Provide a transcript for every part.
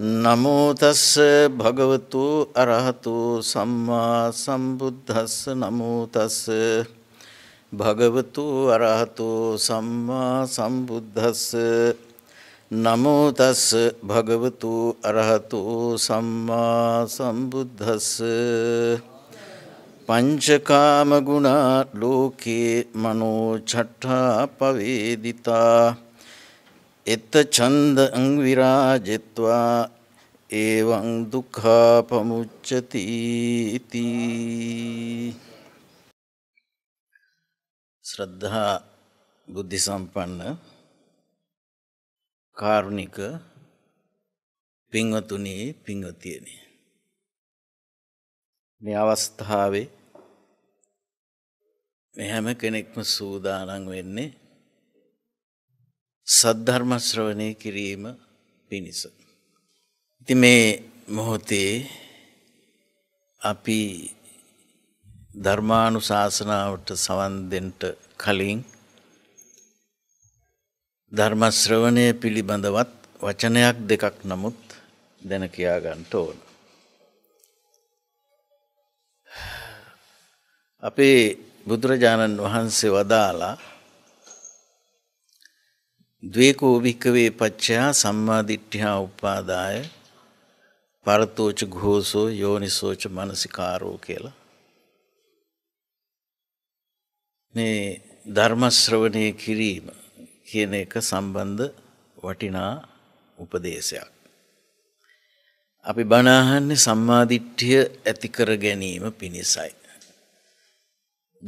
නමෝතස්ස භගවතු අරහතු සම්මා සම්බුද්ධස්ස නමෝතස්ස භගවතු අරහතු සම්මා සම්බුද්ධස්ස නමෝතස්ස භගවතු අරහතු සම්මා සම්බුද්ධස්ස පංචකාම ගුණා ලෝකේ මනෝ චට්ඨා පවේදිතා එත ඡන්දං විරාජිत्वा එවං දුක්ඛාපමුච්චති इति ශ්‍රද්ධා බුද්ධ සම්පන්න කාරුණික පින්වතුනි පින්වතියනි මේ අවස්ථාවේ මේ හැම කෙනෙක්ම සූදානම් වෙන්නේ සද්ධර්ම ශ්‍රවණය කිරීම පිණිස. ඉති මේ මොහොතේ අපි ධර්මානු ශාසනාවට සවන්දෙන්ට කලින් ධර්මශ්‍රවණය පිළිබඳවත් වචනයක් දෙකක් නමුත් දැන කියාගන්ට ඕන. අපේ බුදුරජාණන් වහන්සේ වදාලා द्वेको भिक्कवे पච්චයා සම්මාදිට්ඨියා උපාදාය පරතෝච ഘോഷෝ යෝනිසෝච මනසිකාරෝ කියලා මේ ධර්ම ශ්‍රවණය කිරීම කියන එක සම්බන්ධ වටිනා උපදේශයක් අපි බණ අහන්නේ සම්මාදිට්ඨිය ඇති කර ගැනීම පිණිසයි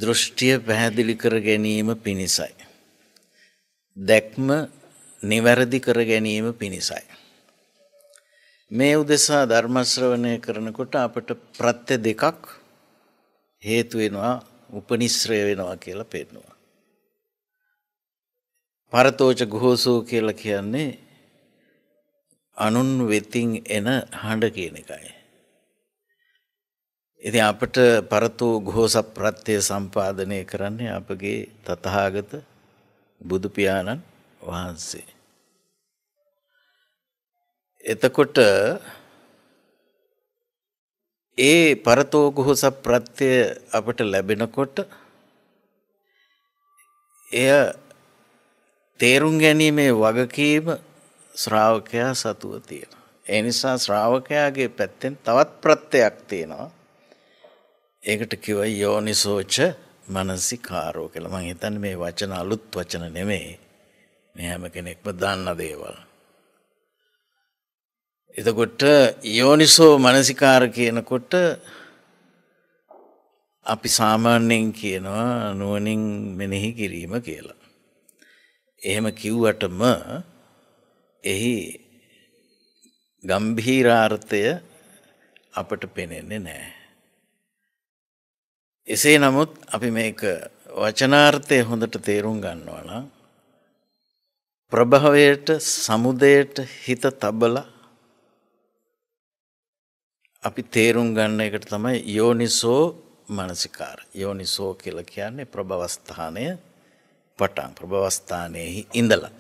දෘෂ්ටිය පැහැදිලි කර ගැනීම පිණිසයි දැක්ම නිවැරදි කර ගැනීම පිණිසයි. මේ උදෙසා ධර්මශ්‍රවණය කරනකොට අපට ප්‍රත්‍ය දෙකක් හේතුවෙනවා උපනිශ්‍රය වෙනවා කියලා පෙන්නවා. පරතෝච ගොහෝසෝ කියලා කියන්නේ අනුන් වෙතින් එන හඬ කියන එකයි. ඉති අපට පරතෝ ගොහෝස ප්‍රත්‍යය සම්පාදනය කරන්නේ අපගේ තතහාගත බුදු පියාණන් වහන්සේ. එතකොට ඒ පරතෝ ගොහස ප්‍රත්‍ය අපට ලැබෙනකොට එය තේරුම් ගැනීමේ වගකීම ශ්‍රාවකයා සතුව තියෙන. ඒ නිසා ශ්‍රාවකයාගේ පැත්තෙන් තවත් ප්‍රත්‍යයක් තියෙනවා. ඒකට කිව යෝනිසෝච මනසිකාරෝ කියලා මම හිතන්නේ මේ වචන අලුත් වචන නෙමෙයි මේ හැම කෙනෙක්ම දන්න දේවල්. එතකොට යෝනිසෝ මනසිකාර කියනකොට අපි සාමාන්‍යයෙන් කියනවා නුවණින් මෙනෙහි කිරීම කියලා. එහෙම කිව්වටම එහි ගම්භීරාර්ථය අපට පෙනෙන්නේ නැහැ. එසේ නමුත් අපි මේක වචනාර්ථය හොඳට තේරුම් ගන්නවා නම් ප්‍රභවයට සමුදයට හිත තබල අපි තේරුම් ගන්න එකට තමයි යෝනිසෝ මනසිකාර යෝනිසෝ කියලා කියන්නේ ප්‍රභවස්ථානය පටන් ප්‍රභවස්ථානයෙහි ඉඳලා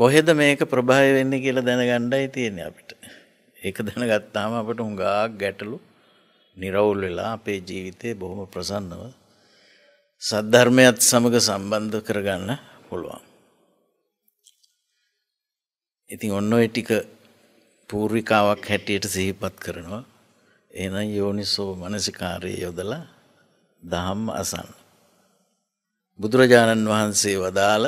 කොහෙද මේක ප්‍රභාය වෙන්නේ කියලා දැනගණ්ඩයි තියෙන අපිට ඒක දැනගත්තාම අපට හුඟක් ගැටලු නිරවුල් වෙලා අපේ ජීවිතේ බොහොම ප්‍රසන්නව සද්ධර්මයත් සමග සම්බන්ධ කරගන්න පුළුවන්. ඉතින් ඔන්න ඔය ටික පූර්විකාවක් හැටියට සිහිපත් කරනවා. එහෙනම් යෝනිසෝ මනසිකාරයේ යොදලා ධම්ම අසන්න. බුදුරජාණන් වහන්සේ වදාළ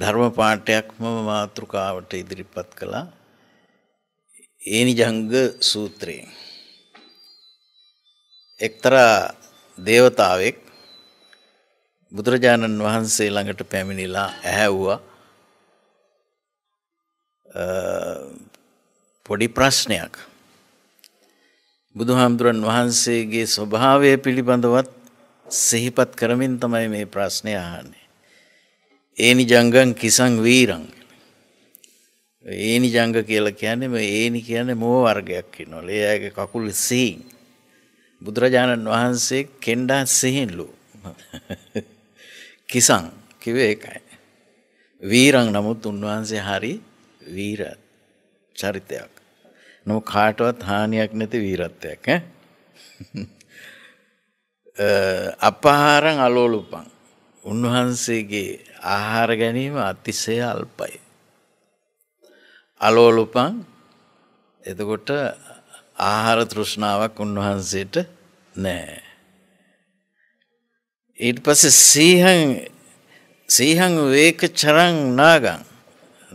ධර්ම පාඨයක්ම මාතෘකාවට ඉදිරිපත් කළා. ඒනිජංග සූත්‍රයෙන් එක්තරා දේවතාවෙක් බුදුරජාණන් වහන්සේ ළඟට පැමිණිලා ඇහැව්වා පොඩි ප්‍රශ්නයක් බුදුහාමුදුරන් වහන්සේගේ ස්වභාවය පිළිබඳවත් සිහිපත් කරමින් තමයි මේ ප්‍රශ්නය අහන්නේ. ඒනි ජංගන් කිසං වීරං. ඒනි ජංග කියලා කියන්නේ මේ ඒනි කියන්නේ මෝ වර්ගයක් වෙනවා. ලේ ඇගේ කකුල් සීන්. බුදුරජාණන් වහන්සේ කෙන්ඩා සිහිල්ලු කිසං කිව ඒකයි. වීරං නමුත් උන්වහන්සේ හරි වීර චරිතයක්. නො කාටවත් හානියක් නැති වීරත්වයක් අපහාරං අලෝලුපං උන්වහන්සේගේ ආහාර ගැනීම අතිශය අල්පයි. අලෝලුපං එතකොට ආහාර තෘෂ්ණාවක් උන්වහන්සේට නෑ. ඊට පස්සේ සීහං සීහං වේක චරං නාගං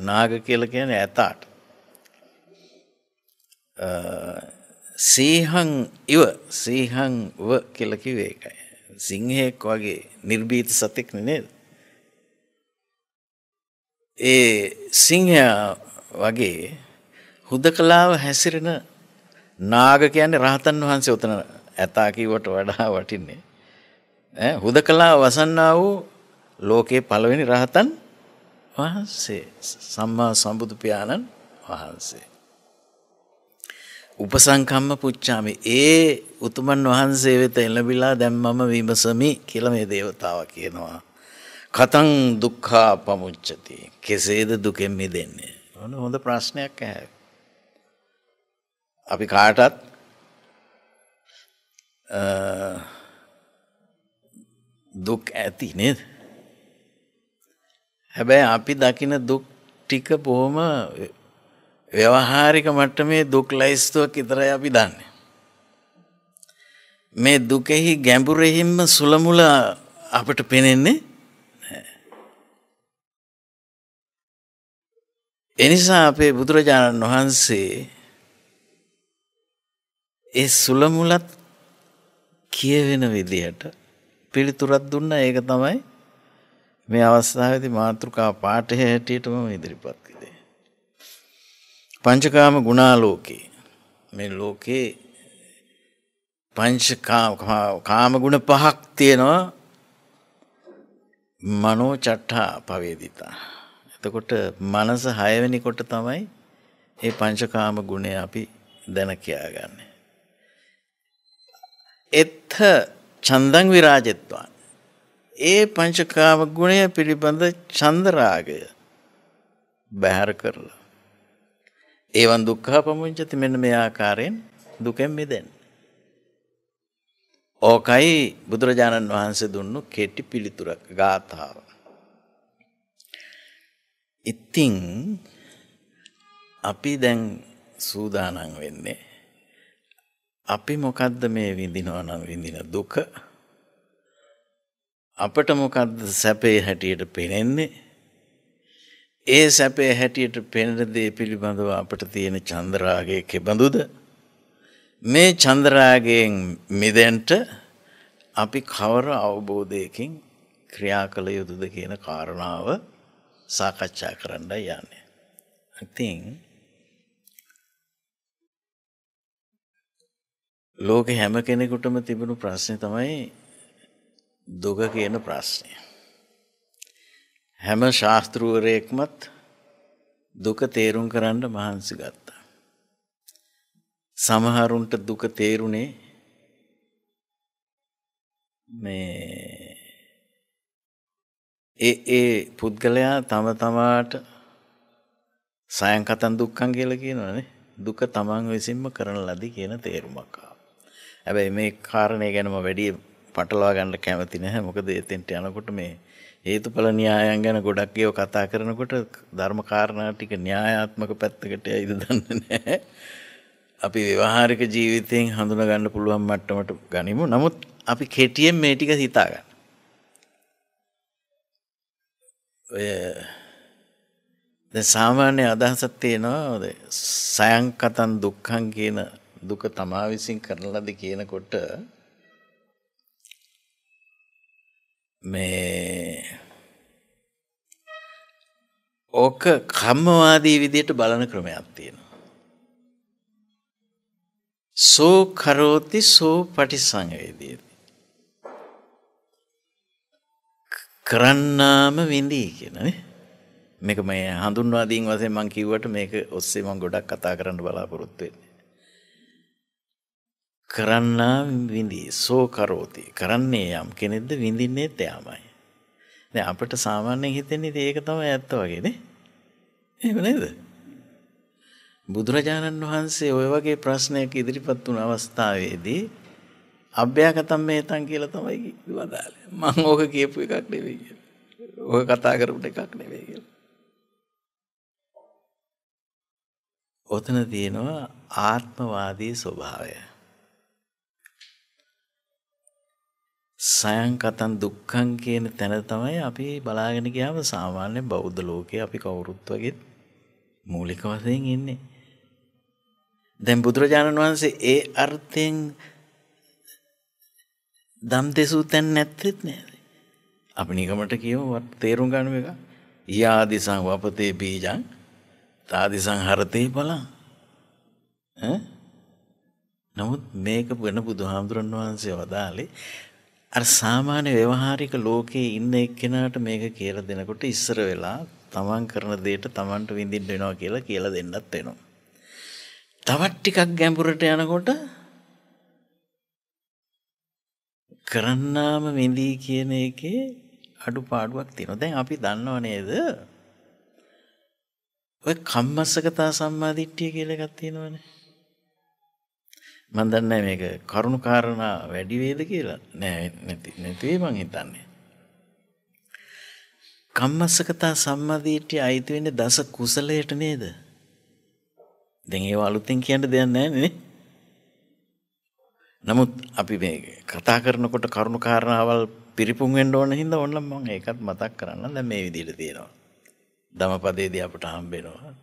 නාග කියලා කියන්නේ ඇතාට. සීහං ඉව සීහං ව කියලා කිව්වේ ඒකයි. සිංහයෙක් වගේ නිර්භීත සතෙක් නේද? ඒ සිංහයා වගේ හුදකලාව හැසිරෙන නාග කියන්නේ රහතන් වහන්සේ උතන ඇතා කිව්වට වඩා වටින්නේ. ඈ හුදකලා වසන්නා වූ ලෝකේ පළවෙනි රහතන් වහන්සේ සම්මා සම්බුදු පියාණන් වහන්සේ. උපසංකම්ම පුච්චාමි ඒ උතුමන් වහන්සේ වෙත එළඹිලා දැන් මම විමසමි කියලා මේ දේවතාව කියනවා. කතං දුක්ඛා පමුච්චති. කෙසේද දුකෙන් මිදෙන්නේ? හොඳ ප්‍රශ්නයක් ඇහැ. අපි කාටත් දුක් ඇති නේද? හැබැයි අපි දකින දුක් ටික බොහොම ව්‍යවහාරික මට්ටමේ දුක් ලයිස්තුවක් විතරයි අපි දන්නේ. මේ දුකෙහි ගැඹුරෙහිම සුලමුල අපට පෙනෙන්නේ එනිසා අපේ බුදුරජාණන් වහන්සේ ඒ සුළමුලත් කියවෙන විදිහට පිළිතුරත් දුන්න ඒක තමයි මේ අවස්ථාවති මාතෘකා පාටය හැටියටම ඉදිරිපත් කිදේ. පංචකාම ගුණාලෝකයේ මේ ලෝකයේ පංචකාම ගුණ පහක් තියෙනවා මනෝ චට්ටා පවේදිතා. එතකොට මනස හයවැනි කොට තමයි ඒ පංචකාම ගුණය අපි දැන කියාගන්නේ. එත්හ චන්දං විරාජෙත්වාන්. ඒ පංචකාම ගුණය පිළිබඳ චන්දරාගය බැහැර කරලා. ඒවන් දුක්කා පමුංචති මෙන මේ ආකාරයෙන් දුකෙන් මිදෙන්. ඕකයි බුදුරජාණන් වහන්සේ දුන්නු කෙටි පිළිතුරක් ගාථාව. ඉත්තිං අපි දැන් සූදානන් වෙන්නේ අපි මොකද්ද මේ විඳිනවා නම් විඳින දුක අපට මොකද්ද සැපේ හැටියට පෙනෙන්නේ ඒ සැපේ හැටියට පෙනෙන දේ පිළිබඳව අපට තියෙන චන්ද්‍රාගයේ කෙබඳුද මේ චන්ද්‍රාගයෙන් මිදෙන්ට අපි කවර අවබෝධයකින් ක්‍රියා කළ යුතුද කියන කාරණාව සාකච්ඡා කරන්න යන්නේ. ඉතින් ලෝකෙ හැම කෙනෙකුටම තිබුණු ප්‍රශ්නය තමයි දුග කියන ප්‍රශ්නය. හැම ශාස්තෘුවරයෙක්මත් දුක තේරුම් කරන්න මහන්සි ගත්තා. සමහරුන්ට දුක තේරුණේ මේ ඒ ඒ පුද්ගලයා තම තමාට සයන්කතන් දුක්කන් කියල කියනවනේ දුක තමන් විසින්ම කරන ලදි කියන තේරුමක්කා. හැබැයි මේ කාරණය ගැනම වැඩිය පටලවා ගන්න කැමති නැහැ. මොකද එතෙන්ට යනකොට මේ හේතුඵල න්‍යායයන් ගැන ගොඩක් ඒවා කතා කරනකොට ධර්ම කාරණා ටික න්‍යායාත්මක පැත්තකට ඇයිද දන්නේ නැහැ. අපි ව්‍යවહાරික ජීවිතයෙන් හඳුනා ගන්න පුළුවන් මට්ටමට ගනිමු. නමුත් අපි කෙටියෙන් මේ ටික හිතා ගන්න. ඔය දැන් සාමාන්‍ය අදහසක් තියෙනවා සයන්කතන් දුක්ඛං කියන දුක තමා විසින් කරන ලද කියනකොට මේ ඕක කම්මවාදී විදියට බලන ක්‍රමයක් තියෙනවා. සෝ කරෝති සෝ පටිසංවේදීති. කරන්නාම විඳී කියනනේ. මේක මේ හඳුන්වා දීන් වශයෙන් මම කිව්වට මේක ඔස්සේ මම ගොඩක් කතා කරන්න බලාපොරොත්තු වෙන්නේ. කරන්නා විඳී සෝ කරෝති කරන්නේ යම් කෙනෙක්ද විඳින්නේත් එයාමයි. දැන් අපිට සාමාන්‍යයෙන් හිතෙන්නේ ඒක තමයි ඇත්ත වගේනේ. එහෙම නේද? බුදුරජාණන් වහන්සේ ওই වගේ ප්‍රශ්නයක් ඉදිරිපත් වුණ අවස්ථාවේදී අභ්‍යාගතම් මේතන් කියලා තමයි වදාළේ. මම ඕක කියපු එකක් නෙවෙයි කියලා. ඔය කතා කරපු එකක් නෙවෙයි කියලා. ඔතන තියෙනවා ආත්මවාදී ස්වභාවය. සයන්කතන් දුක්ඛන් කියන තැන තමයි අපි බලාගෙන ගියාම සාමාන්‍ය බෞද්ධ ලෝකයේ අපි කවුරුත් වගේ මූලික වශයෙන් ඉන්නේ. දැන් බුදුරජාණන් වහන්සේ ඒ අර්ථයෙන් දම් දෙසූතැන් නැත්තෙත් නෑද. අපි නිකමට කියව තේරුම් ගණුව එක යාදිසං වපතේ බීජං තාදිසං හරතේ බලා නමුත් මේක වෙන බුදුහාමුදුරන් වහන්සේ වදාලේ අර සාමාන්‍ය ව්‍යවහාරික ලෝකයේ ඉන්න එක්කෙනාට මේක කියලා දෙනකොට ඉස්සර වෙලා තමන් කරන දෙයට තමන්ට විඳින්න වෙනවා කියලා කියලා දෙන්නත් වෙනවා. තවත් ටිකක් ගැඹුරට යනකොට කරන්නාම විඳී කියන එකේ අඩුපාඩුවක් තියෙනවා. දැන් අපි දන්නව නේද? ඔය කම්මස්සකතා සම්මාදිට්ඨිය කියලා එකක් තියෙනවනේ. මම දන්නේ මේක කරුණු කාරණා වැඩි වේද කියලා. නෑ නැති නැති මං හිතන්නේ. කම්මස්සකතා සම්මාදීට්ඨිය අයිති වෙන්නේ දස කුසලයට නේද? දැන් ඒව අලුතෙන් කියන්න දෙයක් නැහැ නමුත් අපි මේ කතා කරනකොට කරුණු කාරණාවල් පිරිපුන් වෙන්න ඕන හින්දා ඕනනම් මම ඒකත් මතක් කරන්න දැන් මේ විදිහට තියෙනවා. ධමපදයේදී අපට හම්බ වෙනවා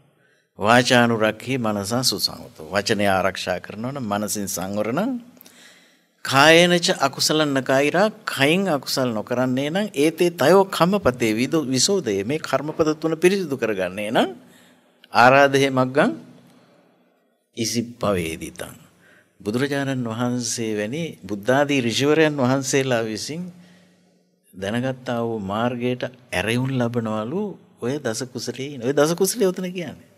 වාචානුරක්හි මනසා සුසංගතෝ. වචනය ආරක්ෂා කරනවන මනසින් සංවර නම් කායනච අකුසල නකායිරා කයින් අකුසල් නොකරන්නේ නම් ඒතේ තයෝ කම්මපතේ විදෝ විසෝදයේ මේ කර්මපද තුන පිරිසිදු කරගන්නේ නම් ආරාධේ මග්ගං ඉසිප්පවේදිතං බුදුරජාණන් වහන්සේ වැනි බුද්ධාදී ඍෂිවරයන් වහන්සේලා විසින් දැනගත්තා වූ මාර්ගයට ඇරයුම් ලබනවලු ඔය දස කුසලයේ ඔය දස කුසලයේ උතන කියන්නේ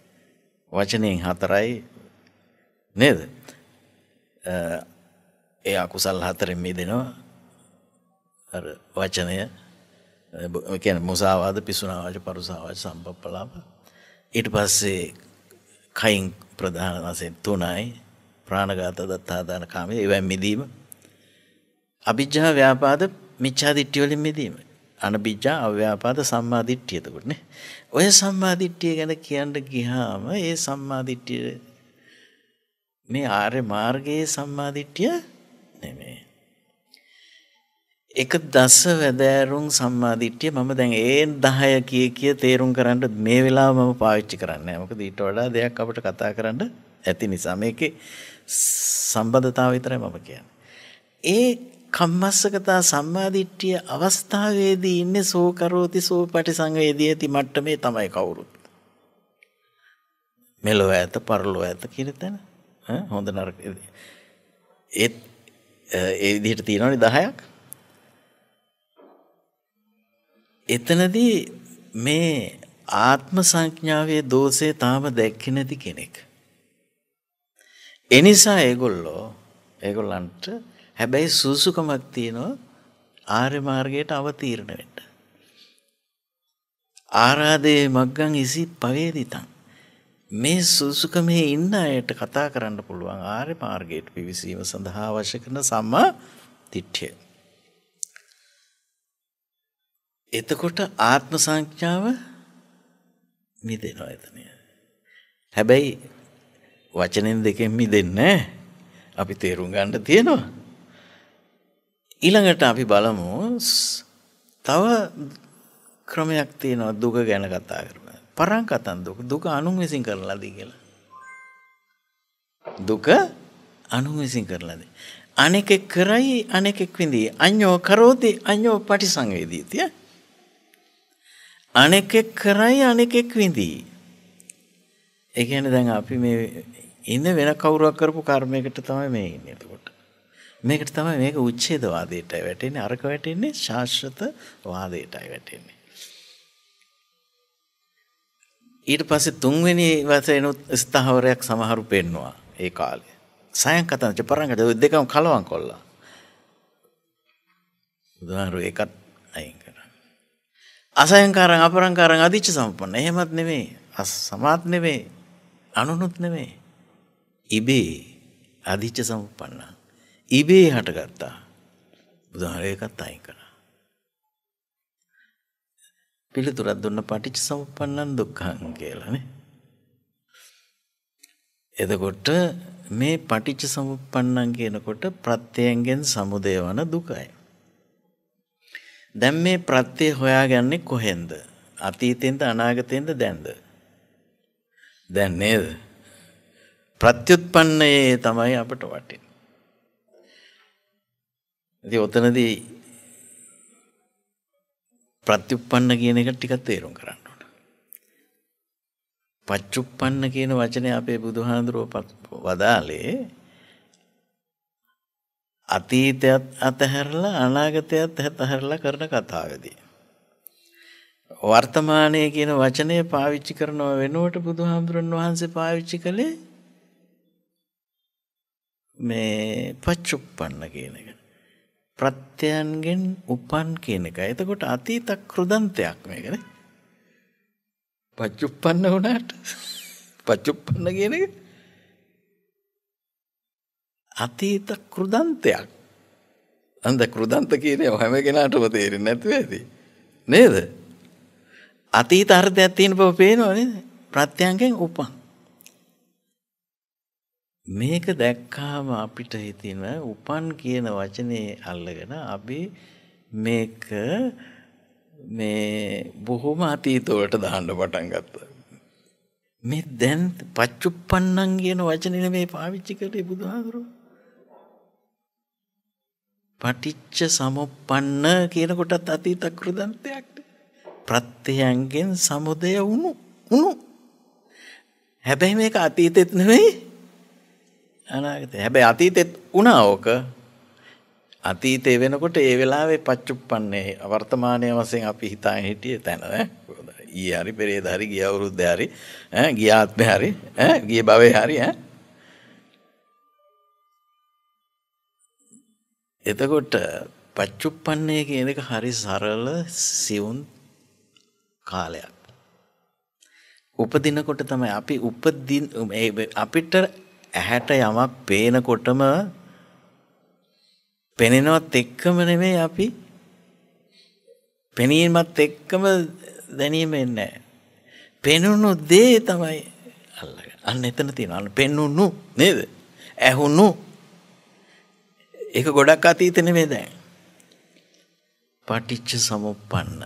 වචනයෙන් හතරයි නේද ඒ අකුසල් හතරෙන් මේ දෙනවා වචනය කියන මුසාවාද පිසුනාවාච පරුසාවාච සම්පප්පලාප ඊට පස්සේ කයින් ප්‍රධාන වශයෙන් තුනයි ප්‍රාණඝාත දත්තාදාන කාමයේ ඒවා මිදීම අභිජ්ජා ව්‍යාපාද මිච්ඡා දිට්ඨිය වලින් මිදීම අනබිජ්ජා අව්‍යාපාද සම්මා දිට්ඨිය එතකොට නේ ඔය සම්මාධිට්ඨිය ගැන කියන්න ගිහාම ඒ සම්මාධිට්ඨිය මේ ආර්ය මාර්ගයේ සම්මාධිට්ඨිය නෙමේ. එක දස වැදෑරුම් සම්මාධිට්ඨිය මම දැන් ඒ 10 කිය කිය තේරුම් කරන්න මේ වෙලාව මම පාවිච්චි කරන්නේ නැහැ. මොකද ඊට වඩා දෙයක් අපිට කතා කරන්න ඇති නිසා මේකේ සම්බන්ධතාවය විතරයි මම කියන්නේ. ඒ කම්මස්සකතා සම්මාදිට්ඨිය අවස්ථාවේදී ඉන්නේ සෝ කරෝති සෝ පටිසංවේදීති මට්ටමේ තමයි කවුරුත්. මෙලොව ඇත පරලොව ඇත කියන තැන හොඳ නරක ඒත් ඒ විදිහට තියෙනවනේ 10ක්. එතනදී මේ ආත්ම සංඥාවේ දෝෂය තාම දැක්කේ නැති කෙනෙක්. එනිසා ඒගොල්ලෝ ඒගොල්ලන්ට හැබැයි සූසුකමක් තියෙනවා ආර්ය මාර්ගයට අවතීරණ වෙන්න. ආරාදේ මක්ගං ඉසි පවේදිතන්. මේ සූසුකමේ ඉන්න අයට කතා කරන්න පුළුවන් ආර්ය මාර්ගයට පිවිසීම සඳහා අවශ්‍ය කරන සම්මා තිට්ඨිය. එතකොට ආත්ම සංඥාව මිදෙනවා එතනය. හැබැයි වචනෙන් දෙකෙන් මිදෙන්නේ අපි තේරුම් ගන්න තියෙනවා. ඊළඟට අපි බලමු තව ක්‍රමයක් තියෙනවා දුක ගැන කතා කරම පරංකතන් දුක දුක අනුන් විසින් කරලාද කියලා දුක අනුන් විසින් කරලාද අනෙක කරයි අනෙකෙක් විඳී අඤ්ඤෝ කරෝති අඤ්ඤෝ පටිසංවේදීතිය අනෙකෙක් කරයි අනෙකෙක් විඳී ඒ කියන්නේ දැන් අපි මේ ඉන්න වෙන කවුරුවක් කරපු කර්මයකට තමයි මේ ඉන්නේ එතකොට මේකට තමයි මේක උච්ඡේදවාදයටයි වැටෙන්නේ අරක වැටෙන්නේ ශාස්ත්‍රත වාදයටයි වැටෙන්නේ ඊට පස්සේ තුන්වෙනි වසරේනොත් ස්ථාවරයක් සමහරු පෙන්නවා ඒ කාලේ සයන්කතනච පරංගත දෙකම කලවම් කොල්ලා බුදුහාරු ඒකත් අයින් කරා අසයන්කාරං අපරංකාරං අදිච්ච සම්පන්න එහෙමත් නෙමෙයි අස සමාත් නෙමෙයි අනුනුත් නෙමෙයි ඉබේ අදිච්ච සම්පන්නා ඉබේ හටගත්තා බුදුහරයකත් අයින් කරා. පිළිතුරත් දුන්න පටිච්ච සම්පන්නන් දුක්ඛං කියලානේ. එතකොට මේ පටිච්ච සමුප්පන්නන් කියනකොට ප්‍රත්‍යයෙන් සමුදය වන දුකයි. දැන් මේ ප්‍රත්‍ය හොයාගන්නේ කොහෙන්ද? අතීතෙන්ද අනාගතෙන්ද දැන්ද? දැන් නේද? ප්‍රත්‍යুৎපන්නයේ තමයි අපට වටින්නේ. ඉතින් ඔතනදී ප්‍රත්‍යুৎපන්න කියන එක ටිකක් තේරුම් කරන්න ඕන. පච්චුප්පන්න කියන වචනේ අපේ බුදුහාඳුරෝ වදාලේ අතීතයත් අතහැරලා අනාගතයත් අතහැරලා කරන කතාවේදී වර්තමානයේ කියන වචනේ පාවිච්චි කරනව වෙනුවට බුදුහාමුදුරන් වහන්සේ පාවිච්චි කළේ මේ පච්චුප්පන්න කියන එක. ප්‍රත්‍යයන්ගෙන් උපන් කියන එක. එතකොට අතීත කෘදන්තයක් මේකනේ. පච්චුප්පන්න වුණාට පච්චුප්පන්න කියන එක අතීත කෘදන්තයක්. අන්ද කෘදන්ත කියන්නේ හැම කෙනාටම තේරෙන්නේ නැතුව ඇති. නේද? අතීත අර්ථයක් තියෙන බව පේනවා නේද? ප්‍රත්‍යයන්ගෙන් උපන්. මේක දැක්කාම අපිට හිතින උපන් කියන වචනේ අල්ලගෙන අපි මේක මේ බොහොම අතීතවලට දාන්න පටන් ගත්තා. මේ දැන් පච්චුප්පන්නන් කියන වචනේ මේ පාවිච්චි කරේ බුදුහාමුදුරුවෝ. පටිච්ච සමුප්පන්න කියන කොටත් අතීත කෘදන්තයක්ද? ප්‍රත්‍යයන්ගෙන් සමුදය වුණු වුණු. හැබැයි මේක අතීතෙත් නෙමෙයි අනාගතේ. හැබැයි අතීතෙත් වුණා ඕක. අතීතේ වෙනකොට ඒ වෙලාවේ පච්චුප්පන්නේ වර්තමානයේ වශයෙන් අපි හිතාගෙන හිටියේ තැන ඈ. ඊයේ හරි පෙරේද හරි ගිය අවුරුද්දේ හරි ඈ ගිය ආත්මේ හරි ඈ ගිය භවයේ හරි ඈ. එතකොට පච්චුප්පන්නේ කියන එක හරි සරල සිවුන් කාලයක්. උපදිනකොට තමයි අපි උපදින් අපිට ඇහැට යමක් පේනකොටම පෙනෙනවත් එක්කම නෙමෙයි අපි පෙනීමත් එක්කම දැනීම එන්නේ පෙනුණු දේ තමයි අල්ලගෙන අන්න එතන තියෙනවා අන්න පෙන්නුණු නේද ඇහුණු ඒක ගොඩක් අතීත නෙමෙයි දැන් පටිච්ච සමුප්පන්න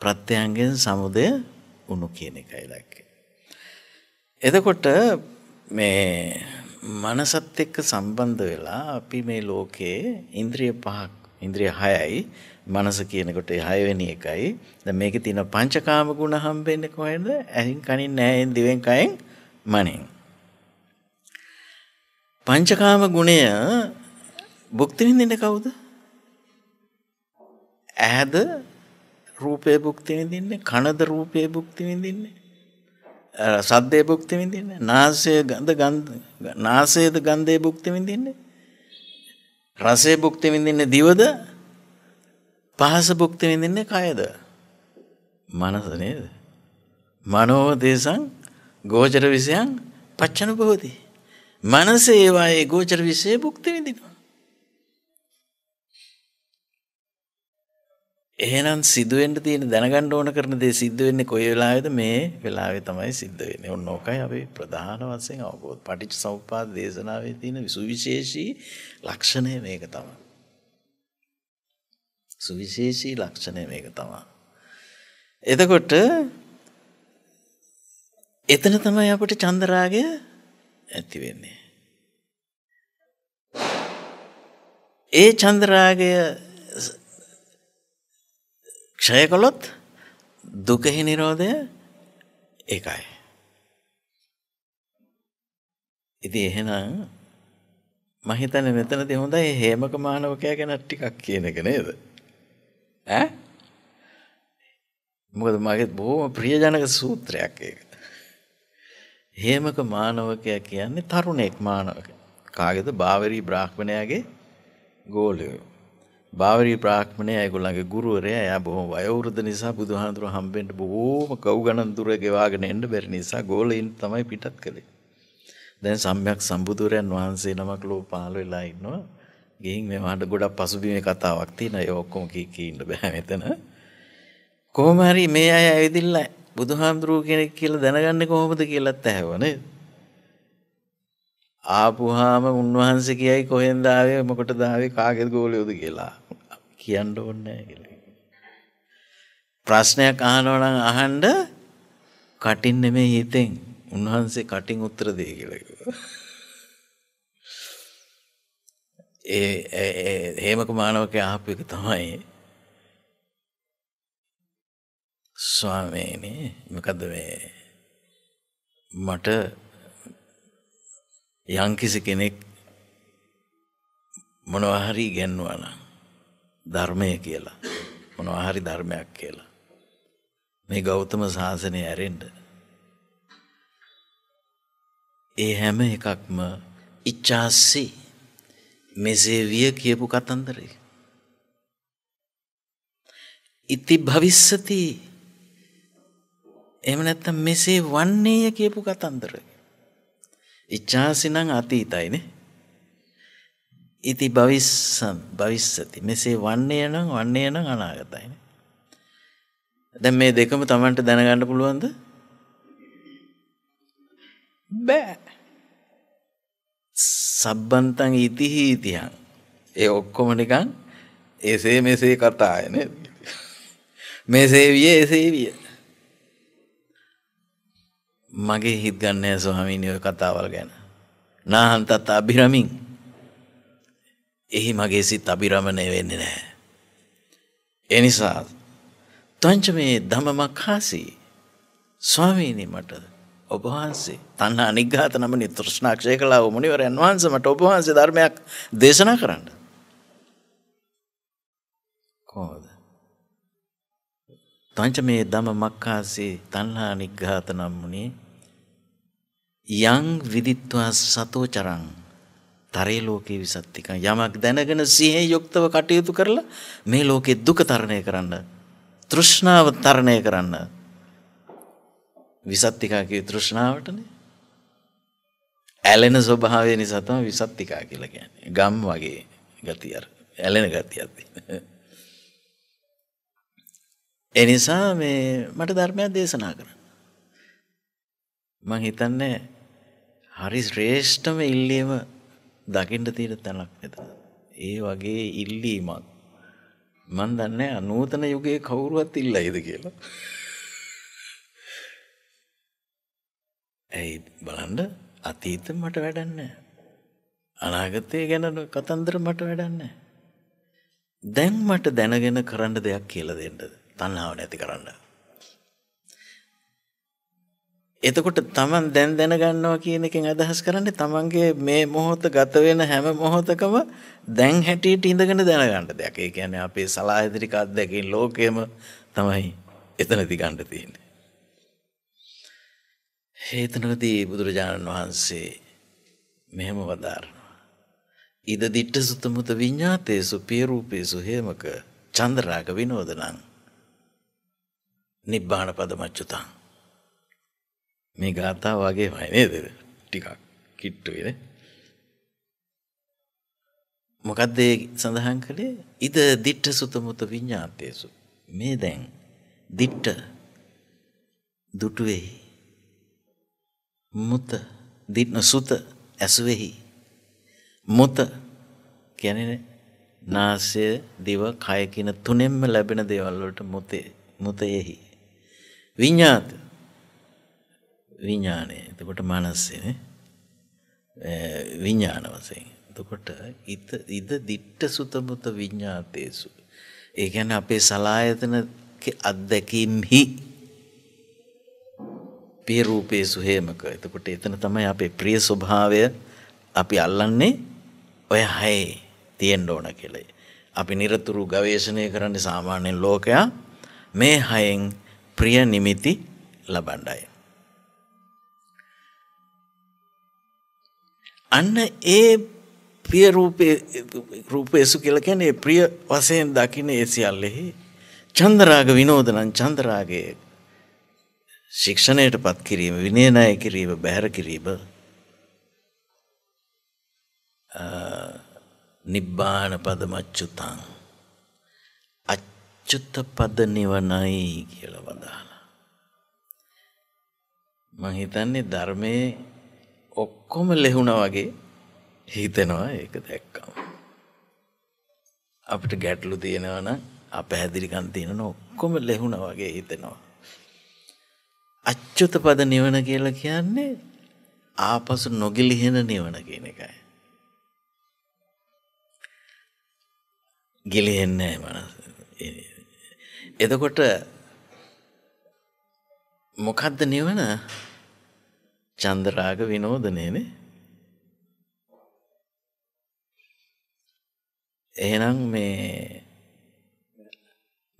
ප්‍රත්‍යයන්ගෙන් සමුදය උණු කියන එකයි ලක්කේ එතකොට මේ මනසත් එක්ක සම්බන්ධ වෙලා අපි මේ ලෝකයේ ඉන්ද්‍රිය පහක් ඉන්ද්‍රිය හයයි මනස කියනකොට හයවෙනි එකයි ද මේක තියෙන පංචකාම ගුණ හම්බෙන්නේ කොහෙද ඇහින් කනින් නෑයෙන් දිවෙන් කයෙන් මනෙන් පංචකාම ගුණය භුක්ති විඳින්නේ කවුද ඇහැද රූපේ භුක්ති විඳින්නේ කනද රූපේ භුක්ති විඳින්නේ සද්දේ භුක්ති විඳින්නේ නාසය ගඳ ගන්ධ නාසයේද ගන්ධේ භුක්ති විඳින්නේ රසේ භුක්ති විඳින්නේ දිවද පහස භුක්ති විඳින්නේ කයද මනස නේද මනෝ දේසං ගෝචර විසයන් පච්චන භවති මනසේ ඒවායේ ගෝචර විසයේ භුක්ති විඳිනවා එහෙනම් සිදුවෙන්ට තියෙන දැනගණ්ඩ ඕන කරන දේ සිද්ධ වෙන්නේ කොයි වෙලාවෙද මේ වෙලාවේ තමයි සිද්ධ වෙන්නේ. ඔන්න ඕකයි අපි ප්‍රධාන වශයෙන් අවබෝධ පටිච්ච සමුප්පාද දේශනාවේ තියෙන සුවිශේෂී ලක්ෂණය මේක තමයි. සුවිශේෂී ලක්ෂණය මේක තමයි. එතකොට එතන තමයි අපට චන්දරාගය ඇති වෙන්නේ. ඒ චන්දරාගය ක්ෂය කළොත් දුකෙහි නිරෝධය ඒකයි. ඉතින් එහෙනම් මම හිතන්නේ මෙතනදී හොඳයි හේමක මානවකයා ගැන ටිකක් කියන එක නේද? ඈ? මොකද මගේ බොහොම ප්‍රියජනක සූත්‍රයක් ඒක. හේමක මානවකයා කියන්නේ තරුණෙක් මානවක. කාගේද? බාවරි බ්‍රාහ්මණයාගේ ගෝලයෝ. බාවරී ප්‍රාක්්මණය ඇගුල්ලගේ ගුරුවරය ය බොහොම වයවුරුද නිසා බුදුහාන්තුර හම්බෙන්ට බොහෝම කව් ගණන්තුර ගෙවාගෙන එන්ඩ බැරි නිසා ගෝලයින් තමයි පිටත් කළේ. දැන් සම්යක් සම්බුදුරයන් වහන්සේ නමක් ලෝ පාලු වෙලා ඉන්නවා ගිහින් මෙවාට ගොඩක් පසුබිම කතාවක් තියෙන ඒ ඔක්කොම කී කීන්න බෑ මෙතන. කොහොම හරි මේ අය ඇවිදින්න බුදුහාමුදුරුව කෙනෙක් කියලා දැනගන්නේ කොහොමද කියලාත් ඇහුවා නේද? ආපුහාම උන්වහන්සේ කියයි කොහෙන් දාවේ මොකට දාවේ කාගෙද ගෝලයෝද කියලා කියන්න ඕනේ කියලා. ප්‍රශ්නයක් අහනවා නම් අහන්න කටින් නෙමෙයි හිතෙන්. උන්වහන්සේ කටින් උත්තර දෙයි කියලා කිව්වා. ඒ ඒ හේමක මානවකයා ආපු එක තමයි ස්වාමීනි මොකද මේ මට යම්කිසි කෙනෙක් මොනවා හරි ඉගෙනුවා නම් ධර්මය කියලා මොනවා හරි ධර්මයක් කියලා මේ ගෞතම සාසනය ඇරෙන්න ඒ හැම එකක්ම ඉච්ඡාස්සි මෙසේ විය කියපු කතන්දරේ ඉති භවිස්සති එහෙම නැත්නම් මෙසේ වන්නේය කියපු කතන්දරේ ඉච්ඡාසිනං අතීතයිනේ. ඉති භවිස්ස භවිස්සති. මෙසේ වන්නේ නම් වන්නේ නම් අනාගතයිනේ. දැන් මේ දෙකම Tamanට දැනගන්න පුළුවන්ද? බෑ. සබ්බන්තං ඉතිහි ඉතිහං. ඒ ඔක්කොම නිකන් එසේ මෙසේ කතාය නේද? මෙසේ විය එසේ විය. මගේ හිත් ගන්නෑ ස්වාමීනි ඔය කතාවල් ගැන. නාහන්තත් අභිරමින් එහි මගේ සිත් අභිරමණය වෙන්නේ නෑ. එනිසා තංච මේ දමමක්හාසී ස්වාමීනී මට ඔබහන්සේ තන්න අනිගාත නම නිතෘෂ්ණක්ෂය කලා මුනිවරයන් වහන්සමට ඔබහන්සේ ධර්මයක් දේශනා කරන්න. කෝද. තංච මේ දම මක්කාසේ තන්හා නිග්ඝාත නම් වුණේ යං විදිත්වා සතෝ චරං තරේ ලෝකේ විසත්තිකං යමක් දැනගෙන සිහියෙන් යුක්තව කටයුතු කරලා මේ ලෝකේ දුක තරණය කරන්න තෘෂ්ණාව තරණය කරන්න විසත්තිකා කියේ තෘෂ්ණාවටනේ ඇලෙන ස්වභාවය නිසා තමයි විසත්තිකා කියලා කියන්නේ ගම් වගේ ගතිය අර ඇලෙන ගතියක් තියෙන එනිසා මේ මට ධර්මයක් දේශනා කරන්න. මං හිතන්නේ හරි ශ්‍රේෂ්ඨම ඉල්ලීම දකිින්ට තීර තැනක් එත. ඒ වගේ ඉල්ලීමක්. මන් දන්න අනූතන යුගයේ කවුරුවත් ඉල්ල යිද කියලා. ඇයි බලන්ඩ අතීත මට වැඩන්න. අනාගතය ගැන කතන්දර මට වැඩන්න. දැන් මට දැනගෙන කරන්න දෙයක් කියල දෙන්නද තන්නාව නැති කරන්න. එතකොට තමන් දැන් දැනගන්නවා කියන එකෙන් අදහස් කරන්නේ තමන්ගේ මේ මොහොත ගත වෙන හැම මොහොතකම දැන් හැටියට ඉඳගෙන දැනගන්න දෙයක්. ඒ කියන්නේ අපේ සලායදිරික අත්දැකීම් ලෝකෙම තමයි එතනදී ගන්න තියෙන්නේ. හේතනදී බුදුරජාණන් වහන්සේ මෙහෙම වදාරනවා. ඉද දිට්ඨ සුතමුත විඤ්ඤාතේසු පිය රූපේසු හේමක චන්ද්‍රාග විනෝදනං නිබ්බාන පදමච්චුතං මේ ගාථා වගේ වයි නේද ටිකක් කිට්ටුවේ නේ මොකද්ද ඒ සඳහන් කළේ ඉද දිට්ඨ සුතමුත විඤ්ඤාතේසු මේ දැන් දිට්ඨ දුටුවේ මුත දිට්න සුත ඇසුවේහි මුත කියන්නේ නාසය දිව කය කියන තුනෙන්ම ලැබෙන දේවල් වලට මුතේ මුතයේහි විඤ්ඤාතේ විඤ්ඥානය එතකොට මනස්සන විඤ්ඥාන වසයෙන් එතකොට ඉත ඉද දිට්ට සුතමුත විඤ්ඥාතයසු ඒ ගැන අපේ සලායතන අත්දැකීම්හි පියරූපේ සුහේමක එතකොට එතන තමයි අපේ ප්‍රිය ස්වභාවය අපි අල්ලන්නේ ඔය හයි තියෙන් ඕන කෙලේ අපි නිරතුරු ගවේශණය කරන්න සාමාන්‍යෙන් ලෝකයා මේ හයෙන් ප්‍රිය නිමිති ලබණ්ඩයි අන්න ඒ ප්‍රිය රූපේ රූපේසු කියලා කියන්නේ ප්‍රිය වශයෙන් දකින්න ඒ සියල්ලෙහි චන්දරාග විනෝදනං චන්දරාගයේ ශික්ෂණයටපත් කිරීම විනය ණය කිරීම බැහැර කිරීම නිබ්බාන පදමච්චුතං අච්චුත පද නිවනයි කියලා වදාලා මං හිතන්නේ ධර්මයේ ඔක්කොම ලෙහුණා වගේ හිතෙනවා ඒක දැක්කම. අපිට ගැටලු තියෙනවා නම් අපැහැදිලිකම් තියෙනවා ඔක්කොම ලෙහුණා වගේ හිතෙනවා. අච්චුත පද නිවන කියලා කියන්නේ ආපසු නොගිලිහෙන නිවන කියන එකයි. ගිලිහෙන්නේ මනස. එතකොට මොකද්ද නිවන? චන්දරාග විනෝදනයනේ එහෙනම් මේ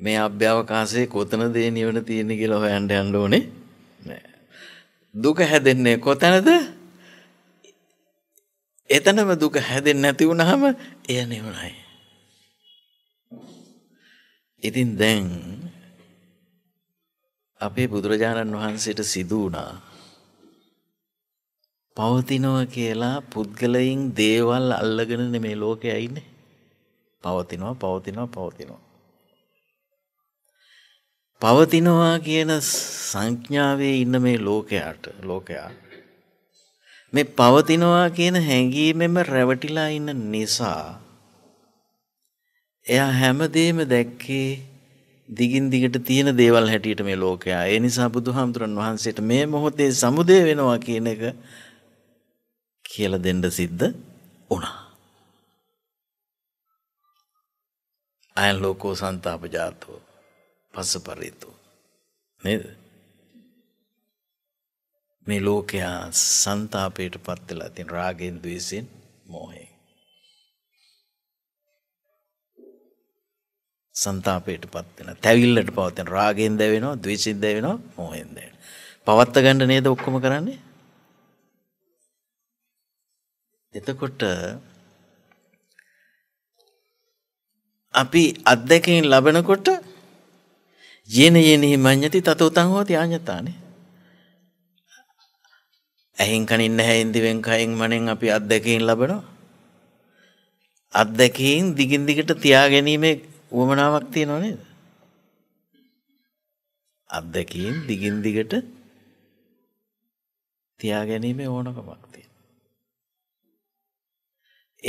මේ අභ්‍යවකාශයේ කොතනද ඒ නිවන තියෙන්නේ කියලා හොයන්න යන්න ඕනේ නෑ දුක හැදෙන්නේ කොතනද එතනම දුක හැදෙන්නේ නැති වුනහම එය නිවනයි ඉතින් දැන් අපේ බුදුරජාණන් වහන්සේට සිදු වුණා පවතිනව කියලා පුද්ගලයින් දේවල් අල්ලගෙන මේ ලෝකය අයින්නේ පවතිනවා පවතිනවා පවතිනවා. පවතිනවා කියන සංඥාවේ ඉන්න මේ ලෝකයාට ලෝකයා. මේ පවතිනවා කියන හැඟීමෙම රැවටිලා ඉන්න නිසා. එයා හැමදේම දැක්කේ දිගින් දිගට තියෙන දේවල් හැටියට මේ ලෝකයා ඒ නිසා බුදු හාමුදුරන් වහන්සේට මේ මොහොතේ සමුදය වෙනවා කියන එක කියලා දෙන්න සිද්ධ වුණා. අයන් ලෝකෝ සන්තාපජාතෝ පස්සපරිතෝ නේද? මේ ලෝකයා සන්තාපයට පත් වෙලා තියෙන රාගෙන්, ද්වේෂෙන්, මෝහයෙන්. සන්තාපයට පත් වෙන තැවිල්ලට පවතින රාගෙන් දැවෙනවා ද්වේෂෙන් දැවෙනවා මෝහෙන් දැවෙනවා පවත්ත ගන්න නේද ඔක්කොම කරන්නේ එතකොට අපි අත්දැකීම් ලබනකොට යේන යේනෙහි මඤ්ඤති තත උතං හෝති ආඤ්ඤතානේ. ඇහෙන් කනින් නැහෙන් දිවෙන් කයෙන් මනෙන් අපි අත්දැකීම් ලබනවා. අත්දැකීම් දිගින් දිගට තියා ගැනීමේ උවමනාවක් තියෙනව නේද? අත්දැකීම් දිගින් දිගට තියා ගැනීමේ ඕනකමක්.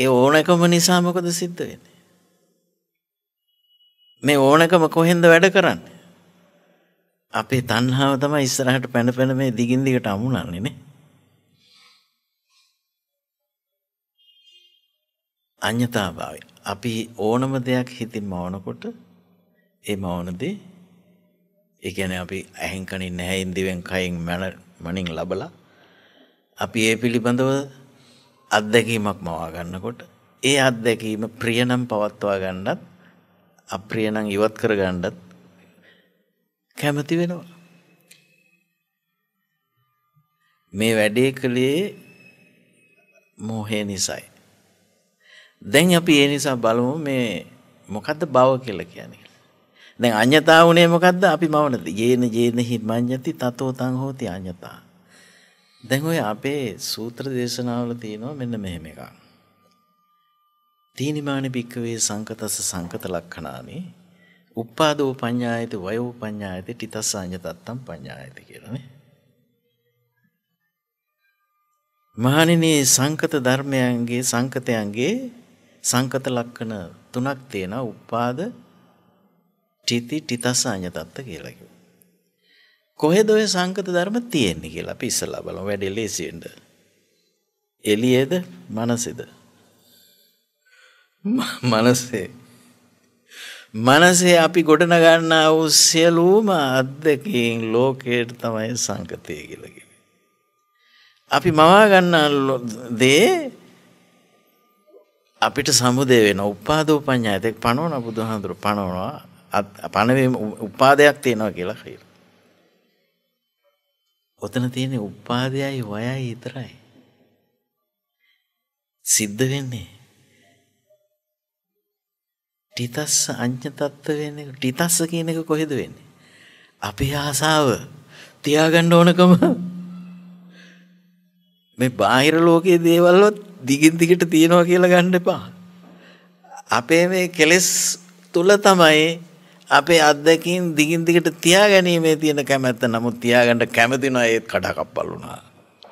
ඒ ඕනකම නිසා මොකද සිද්ධ වෙන්නේ? මේ ඕනකම කොහෙන්ද වැඩ කරන්නේ? අපේ තණ්හාව තමයි ඉස්සරහට පැන පැන මේ දිගින් දිගට අමුණන්නේ නේ. අඤ්‍යතාභාවය. අපි ඕනම දෙයක් හිතින් මවනකොට ඒ මවන දේ ඒ කියන්නේ අපි ඇහෙන් කනින් නැහැ ඉන්දිවෙන් කයින් මනින් ලබලා අපි ඒ පිළිබඳව අත්දැකීමක් මවා ගන්නකොට ඒ අත්දැකීම ප්‍රියනම් පවත්වා ගන්නත් අප්‍රියනම් ඉවත් කර ගණ්ඩත් කැමති වෙනවා. මේ වැඩේ කළේ මෝහේ නිසයි. දැන් අපි ඒ නිසා බලමු මේ මොකක්ද බව කියලා කියන්නේ. දැන් අඤ්‍යතා වුණේ මොකද්ද? අපි මවනද? යේන යේන හිමඤ්ඤති තතෝ තං හෝති අඤ්‍යතා. දැන් ඔය අපේ සූත්‍ර දේශනාවල තියෙනවා මෙන්න මෙහෙම එකක්. තීනිමානි භික්කවේ සංකතස සංකත ලක්ෂණානි uppādō paññāyati vayo paññāyati titassaññ tattam paññāyati කියලා නේ. මහණෙනි සංකත ධර්මයන්ගේ සංකතයන්ගේ සංකත ලක්ෂණ තුනක් තියෙනවා uppāda titi titassaññ tatta කියලා කිව්වා. කොහෙද ඔය සංකත ධර්ම තියෙන්නේ කියලා අපි ඉස්සලා බලමු වැඩි ලේසියෙන්ද. එළියේද මනසේද? මනසේ. මනසේ අපි ගොඩනගන්නා වූ සියලුම අද්දකින් ලෝකයට තමයි සංකතය කියලා කිව්වේ. අපි මවා ගන්නා දේ අපිට සමුදේ වෙන උපාදෝ පඤ්ඤායතෙක් පනවන බුදුහාඳුර පනවනවා පණවීම උපාදයක් තියෙනවා කියලා කියලා. ඔතන තියෙන උපාදයයි වයයි විතරයි. සිද්ධ වෙන්නේ. ටිතස්ස අඤ්ඤ තත්ත්ව වෙන්නේ ටිතස්ස කියන එක කොහෙද වෙන්නේ? අපි ආසාව තියාගන්න ඕනකම මේ බාහිර ලෝකයේ දේවල්වත් දිගින් දිගට තියනවා කියලා ගන්න එපා. අපේ මේ කෙලෙස් තුල තමයි අපේ අත්දැකින් දිගින් දිගට තියාගැනීමේ තියෙන කැමැත්ත නමුත් තියාගන්න කැමතිනවා ඒත් කඩකප්පල් වුණා.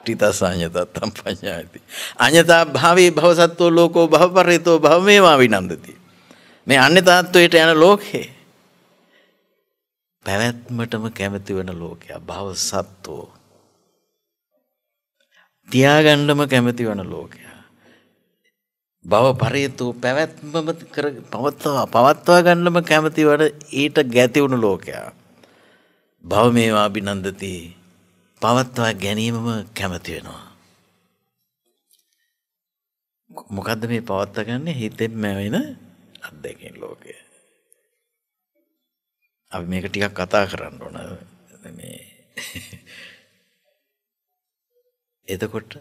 ටිතසාඤ්ඤතත්තම් පඤ්ඤායති. අඤ්ඤතා භාවේ භවසත්ත්වෝ ලෝකෝ භවපරිතෝ භවමේවා විනන්දති. මේ අඤ්ඤතාත්වයට යන ලෝකේ පැවැත්මටම කැමති වෙන ලෝකයා භවසත්ත්වෝ. තියාගන්නම කැමති වෙන ලෝකයා. බව පරේතු පැවැත්මම කර පවත්වා පවත්වා ගන්නම කැමතිවට ඊට ගැතිවුණු ලෝකයා. භව මේවා බිනන්දති පවත්වා ගැනීමම කැමතිවෙනවා. මොකදද මේ පවත්තගන්නේ හිතෙන් මැවෙන අත්දැකින් ලෝකය. අපි මේක ටිකක් කතා කරන්න ඕන එතකොට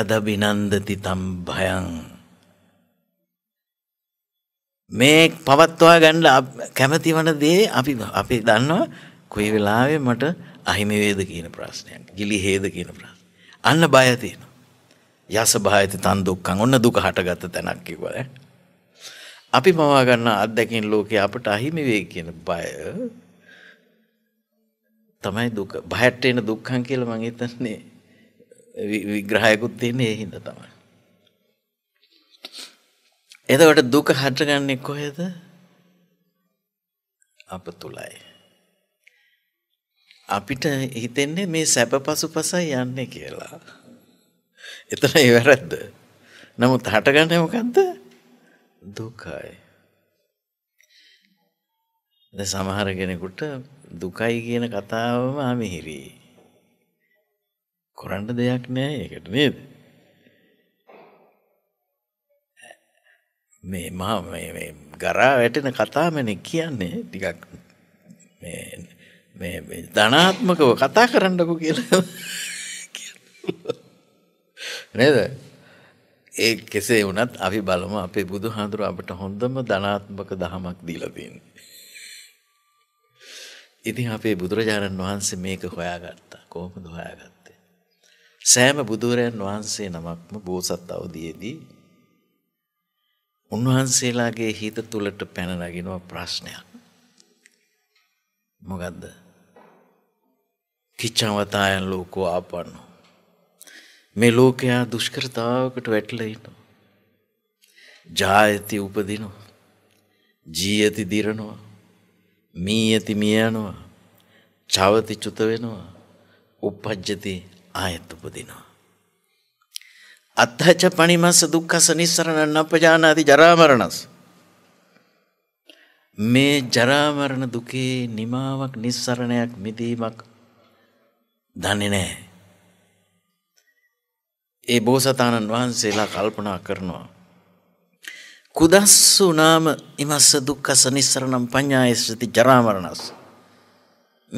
යද බිනන්දති තම් භයන් මේ පවත්වා ගන්න කැමති වන දේ අපි අපි දන්නවා කොයි වෙලාවේ මට අහිමි වේද කියන ප්‍රශ්නයක්. ගිලි හේද කියන ප්‍රශ්න. අන්න බය තියෙනවා. යස භායති තන් දුක්ඛං ඔන්න දුක හටගත්ත තැනක් කිව්වා ඈ. අපි මවා ගන්න අත්දැකීම් ලෝකේ අපට අහිමි වේ කියන බය තමයි දුක. බයට එන දුක්ඛං කියලා මම හිතන්නේ විග්‍රහයකුත් තියෙන්නේ ඒ හින්දා තමයි. එදවට දුක හටගන්නේ කොහෙද අප තුළයි. අපිට හිතෙන්නේ මේ සැප පසු පසයි යන්නේ කියලා. එතන වැරැද්ද. නමුත් හටගන්න මොකක්ද දුකයි. ද සමහර කෙනෙකුට දුකයි කියන කතාවම අමිහිරී. කොරන්න දෙයක් නෑ ඒකට නේද. මේ මහා මේ ගරා වැටෙන කතාමැන කියන්නේ ටිකක් මේ ධනාත්මකව කතා කරන්නකු කියලා නේද ඒ කෙසේ වනත් අපි බලම අපේ බුදු හාඳුර අපට හොඳම ධනාත්මක දහමක් දීලතින්. ඉතින් අපේ බුදුරජාණන් වහන්සේ මේක හොයාගත්තා කොහොමද හොයාගත්තේ. සෑම බුදුරයන් වහන්සේ නමක්ම බෝසත් අවදයේදී උන්වහන්සේලාගේ හිත තුළට පැනනගෙනවා ප්‍රශ්නයක්. මොකදද කිච්චවතායන් ලෝකෝ ආපන්නු. මේ ලෝකයා දුෂ්කරතාවකට වැටලයින්න. ජායති උපදිනවා. ජීයති දිරනවා. මී ඇති මියනවා. චවති චුත වෙනවා. උපජ්ජති ආයත් උපදිනවා. අත්ථච පණිමස්ස දුක්ඛස නිස්සරණං අපජානාති ජරාමරණස් මේ ජරාමරණ දුකේ නිමාවක් නිස්සරණයක් මිදීමක් දන්නේ නැහැ. ඒ බෝසතාණන් වහන්සේලා කල්පනා කරනවා. කුදස්සු නාම ඉමස්ස දුක්ඛස නිස්සරණං පඤ්ඤායස්සති ජරාමරණස්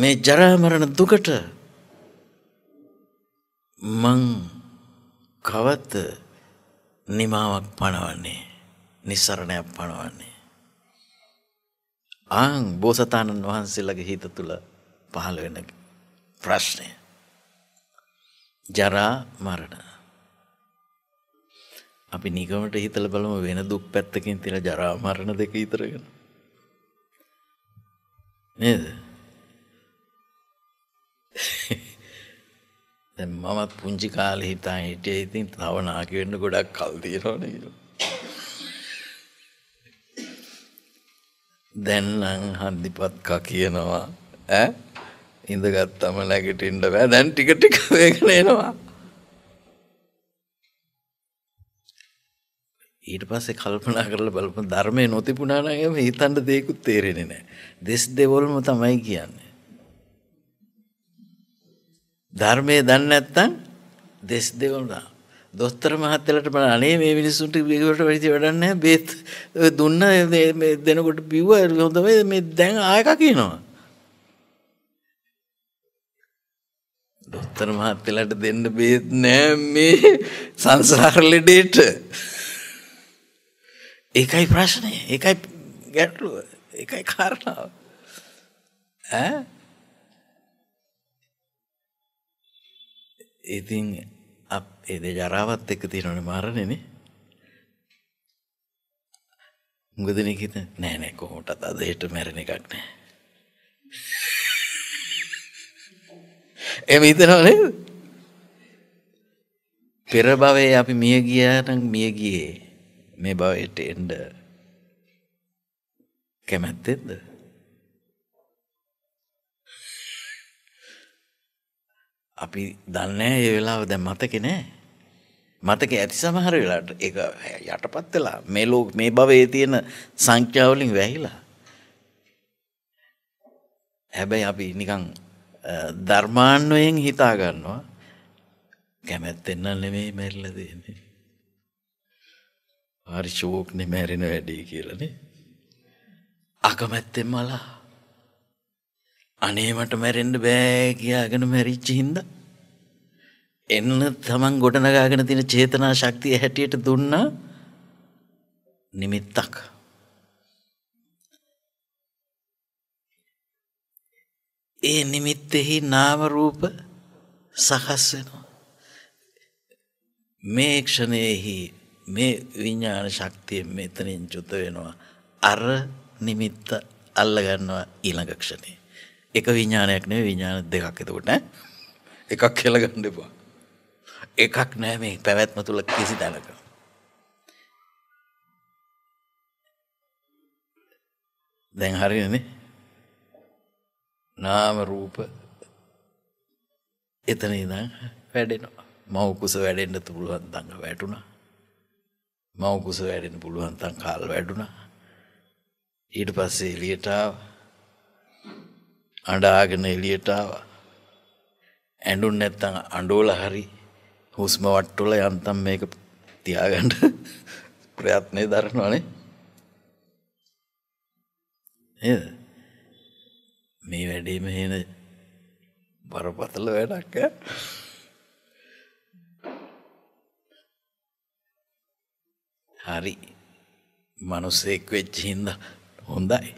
මේ ජරාමරණ දුකට මං කවත නිමාවක් පණවන්නේ නිස්සරණයක් පණවන්නේ. ආං බෝසතාණන් වහන්සේලගේ හිත තුළ පහළ වෙන ප්‍රශ්නය. ජරා මරණ. අපි නිගමට හිතල බලම වෙන දුක් පැත්තකින් තින ජරා මරණ දෙක ඉතරගෙන. නේද? දැන් මමත් පුංචි කාලේ හිතන් හිටියේ ඉතින් තව නාකි වෙන්න ගොඩක් කල් තියෙනවනේ කියලා. දැන් නම් හන්දිපත්ක කියනවා ඈ ඉඳගත්තම නැගිටින්න බෑ දැන් ටික ටික වේගන එනවා. ඊට පස්සේ කල්පනා කරලා බලපන් ධර්මයේ නොතිබුණා නම් එහෙම හිතන්න දෙයක්වත් තේරෙන්නේ නැහැ. දෙස් දෙවොල්ම තමයි කියන්නේ. ධර්මයේ දන්නේ නැත්නම් දෙස් දෙවුණා. දොස්තර මහත්තයලට බලන්න අනේ මේ මිනිස්සුන්ට ඒකට වැඩි වැඩක් නැහැ. බේත් දුන්න මේ දෙනකොට බිව්ව හොඳමයි මේ දැන් ආයක කියනවා. දොස්තර මහත්තයලට දෙන්න බේත් නැහැ මේ සංසාර ලෙඩේට. ඒකයි ප්‍රශ්නේ. ඒකයි ගැටලුව. ඒකයි කාරණාව. ඈ ඉතින් අප එද ජරාවත් එක්ක තියෙනවනේ මරණනේ මුගදෙනෙක් හිත නෑ නෑ කොහොමටත් අද හෙට මැරෙන එකක් නෑ එහෙම හිතනව නේද පෙර භවයේ අපි මිය ගියාට මිය ගියේ මේ භවයට එන්න කැමැත්තෙන්ද අපි දන්නේ ඒ වෙලාව දැන් මතකේ නෑ. මතකේ ඇති සමහර වෙලාවට ඒක යටපත් වෙලා මේ ලෝක මේ භවයේ තියෙන සංඛ්‍යා වලින් වැහිලා. හැබැයි අපි නිකන් ධර්මාන්වයෙන් හිතා ගන්නවා කැමැත්තෙන් නම් නෙමෙයි මැරිලා තියෙන්නේ. හරි ෂෝක් නේ මැරෙන වැඩේ කියලානේ. අකමැත්තෙන් මලා අනේ මට මැරෙන්ඩ බෑ කියාගෙන මැරිච්චි හින්ද. එන්න තමන් ගොඩනගාගෙන තින චේතනා ශක්තිය හැටියට දුන්න නිමිත්තක්. ඒ නිමිත්තෙහි නාමරූප සකස් වෙනවා. මේ ක්ෂණයෙහි මේ විඤ්ඥාන ශක්තිය මෙතනින් චුත වෙනවා. අර නිමිත්ත අල්ලගන්නවා ඊළඟක්ෂණය. එක විඤ්ඥානයක් නේ විඤ්ඥාන දෙකක් එතකොට එකක් කියලා ගණ්ඩපා එකක් නෑ මේ පැවැත්ම තුළ කිසි තැනක දැන් හරින නාම රූප එතන ඉදම් වැඩෙනවා මවකුස වැඩෙන්ට පුළුවන් තඟ වැටුණා මවකුස වැඩෙන පුළුවන් තන් කාල් වැඩුණා ඊට පස්සේ එලියටාව අඩාගෙන එළියට ආවා. ඇඬුන් නැත්තම් අඬෝලා හරි හුස්ම වට්ටොල යන්තම් මේක තියාගන්න ප්‍රයත්නේ දරනවානේ. නේද? මේ වැඩේම හේන බරපතල වැඩක් ඈ. හරි. මනුස්සෙක් වෙච්ච හින්දා හොඳයි.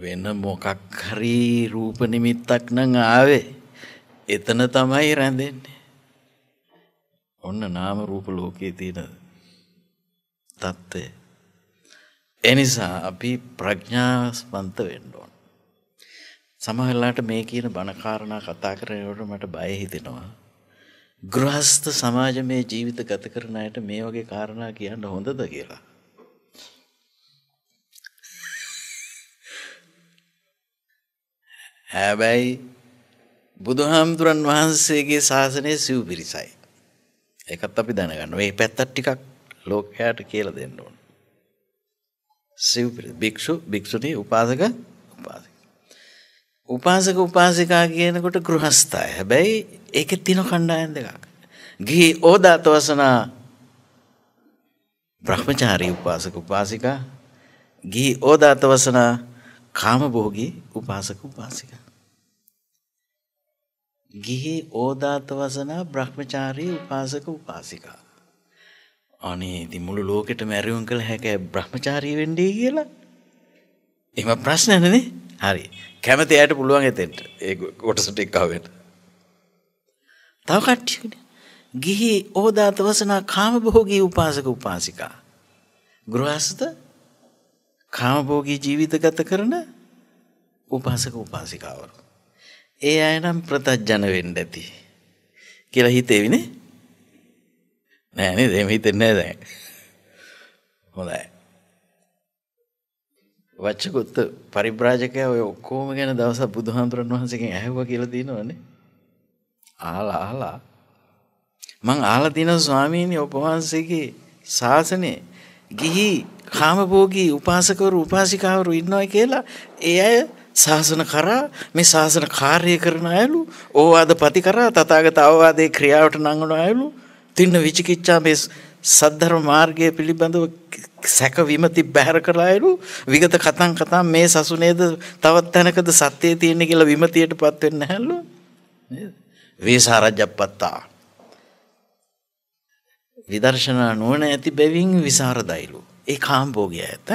වෙන මොකක් හරි රූප නිමිත්තක් නම් ආවේ එතන තමයි රැඳෙන්නේ. ඔන්න නාම රූප ලෝකයේ තියෙන தත්ත්වය. එනිසා අපි ප්‍රඥාස්වන්ත වෙන්න ඕන. සමහරලාට මේ කියන බණ කාරණා කතා කරනකොට මට බය හිතෙනවා. ගෘහස්ත සමාජ මේ ජීවිත ගත කරන අයට මේ වගේ කාරණා කියන්න හොඳද කියලා. හැබැයි බුදුහාමුදුරන් වහන්සේගේ ශාසනය සිව් පිරිසයි. එකත් අපි දැනගන්න ඒ පැත්තත් ටිකක් ලෝකයාට කියල දෙන්න ඕන. සිව් භික්‍ෂු භික්‍ෂුණී උපාසක උපාසක. උපාසක උපාසිකා කියනකොට ගෘහස්ථයි හැබැයි ඒක තින කණ්ඩායන් දෙකක්. ගිහි ඕදාතවසනා බ්‍රහ්මචාරී උපාසක උපාසිකා ගිහි ඕදාතවසනා කාමභෝගී උපාසක උපාසිකා. ගිහි ඕදාත වසනා බ්‍රහ්මචාරී උපාසක උපාසිකා. අනේ ඉතින් මුළු ලෝකෙටම ඇරියුම් කළ හැකෑ බ්‍රහ්මචාරී වෙන්නේ කියලා. එහෙම ප්‍රශ්න නැනේ. හරි. කැමති අයට පුළුවන් එතෙන්ට. ඒ කොටසට එක්කවෙන්න. තව කට්ටියනේ. ගිහි ඕදාත වසනා කාමභෝගී උපාසක උපාසිකා. ගෘහස්ත කාමභෝගී ජීවිත ගත කරන උපාසක උපාසිකාවරු. ඒ අයනම් ප්‍රතජ්ජන වෙන්න ඇති කියලා හිතේවිනේ නෑ නේද එහෙම හිතෙන්නේ නෑ දැන් හොඳයි වච්චකුත් පරිබ්‍රාජකයා ඔය ඔක්කොම ගැන දවසක් බුදුහාමුදුරන් වහන්සේගෙන් ඇහුවා කියලා දිනවනේ ආලා ආලා මං ආලා දිනන ස්වාමීන් වහන්සේගේ ශාසනේ ගිහි කාමභෝගී උපාසකවරු උපාසිකාවරු ඉන්නවා කියලා ඒ අය ශාසන කරා මේ ශාසන කාර්ය කරන අයලු ඕවාද පති කරා තතාගත අවවාදේ ක්‍රියාවට නංගන අයලු තින්න විචිකිච්ඡා මේ සද්ධර්ම මාර්ගය පිළිබඳව සැක විමති බැහැර කරලායලු විගත කතන් කතා මේ සසුනේද තවත් තැනකද සත්‍යය තියෙන කියලා විමතියට පත්වෙන්න හැල්ලු වේසාරජ්ජපත්තා විදර්ශනා නුවණ ඇති බැවින් විසාරදයිලු ඒ කාම්භෝගය ඇත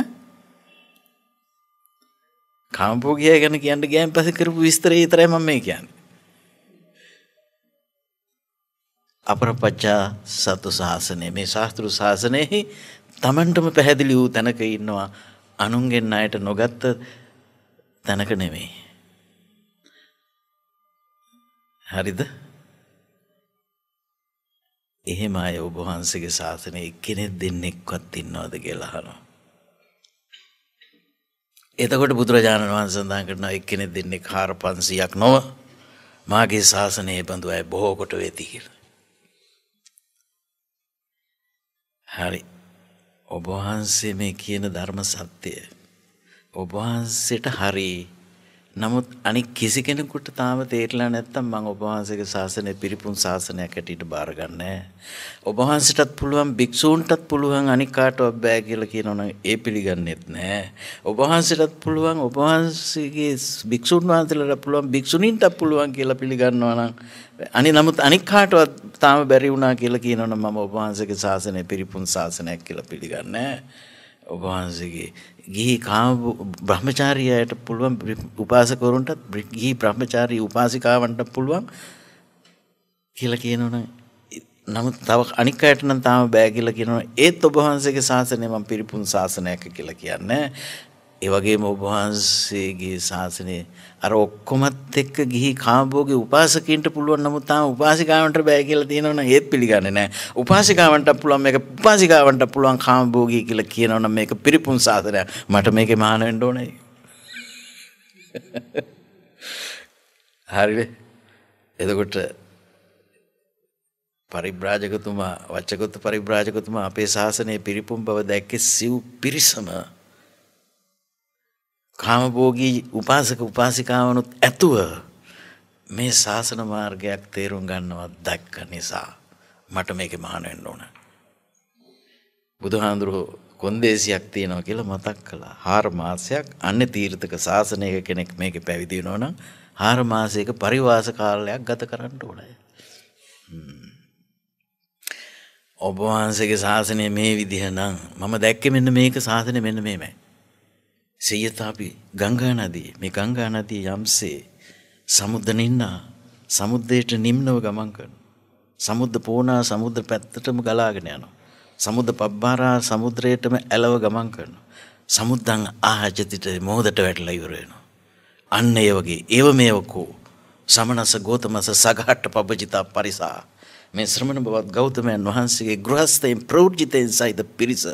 කාමභෝගය ගැන කියන්න ගියන් පස්සේ කරපු විස්තරය විතරයි මම මේ කියන්නේ. අපරපච්චා සතු ශාසනය මේ ශාස්තෘ ශාසනයෙහි Tamanටම පැහැදිලි වූ තැනක ඉන්නවා අනුන්ගෙන් අයට නොගත්ත තැනක නෙමෙයි. හරිද? එහෙම අය ඔබ වහන්සේගේ ශාසනය එක්කෙනෙක් දෙන්නෙක්වත් ඉන්නවද කියලා අහනවා. එතකොට බුදුරජාණන් වහන්ස සඳහන් කරනවා එක්කෙනෙක් දෙන්නේ කාර 500ක් නොව මාගේ ශාසනයේ බඳු අය බොහෝ කොට වෙති කියලා. හරි. ඔබ වහන්සේ මේ කියන ධර්ම සත්‍යය ඔබ වහන්සේට හරියි නමුත් අනික් කිසි කෙනෙකුට තාම තේරලා නැත්තම් මම ඔබ වහන්සේගේ ශාසනය පිරිපුන් ශාසනයක් හැටියට බාර ගන්න නැහැ. ඔබ වහන්සේටත් පුළුවන් භික්ෂූන්ටත් පුළුවන් අනික් කාටවත් බෑ කියලා කියනවනම් ඒ පිළිගන්නේත් නැහැ. ඔබ වහන්සේටත් පුළුවන් ඔබ වහන්සේගේ භික්ෂූන් වහන්සේලාට පුළුවන් භික්ෂුණීන්ටත් පුළුවන් කියලා පිළිගන්නවා නම් අනේ නමුත් අනික් කාටවත් තාම බැරි වුණා කියලා කියනවනම් මම ඔබ වහන්සේගේ ශාසනය පිරිපුන් ශාසනයක් කියලා පිළිගන්නේ නැහැ. ඔබ වහන්සේගේ ගිහි කාම බ්‍රහ්මචාරීයට පුළුවන් උපාසකවරුන්ටත් ගිහි බ්‍රහ්මචාරී උපාසිකාවන්ට පුළුවන් කියලා කියනවනම් නමුත් තව අනික් අයට නම් තාම බෑ කියලා කියනවා ඒත් ඔබ වහන්සේගේ ශාසනය මම පිරිපුන් ශාසනයක කියලා කියන්නේ ඒ වගේම ඔබ වහන්සේගේ ශාසනය අර ඔක්කොමත් එක්ක ගිහි කාමභෝගේ උපාසකීන්ට පුළුවන් නමුත් තාම උපාසිකාවන්ට බෑ කියලා තියෙනවනම් ඒත් පිළිගන්නේ නැහැ. උපාසිකාවන්ට පුළුවන් මේක උපාසිකාවන්ට පුළුවන් කාමභෝගී කියලා කියනවනම් මේක පිරිපුන් සාසනයක්. මට මේකේ මහාන වෙන්න ඕනේ. හරිද? එතකොට පරිබ්‍රාජකතුමා වච්චගොත් පරිබ්‍රාජකතුමා අපේ ශාසනයේ පිරිපුන් බව දැක්කේ සිව් පිරිසම කාමභෝගී උපාසක උපාසිකාවනුත් ඇතුව මේ ශාසන මාර්ගයක් තේරුම් ගන්නවත් දැක්ක නිසා මට මේක මහනෙන්න ඕන. බුදුහාඳුරෝ කොන්දේසියක් තියෙනවා කියලා මතක් කළා. හාර මාසයක් අන්න තීර්ථක ශාසනයක කෙනෙක් මේක පැවිදි වෙනවා නම් හාර මාසයක පරිවාස කාලයක් ගත කරන්න ඕනේ. ඔබ වහන්සේගේ ශාසනය මේ විදිහ නම් මම දැක්කේ මෙන්න මේක ශාසනය මෙන්න මේමයි. සේයතාපි ගංගානදී මේ ගංගානදී යම්සේ සමුද්ද නින්නා සමුද්දයට නිම්නව ගමන් කරන. සමුද්ද පෝනා සමුද්‍ර පැත්තටම ගලාගෙන යනවා. සමුද්ද පබ්බාරා සමුද්‍රයටම ඇලව ගමන් කරනවා. සමුද්දන් ආහජතිට මෝදට වැටලා ඉවර වෙනවා. අන්න ඒ වගේ ඒව මේවකෝ සමනස ගෝතමස සඝාට්ට පබ්බජිතා පරිසා මේ ශ්‍රමණ බවත් ගෞතමයන් වහන්සේගේ ගෘහස්තයෙන් ප්‍රෞර්ජිතයෙන් සහිත පිරිස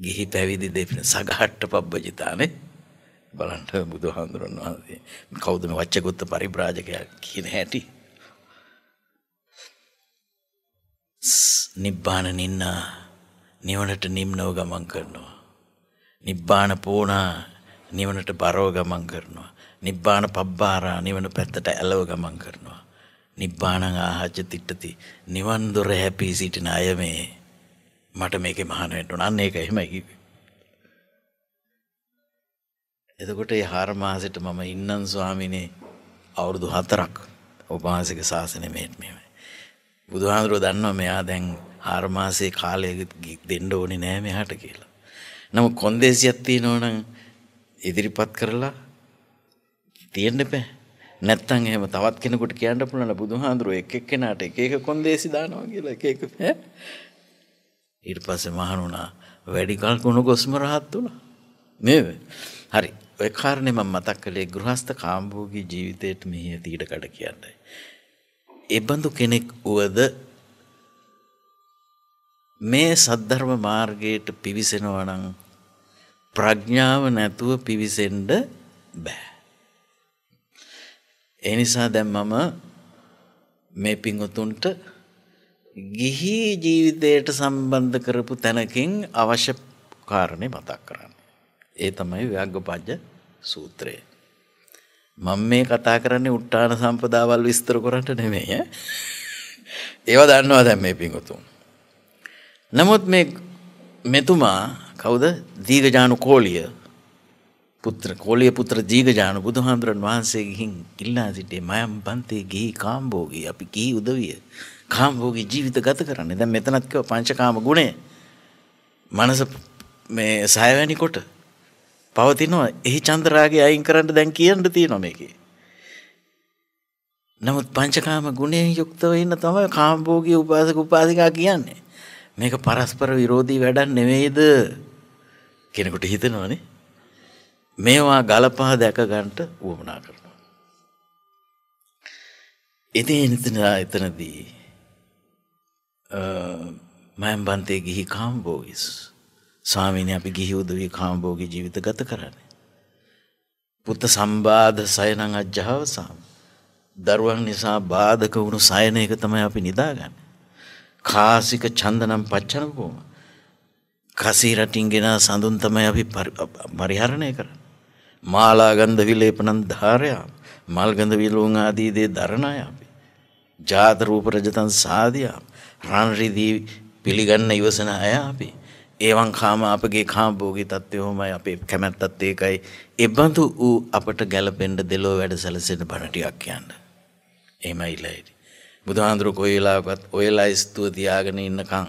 ගිහි පැවිදි දෙපින සගහට්ට පබ්බජිතානේ බලන්න බුදුහාඳුරන් වහන්සේ කවුද මේ වච්චගොත්ත පරිබ්‍රාජකයා කියන හැටි නිබ්බාන නින්න නිවනට නිම්නව ගමන් කරනවා නිබ්බාන පෝනා නිවනට බරව ගමන් කරනවා නිබ්බාන පබ්බාරා නිවන පැත්තට ඇලව ගමන් කරනවා නිබ්බාණං ආහච්ච තිට්ඨති නිවන් දොර හැපී සිටින අය මේ මට මේකේ මහාන වෙන්න ඕන. අන්න ඒක එහෙමයි කිව්වේ. එතකොට ඒ හාර මාසෙට මම ඉන්නම් ස්වාමිනේ අවුරුදු 4ක් ඔබ වහන්සේගේ ශාසනය මේත් මෙහෙමයි. බුදුහාඳුරෝ දන්නවා මෙයා දැන් හාර මාසේ කාලය දෙන්න ඕනේ නෑ මෙහාට කියලා. නමුත් කොන්දේසියක් තියෙනවා නම් ඉදිරිපත් කරලා තියෙන්න බෑ. නැත්තම් එහෙම තවත් කෙනෙකුට කියන්න පුළුවන් බුදුහාඳුරෝ එක එක්කෙනාට එක එක කොන්දේසි දානවා කියලා එක එක ඊට පස්සේ මහනුණා වැඩිකල් කුණු ගොස්ම රහත් වුණා. නේද? හරි. ඔය කාරණේ මම මතක් කළේ ගෘහස්ත කාම්භෝගී ජීවිතයට මෙහි ඇති ඊට කඩ කියන්නේ. ඒබඳු කෙනෙක් වුවද මේ සද්ධර්ම මාර්ගයට පිවිසෙනවා නම් ප්‍රඥාව නැතුව පිවිසෙන්න බෑ. ඒ නිසා දැන් මම මේ පිංගුතුන්ට ගිහි ජීවිතයට සම්බන්ධ කරපු තැනකින් අවශ්‍ය කාරණය මතක් කරන්න. ඒ තමයි ව්‍යග්ගපජ්ජ සූත්‍රය. මම මේ කතා කරන්නේ උට්ටාන සම්පදාවල් විස්තර කරන්නට නෙමෙයි ඈ. ඒවා දන්නවා දැන් මේ පිංගුතුන්. නමුත් මේ මෙතුමා කවුද? දීගජානු කෝලිය පුත්‍ර කෝලිය පුත්‍ර දීගජානු බුදුහාමුදුරන් වහන්සේ ගිහින් ඉල්ලා සිටියේ මයම් පන්ති ගිහි කාම්බෝගේ අපි ගිහි උදවිය කාම්භෝගී ජීවිත ගත කරන්නේ දැන් මෙතනත් කිව්ව පංචකාම ගුණය මනස මේ සයවැනි කොට පවතිනවා එහි චන්ද්‍රාගය අයින් කරන්න දැන් කියන්න තියෙනවා මේකේ නමුත් පංචකාම ගුණයෙන් යුක්තව ඉන්න තමයි කාම්භෝගී උපාසක උපාසිකා කියන්නේ මේක පරස්පර විරෝධී වැඩක් නෙවෙයිද කෙනෙකුට හිතෙනවනේ මේවා ගලපහ දැක ගන්නට උවමනා කරනවා ඉතින් එතනදී මයම්බන්තය ගිහි කාම්බෝගිස් ස්වාමීනය අපි ගිහි උදවී කාම්බෝගි ජීවිත ගත කරන. පුත්ත සම්බාධ සයනං අජ්්‍යාවසාම් දරුවන් නිසා බාධක වුණු සයනයක තමයි අපි නිදාගන්න. කාසික චන්දනම් පච්චනකෝම කසී රටින්ගෙන සඳුන් තමයි අපි පරිහරණය කරන්න. මාලාගන්ධ විලේපනන් ධාරයා මල්ගඳ විලූන් ආදීදේ දරණය අපි. ජාතරූපරජතන් සාධයාම රාණරිදී පිළිගන්න ඉවසන අය අපි. ඒවන් කාම අපගේ කාම්භෝගී තත්ත්වයෝමයි අපේ කැමැත්තත් ඒකයි එබඳු වූ අපට ගැලපෙන්ඩ දෙලෝ වැඩ සැලසෙන බණටියක් කියන්න. එමයිල්ලයිට. බුදුහාන්දුරු කොයිලාකත් ඔයලා ස්තුව තියාගෙන ඉන්නකං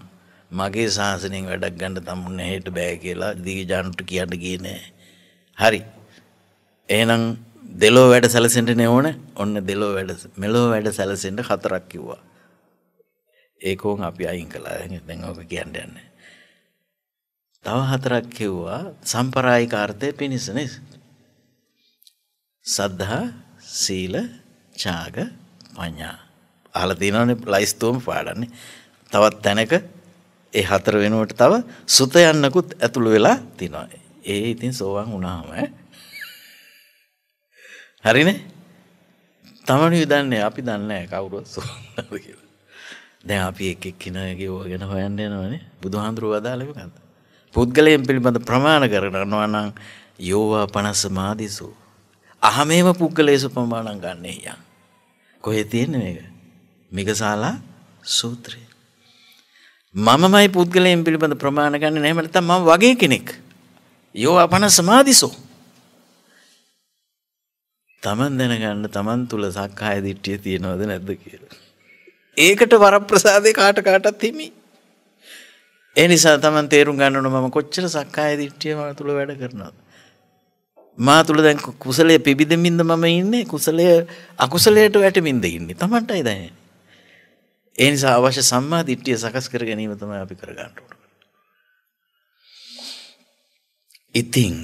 මගේ ශාසනයෙන් වැඩක් ගණඩ තමුන්න හෙට බෑ කියලා දිගජානුට කියන්න කියනෑ. හරි. ඒනම් දෙලෝ වැඩ සැලසෙන්ට නෙවන ඔන්න දෙලෝ වැඩ මෙලෝ වැඩ සැලසෙන්ට හතරක් කිව්වා. ඒකෝන් අපි අයින් කළා. දැන් ඕක කියන්න යන්නේ. තව හතරක් කිව්වා සම්පරායික අර්ථය පිණිස නේද? සද්ධා, සීල, ඡාග, පඤ්ඤා. අහලා තියෙනවනේ ලයිස්තුවම පාඩන්නේ. තවත් තැනක ඒ හතර වෙනුවට තව සුත යන්නකුත් ඇතුළු වෙලා තිනවා. ඒ ඉතින් සෝවාන් වුණාම හරිනේ? තමනු දන්නේ අපි දන්නේ නැහැ කවුරුත් සෝවාන් කියලා. දැන් අපි එක් එක්කිනගේ ඕගෙන හොයන්න යනවනේ බුදුහාඳුරුව වදාළේ මොකද්ද? පුද්ගලයන් පිළිබඳ ප්‍රමාණ කරනවා නම් යෝවා පනස මාදිසු. අහමේව පුද්ගලයේසු ප්‍රමාණම් ගන්නෙහි යන්. කොහෙ තියෙන්නේ මේක? මිගසාලා සූත්‍රය. මමමයි පුද්ගලයන් පිළිබඳ ප්‍රමාණ ගන්න නැහැ නැත්නම් මම වගේ කෙනෙක්. යෝවා පනස මාදිසෝ. තමන් දැනගන්න තමන් තුල සක්කාය දිට්ඨිය තියෙනවද නැද්ද කියලා. ඒකට වරප්‍රසාදේ කාට කාටත් හිමි. ඒ නිසා තමන් තේරුම් ගන්නන මම කොච්චර සක්කාය දිට්ඨිය මා තුල වැඩ කරනවද? මා තුල දැන් කුසලයේ පිබිදෙමින්ද මම ඉන්නේ කුසලය අකුසලයට වැටෙමින්ද ඉන්නේ තමන්ටයි දැනෙන්නේ. ඒ නිසා අවශ්‍ය සම්මා දිට්ඨිය සකස් කර ගැනීම තමයි අපි කර ගන්න ඕන. ඉතින්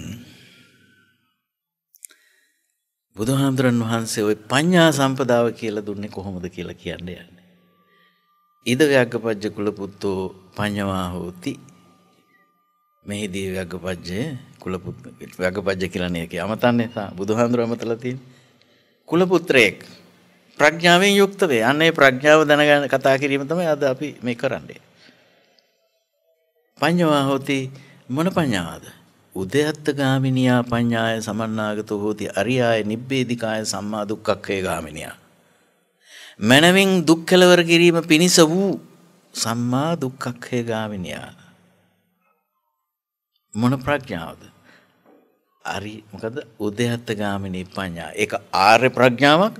බුදුහාමුදුරන් වහන්සේ ওই පඤ්ඤා සම්පදාව කියලා දුන්නේ කොහොමද කියලා කියන්නේ. ඉද ව්‍යග්ගපජ්ජ කුල පුත්තෝ පඤ්ඤවා හෝති මෙහිදී ව්‍යග්ගපජ්ජය කුල පුත් ව්‍යග්ගපජ්ජ කියලා නේ කිය අමතන්නේ සා බුදුහාඳුර අමතලා තියෙන කුල පුත්‍රයෙක් ප්‍රඥාවෙන් යුක්ත වේ අනේ ප්‍රඥාව දැනගන්න කතා කිරීම තමයි අද අපි මේ කරන්නේ පඤ්ඤවා හෝති මොන පඤ්ඤාවද උදයත්ත ගාමිනියා පඤ්ඤාය සමන්නාගතෝ හෝති අරියාය නිබ්බේධිකාය සම්මා දුක්ඛක්ඛේ ගාමිනියා මනමින් දුක් කෙලවර කිරීම පිණිස වූ සම්මා දුක්ඛක්ඛය ගාමිනියා මොන ප්‍රඥාවද? අරි මොකද උදයත්ත ගාමිනී පඤ්ඤා. ඒක ආර්ය ප්‍රඥාවක්,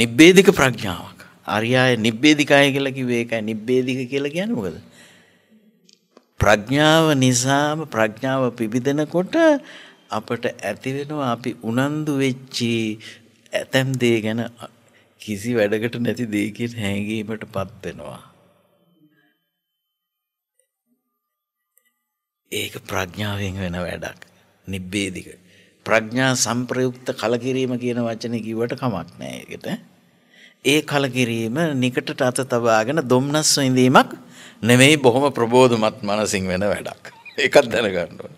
නිබ්බේධික ප්‍රඥාවක්. ආර්යය නිබ්බේධිකය කියලා කිව්වේ ඒකයි. නිබ්බේධික කියලා කියන්නේ මොකද? ප්‍රඥාව නිසාම ප්‍රඥාව පිබිදෙනකොට අපට ඇති වෙනවා අපි උනන්දු වෙච්චි ඇතම් දේ ගැන කිසි වැඩකට නැති දෙයකින් හැඟීමට පත් වෙනවා. ඒක ප්‍රඥාවෙන් වෙන වැඩක්. නිබ්බේධික. ප්‍රඥා සම්ප්‍රයුක්ත කලකිරීම කියන වචනේ කිව්වට කමක් නැහැ ඒකට. ඒ කලකිරීම නිකටට අත තබාගෙන දුම්නස් විඳීමක් නෙමෙයි බොහොම ප්‍රබෝධමත් මනසින් වෙන වැඩක්. ඒකත් දැනගන්න ඕනේ.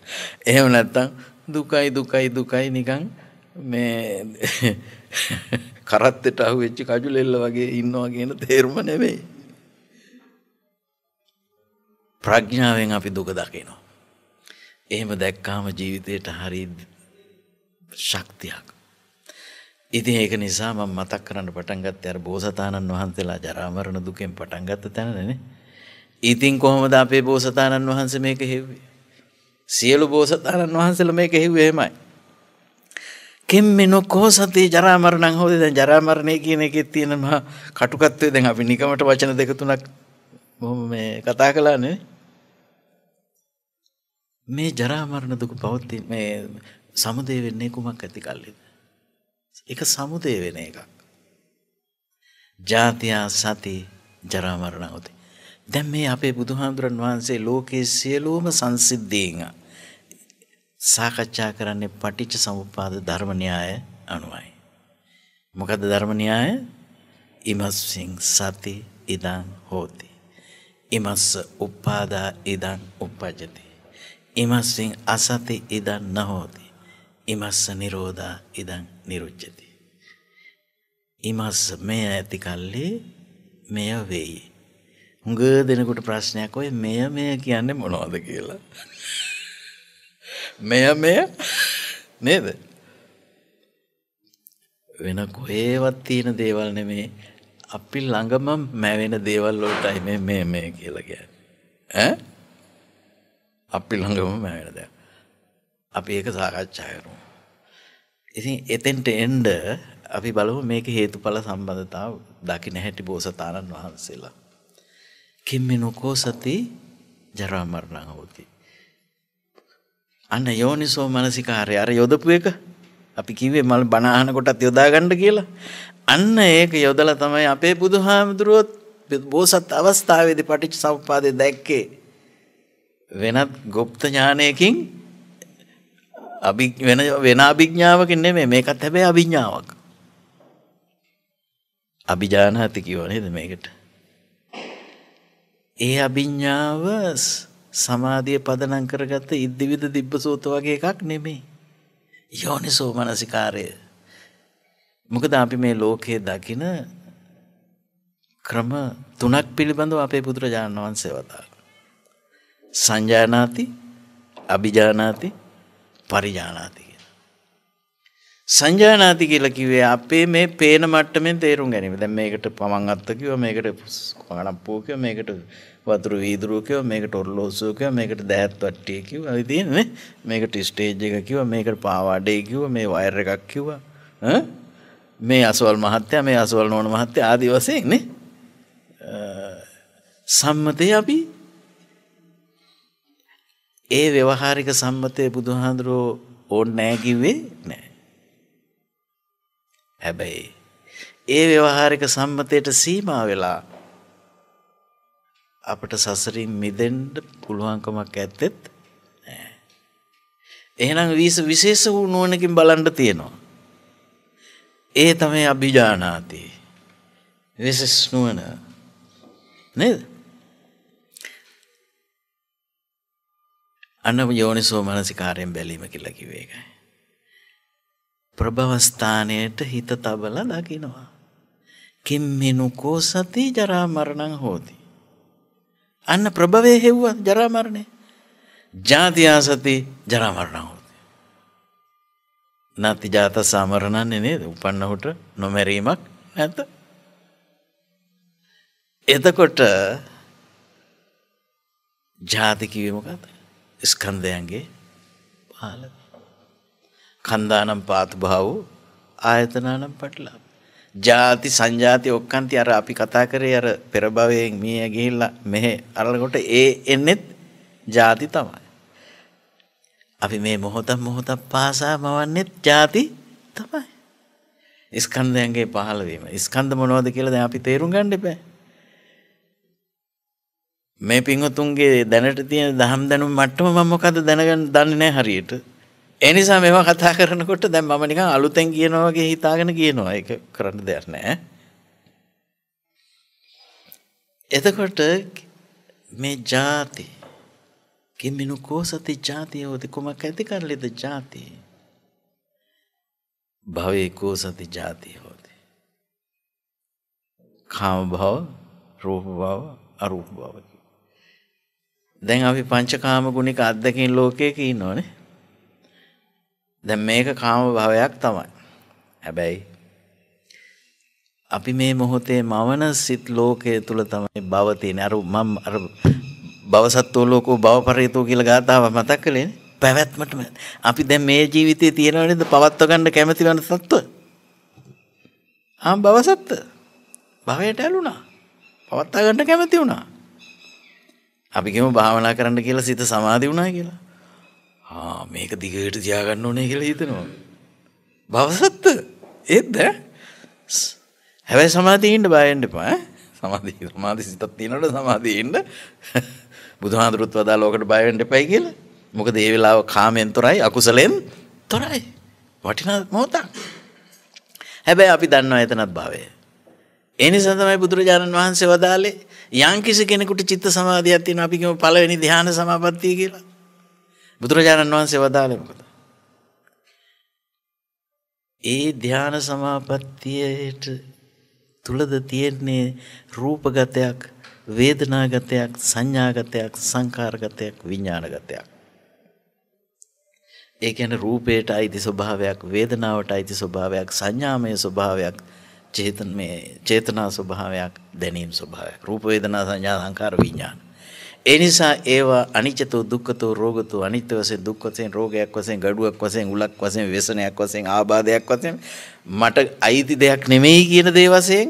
එහෙම නැත්නම් දුකයි දුකයි දුකයි නිකන් මේ කරත්තෙට අහුවෙච්ච කජුලෙල්ල වගේ ඉන්නවා කියන තේරුම නෙමෙයි. ප්‍රඥාවෙන් අපි දුක දකිනවා. එහෙම දැක්කාම ජීවිතයට හරි ශක්තියක්. ඉතින් ඒක නිසා මම මතක් කරන්න පටන් ගත්තේ අර බෝසතාණන් වහන්සේලා ජරා මරණ දුකෙන් පටන් ගත්ත තැනනේ. ඉතින් කොහොමද අපේ බෝසතාණන් වහන්සේ මේක හෙව්වේ? සියලු බෝසතාණන් වහන්සේලා මේක හෙව්වේ එහෙමයි. කෙම්මේ නොකෝ සතේ ජරා මරණං හොදේ දැන් ජරා මරණය කියන එකේ තියෙන මහා කටුකත්වය දැන් අපි නිකමට වචන දෙක තුනක් බොහොම මේ කතා කළානේ මේ ජරා මරණ දුක පවතින මේ සමුදේ වෙන්නේ කුමක් ඇති කල්ලිද? ඒක සමුදේ වෙන එකක්. ජාතියා සති ජරා මරණ උදේ. දැන් මේ අපේ බුදුහාමුදුරන් වහන්සේ ලෝකයේ සියලුම සංසිද්ධීන් සාකච්ඡා කරන්නේ පටිච්ච සමුප්පාද ධර්ම න්‍යාය අනුවයි. මොකද ධර්ම න්‍යාය? ඉමස්සින් සති ඉදං හෝති. ඉමස්ස උපාදා ඉදං උපජ්ජති. ඉමස්සින් අසති ඉදං නහෝති. ඉමස්ස නිරෝධා ඉදං නිරුච්ඡති. ඉමස්ස මෙය ඇති කල්ලි මෙය වෙයි. හුඟ දෙනකොට ප්‍රශ්නයක් ඔය මෙය මෙය කියන්නේ මොනවද කියලා. මෙය මෙය නේද වෙන කොහේවත් තියෙන දේවල් නෙමේ අපි ළඟම මැවෙන දේවල් වලටයි මේ මේ මේ කියලා කියන්නේ ඈ අපි ළඟම මැවෙන දේ අපි ඒක සාකච්ඡා කරමු ඉතින් එතෙන්ට එන්න අපි බලමු මේක හේතුඵල සම්බන්ධතාව දකින්න හැටි බෝසතාණන් වහන්සේලා කිම්මිනුකෝ සති ජරා මරණ හොතී අන්න යෝනිසෝ මනසිකාරය අර යොදපු එක අපි කිවේ මල් බනාහන කොටත් යොදාගණ්ඩ කියලා. අන්න ඒක යොදල තමයි අපේ බුදු හාමුදුරුවොත් බෝසත් අවස්ථාවේද පටිච් සම්පාදය දැක්කේ. වෙනත් ගොප්ත ඥානයකින් වෙන අභිඥාවකින් නෙමේ මේකත් හැබැයි අභිඥාවක්. අභිජාන හති කිවනේද මේකට. ඒ අභිඥ්ඥාවස්. සමාධිය පදනම් කරගත්ත ඉද්දිවිද දිබ්බසෝත වගේ එකක් නෙමේ. යෝනිසෝ මනසිකාරය. මොකද අපි මේ ලෝකයේ දකින ක්‍රම තුනක් පිළිබඳව අපේ බුදුරජාණන් වහන්සේ වදාළ. සංජානාති අභිජානාති පරිජානාති. සංජානාති කියලා කිව්වේ අපේ මේ පේන මට්ටමින් තේරුම් ගැනීම. දැන් මේකට පමන් අත්ත කිව්වා, මේකට කණප්පෝ කිව්වා, මේකට වතුර වීදුරුව කිව්වා, මේකට ඔරලෝසුව කිව්වා, මේකට දැහත් වට්ටිය කිව්වා. ඒ තියෙන්නේ මේකට ස්ටේජ් එක කිව්වා, මේකට පාවාඩේ කිව්වා, මේ වයර් එකක් කිව්වා. ඈ මේ අසවල් මහත්තයා, මේ අසවල් නෝන මහත්තයා ආදි වශයෙන් නේ. සම්මතේ අපි ඒ ව්‍යවහාරික සම්මතය බුදුහාඳුරෝ ඕන් නෑ කිව්වේ නෑ. හැබැයි ඒ ව්‍යවහාරික සම්මතයට සීමා වෙලා අපට සසරින් මිදෙන්න පුළුවන්කමක් ඇත්තෙත් එහෙනම් වීස විශේෂ වූ නුවණකින් බලන්න තියෙනවා. ඒ තමයි අභිජානාති. විශේෂ නුවණ. නේද? අන්න යෝනිසෝ මනසිකාරයෙන් බැලීම කියලා කිව්වේ ඒකයි. ප්‍රභවස්ථානයට හිත තබලා දකිනවා. කිම්මිනුකෝ සති ජරා මරණං හෝති. අන්න ප්‍රභවයේ හෙව්වා ජරා මරණය. ජාතියා සති ජරා මරණං හෝති. නැති ජාත සමරණන්නේ නේද? උපන්නහුට නොමැරීමක් නැත. එතකොට ජාති කිව්වේ මොකක්ද? ස්කන්ධයන්ගේ පාලක කන්දානම් පාතු භාවෝ ආයතනානම් පටලාප. ಜಾති සංජාති ඔක්කන්ති අර අපි කතා කරේ අර පෙර භවයෙන් මීය ගිහිල්ලා මෙහෙ අරලකොට ඒ එන්නේත් ಜಾති තමයි. අපි මේ මොහොත මොහොත පාසා මවන්නේත් ಜಾති තමයි. ස්කන්ධයන්ගේ පහළවීම. ස්කන්ධ මොනවද කියලා දැන් අපි තේරුම් ගන්න එපා. මේ පින්වතුන්ගේ දැනට තියෙන දහම් දැනුම මට්ටම මම මොකද්ද දැනගන්න දන්නේ නැහැ හරියට. එනිසා මෙම කතා කරනකොට දැන් මම නිකන් අලුතෙන් කියනවා වගේ හිතාගෙන කියනවා. ඒක කරන්න දෙයක් නැහැ. එතකොට මේ ಜಾති කිමිනු කෝසති ಜಾතිය උති කුමක් ඇති කරලිද ಜಾති භවේ කෝසති ಜಾතිය හොති කාම භව රූප භව අරූප භව දැන් අපි පංචකාම ගුණික අද්දකින් ලෝකයක ඉන්නවනේ දැන් මේක කාම භවයක් තමයි. හැබැයි අපි මේ මොහොතේ මවන සිත් ලෝකයේ තුල තමයි භව තියෙන. අර මම අර භවසත්ත්ව ලෝකෝ භවපරේතෝ කියලා ගාතාව මතක් කළේනේ. පැවැත්මටම අපි දැන් මේ ජීවිතේ තියෙනව නේද පවත්ව ගන්න කැමති වෙන සත්ත්ව? ආ භවසත්ත්ව. භවයට ඇලුනා. පවත්වා ගන්න කැමති වුණා. අපි කියමු භාවනා කරන්න කියලා සිත සමාධි වුණා කියලා. ආ මේක දිගට තියාගන්න ඕනේ කියලා හිතනවා. භවසත්ත ඒත්ද හැබැයි සමාධියේ ඉන්න බය වෙන්න එපා. සමාධිය සමාධි සිතක් තියෙනකොට සමාධියේ ඉන්න බුදුහාඳුරුත් වදා ලෝකට බය වෙන්න එපයි කියලා. මොකද ඒ වෙලාව කාමෙන් තොරයි අකුසලෙන් තොරයි. වටිනා මොහොතක්. හැබැයි අපි දන්නවා එතනත් භවය. ඒ නිසා තමයි බුදුරජාණන් වහන්සේ වදාලේ යම් කිසි කෙනෙකුට චිත්ත සමාධියක් තියෙනවා අපි කියමු පළවෙනි ධ්‍යාන සමාපත්තිය කියලා. බුදුරජාණන් වහන්සේ වදාළේ මොකද? ඒ ධ්‍යාන සමාපත්තියට තුලද තියෙන්නේ රූපගතයක් වේදනාගතයක් සංඥාගතයක් සංකාරගතයක් විඥානගතයක් ඒ කියන්නේ රූපයට අයිති ස්වභාවයක් වේදනාවට අයිති ස්වභාවයක් සංඥාමය ස්වභාවයක් චේතනමය චේතනා ස්වභාවයක් දැනීම් ස්වභාවයක් රූප වේදනා සංඥා සංකාර විඥාන ඒ නිසා ඒවා අනිච්චතෝ දුක්ඛතෝ රෝගතෝ අනිත්‍ය වශයෙන් දුක් වශයෙන් රෝගයක් වශයෙන් gaduwak වශයෙන් උලක් වශයෙන් ව්‍යසනයක් වශයෙන් ආබාධයක් වශයෙන් මට අයිති දෙයක් නෙමෙයි කියන දේ වශයෙන්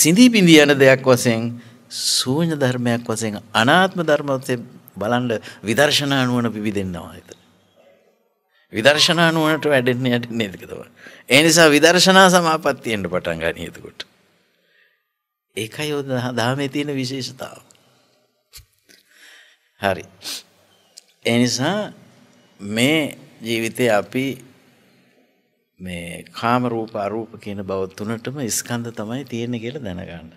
සිඳී බිඳී යන දෙයක් වශයෙන් ශූන්‍ය ධර්මයක් වශයෙන් අනාත්ම ධර්මවත්සේ බලන්න විදර්ශනා නුවණ පිවිදෙන්නවා හිතට. විදර්ශනා නුවණට වැඩෙන්නේ යටින්නේ ඒක තමයි. ඒ නිසා විදර්ශනා සමාපත්තියෙන් පටන් ගන්න එතකොට. ඒකයි ධාමේ තියෙන විශේෂතාව. හරි. ඒ නිසා මේ ජීවිතේ අපි මේ කාම රූප අරූප කියන බව තුනටම ස්කන්ධ තමයි තියෙන්නේ කියලා දැනගන්න.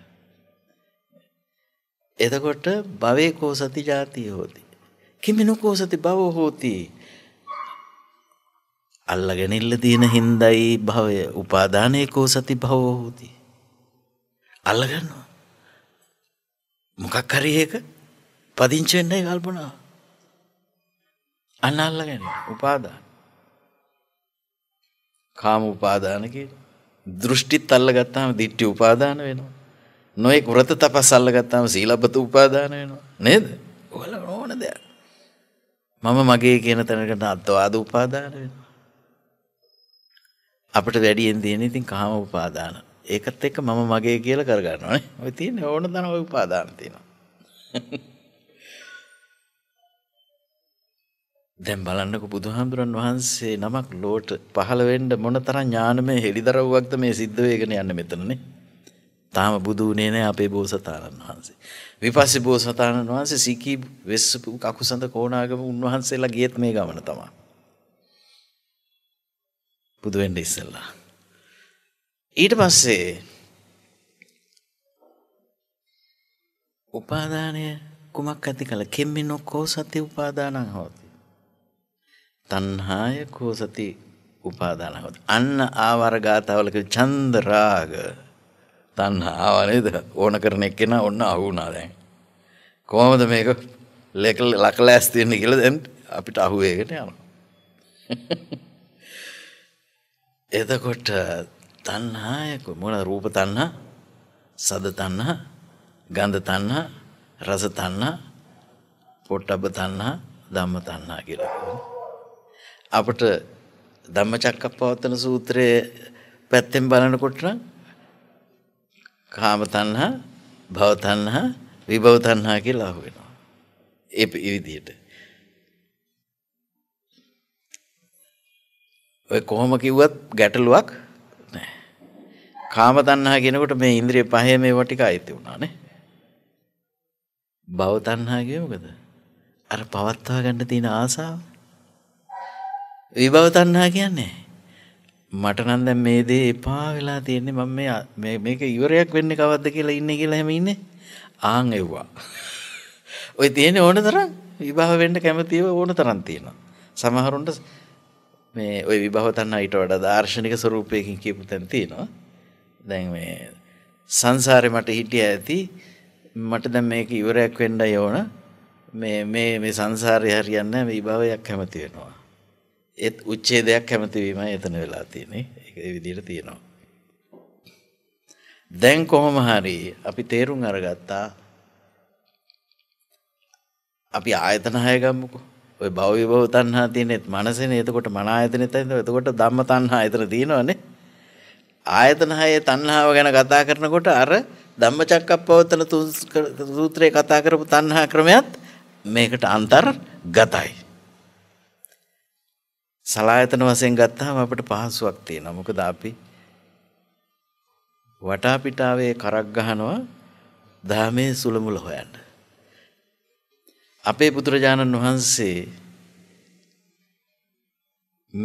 එතකොට භවේ කෝ සති ජාතිය හොති. කිමිනුකෝ සති භව හෝති. අල්ලගෙන ඉල්ල තියෙන හින්දයි භවය උපාදානයේ කෝ සති භව හෝති. අල්ලගන්නවා. මොකක් හරි එක පදිංචි වෙන්නයි කල්පනාව. අන්න අල්ලගෙන උපාදාන. කාම උපාදාන කියලා. දෘෂ්ටිත් අල්ලගත්තාම දිට්ඨි උපාදාන වෙනවා. නොයෙක් වෘත තපස් අල්ලගත්තාම සීලබ්බත උපාදාන වෙනවා. නේද? ඔයාල ඕන දෙයක්. මම මගේ කියන තැනකට අත්වාද උපාදාන වෙනවා. අපිට වැඩියෙන් දෙන්නේ ඉතින් කාම උපාදාන. ඒකත් එක්ක මම මගේ කියලා කරගන්නවා නේ. ඔය තියෙන්නේ ඕන දන ඔය උපාදාන තියෙනවා. දැන් බලන්නක බුදුහාමුදුරන් වහන්සේ නමක් ලෝට පහළ වෙන්න මොන තරම් ඥානමය හෙළිදරව්වක්ද මේ සිද්ධ වෙගෙන යන්නේ මෙතනනේ. තාම බුදු උනේ නැහැ අපේ බෝසතාණන් වහන්සේ. විපස්සී බෝසතාණන් වහන්සේ සීකී වෙස්සපු කකුසඳ කොණාගම උන්වහන්සේලා ගියත් මේ ගමන තමයි. බුදු වෙන්න ඉස්සෙල්ලා. ඊට පස්සේ උපාදානය කුමක් ඇති කළ කෙම්මෙන් ඔක්කෝ සත්‍ය උපාදානං හොත්. තණ්හාය කෝසති උපාදානවත අන්න ආවර ගාතාවලක ඡන්ද රාග තණ්හාව නේද ඕන කරන එක්කෙනා ඔන්න අහු වුණා දැන් කොහොමද මේක ලකල ලකලස් තියෙන්නේ කියලා දැන් අපිට අහු වේගෙන යනවා එතකොට තණ්හාය මොන රූප තණ්හා සද තණ්හා ගන්ධ තණ්හා රස තණ්හා පොට්ටබ්බ තණ්හා ධම්ම තණ්හා කියලා කියනවා අපට ධම්මචක්කප්පවත්තන සූත්‍රයේ පැත්තෙන් බලනකොට නම් කාම තණ්හා, භව තණ්හා, විභව තණ්හා කියලා අහු වෙනවා. ඒ විදිහට. ඔය කොහොම කිව්වත් ගැටලුවක් නැහැ. කාම තණ්හා කියනකොට මේ ඉන්ද්‍රිය පහේ මේවා ටික අයිති වුණා නේ. භව තණ්හා කියන්නේ මොකද? අර පවත්වා ගන්න තියෙන ආසාව විභව තණ්හා කියන්නේ මට නම් දැන් මේ දේ එපා වෙලා තියෙන්නේ මම මේ මේ මේක ඉවරයක් වෙන්නේ කවද්ද කියලා ඉන්නේ කියලා හැම ඉන්නේ ආන් එව්වා. ඔය තියෙන්නේ ඕන තරම් විභව වෙන්න කැමතිව ඕන තරම් තියෙනවා. සමහරුන්ට මේ ඔය විභව තණ්හා ඊට වඩා දාර්ශනික ස්වරූපයකින් කියපු තැන තියෙනවා. දැන් මේ සංසාරේ මට හිටිය ඇති මට දැන් මේක ඉවරයක් වෙන්නයි ඕන. මේ මේ මේ සංසාරේ හරියන්නේ නැහැ විභවයක් කැමති වෙනවා. ඒත් උච්ඡේදයක් කැමතිවීමයි එතන වෙලා තියෙන්නේ. ඒක ඒ විදිහට තියෙනවා. දැන් කොහොම හරි අපි තේරුම් අරගත්තා අපි ආයතන හය ගම්මුකෝ. ඔය භව විභව තණ්හා තියෙනෙත් මනසනේ. එතකොට මන ආයතනෙත් ඇඳලා එතකොට ධම්ම තණ්හා එතන තියෙනවනේ. ආයතන හයේ තණ්හාව ගැන කතා කරනකොට අර ධම්මචක්කප්පවත්තන සූත්‍රයේ කතා කරපු තණ්හා ක්‍රමයක් මේකට අන්තර්ගතයි. සලායතන වශයෙන් ගත්තාම අපිට පහසුවක් තියෙනවා. මොකද අපි වටා පිටාවේ කරක් ගහනවා ධාමයේ සුලමුල හොයන්න. අපේ බුදුරජාණන් වහන්සේ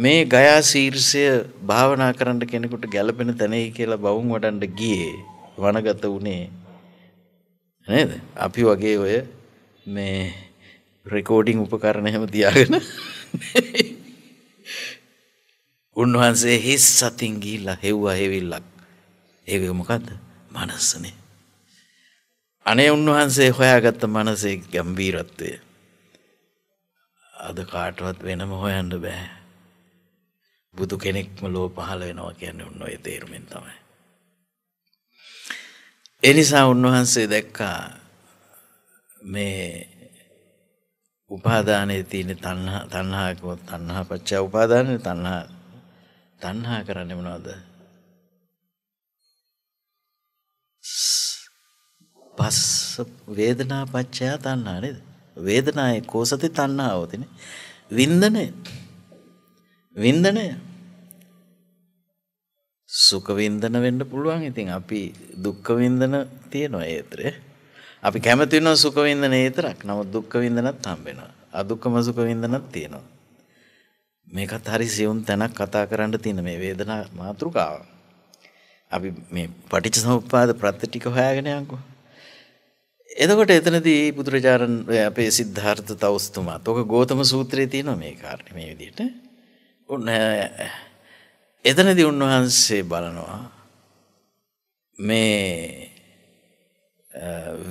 මේ ගයා ශීර්ෂය භාවනා කරන්න කෙනෙකුට ගැළපෙන තැනෙයි කියලා බවුන් වඩන්න ගියේ වනගත වුණේ නේද? අපි වගේ ඔය මේ රෙකෝඩින් උපකරණ එහෙම තියාගෙන උන්වහන්සේ හිස් සතින් ගිහිල්ලා හෙව්වා හෙවිල්ලක්. ඒක මොකද්ද? මනසනේ. අනේ උන්වහන්සේ හොයාගත්ත මනසේ ගැඹීරත්වය. අද කාටවත් වෙනම හොයන්න බෑ. බුදු කෙනෙක්ම ලෝ පහළ වෙනවා කියන්නේ උන් ඔය තේරුමෙන් තමයි. එනිසා උන්වහන්සේ දැක්කා මේ උපාදානයේ තියෙන තණ්හා තණ්හාකවත් තණ්හා පච්චා උපාදානයේ තණ්හා තණ්හා කරන්නේ මොනවද? පස් වේදනා පච්චය තණ්හා නේද? වේදනායේ කෝසති තණ්හාව තියෙන. වින්දනය. වින්දනය. සුඛ වින්දන වෙන්න පුළුවන්. ඉතින් අපි දුක්ඛ වින්දන තියෙනවා ඒතරේ. අපි කැමති වෙනවා සුඛ වින්දන ඒතරක්. නමුත් දුක්ඛ වින්දනත් හම්බ වෙනවා. අදුක්ඛම සුඛ වින්දනත් තියෙනවා. මේකත් හරි සියුම් තැනක් කතා කරන්න තියෙන මේ වේදනා මාතෘකාව. අපි මේ පටිච්ච සමුප්පාද ප්‍රත්‍ය ටික හොයාගෙන යන්කෝ. එතකොට එතනදී බුදුරජාණන් අපේ සිද්ධාර්ථ තවස්තුමා. තෝක ගෝතම සූත්‍රයේ තියෙනවා මේ කාරණේ මේ විදිහට. උන් එතනදී උන්වහන්සේ බලනවා මේ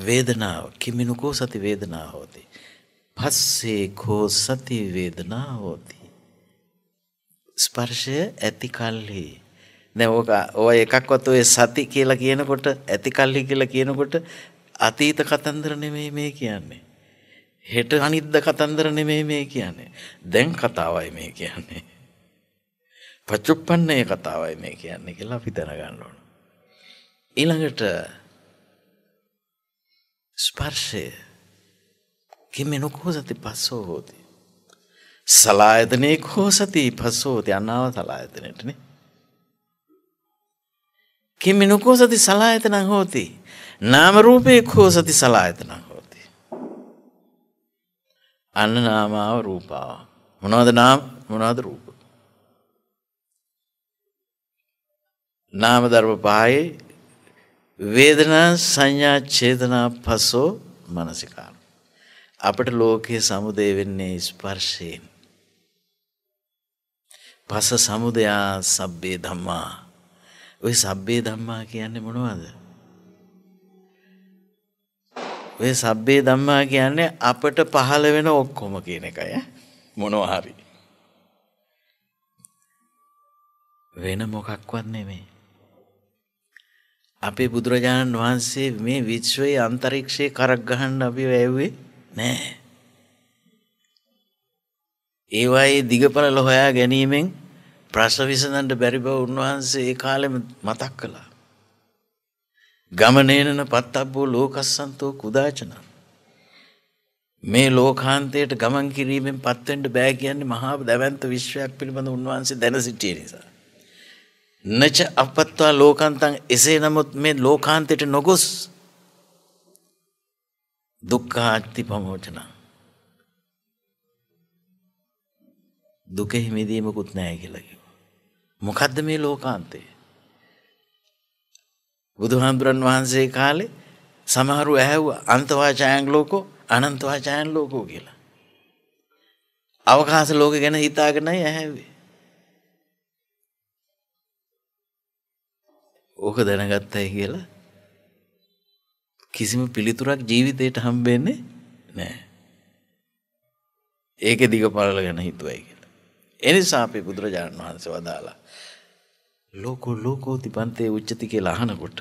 වේදනාව කිමිනුකෝ සති වේදනාව හොති. පස්සේ කෝ සති වේදනාව හොති. ස්පර්ශය ඇති කල්හි දැන් ඕක ඔය එකක්වත් ඔය සති කියලා කියනකොට ඇති කල්හි කියලා කියනකොට අතීත කතන්දර නෙමෙයි මේ කියන්නේ හෙට අනිද්ද කතන්දර නෙමෙයි මේ කියන්නේ දැන් කතාවයි මේ කියන්නේ පච්චුප්පන්නේ කතාවයි මේ කියන්නේ කියලා අපි දැනගන්න ඕන ඊළඟට ස්පර්ශය කිමෙනකෝ සති පස්සෝ හෝති සලායතනයේ කෝසති පසෝති අන්නාව සලායතනයටන කිමි නොකෝසති සලායතනං හෝති නාමරූපය කෝසති සලායතනං හෝති අන්න නාමාව රූපාව මොනවද නාම මොනාද රූප නාම ධර්ම පායේ වේදනා සංඥා චේතනා පසෝ මනසිකාර අපට ලෝකයේ සමුදේ වෙන්නේ ස්පර්ශයෙන් පස සමුදයා සබ්බේ ධම්මා. ඔය සබ්බේ ධම්මා කියන්නේ මොනවද? ඔය සබ්බේ ධම්මා කියන්නේ අපට පහළ වෙන ඔක්කොම කියන එකයි මොනවා හරි. වෙන මොකක්වත් නෙමෙයි. අපේ බුදුරජාණන් වහන්සේ මේ විශ්වයේ අන්තරික්ෂයේ කරක් ගහන්න අපි වැයුවේ නෑ. ඒවායේ දිගපලල හොයා ගැනීමෙන් ප්‍රශ්න විසඳන්න බැරි බව උන්වහන්සේ ඒ කාලෙම මතක් කළා. ගමනේනන පත්තබ්බෝ ලෝකස්සන්තෝ කුදාචනං. මේ ලෝකාන්තයට ගමන් කිරීමෙන් පත්වෙන්ට බෑ කියන්නේ මහා දැවන්ත විශ්වයක් පිළිබඳ උන්වහන්සේ දැන සිටිය නිසා. නච අපත්වා ලෝකන්තන් එසේ නමුත් මේ ලෝකාන්තයට නොගොස් දුක්ඛාත්ති ප්‍රමෝචනා දුක හිමිදීමකුත් නෑ කියලා කිව්වා. මොකද්ද මේ ලෝකාන්තය? බුදුහාමුදුරන් වහන්සේ කාලේ සමහරු ඇහැව්වා අන්තවාචායන් ලෝකෝ අනන්තවාචායන් ලෝකෝ කියලා. අවකාශ ලෝක ගැන හිතාගෙනයි ඇහැවේ. ඕක දැනගත්තයි කියලා කිසිම පිළිතුරක් ජීවිතයට හම්බෙන්නේ නෑ. ඒක දිග පරල ගැන හිතුවයි. එනිසා අපේ බුදුරජාණන් වහන්සේ වදාලා ලෝකෝ ලෝකෝති පන්තේ උච්චති කියලා අහනකොට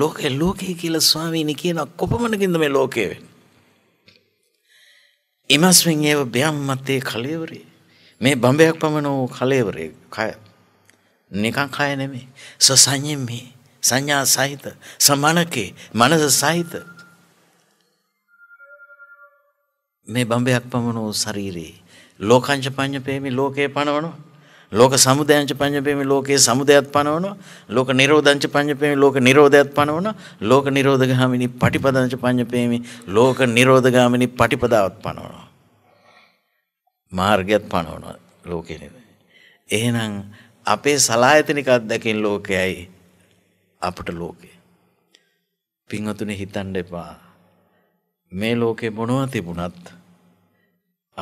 ලෝකේ ලෝකේ කියලා ස්වාමීනි කියන කොපමණකින්ද මේ ලෝකේ වෙන්නේ? ීමස්මින් ඒව බයම් මතේ කලෙවරේ මේ බඹයක් පමණ වූ කලෙවරේ කය නිකන් කය නෙමෙයි සසඤ්ඤෙමි සංඥා සහිත සමනකේ මනස සහිත මේ බඹයක් පමණ වූ ශරීරේ ලෝකංච පඤ්ඤපේමි ලෝකේ පණවනවා. ලෝක සමුදයංච පඤ්ඤපේමි ලෝකේ සමුදයත් පණවනවා. ලෝක නිරෝධංච පඤ්ඤපේමි ලෝක නිරෝධයත් පණවනවා. ලෝක නිරෝධගාමිනී පටිපදංච පඤ්ඤපේමි ලෝක නිරෝධගාමිනී පටිපදාවත් පණවනවා. මාර්ගයත් පණවනවා ලෝකේ නේද. එහෙනම් අපේ සලායතනික අත්දැකීම් ලෝකයයි අපට ලෝකය. පින්වතුනි හිතන්න එපා. මේ ලෝකේ මොනවා තිබුණත්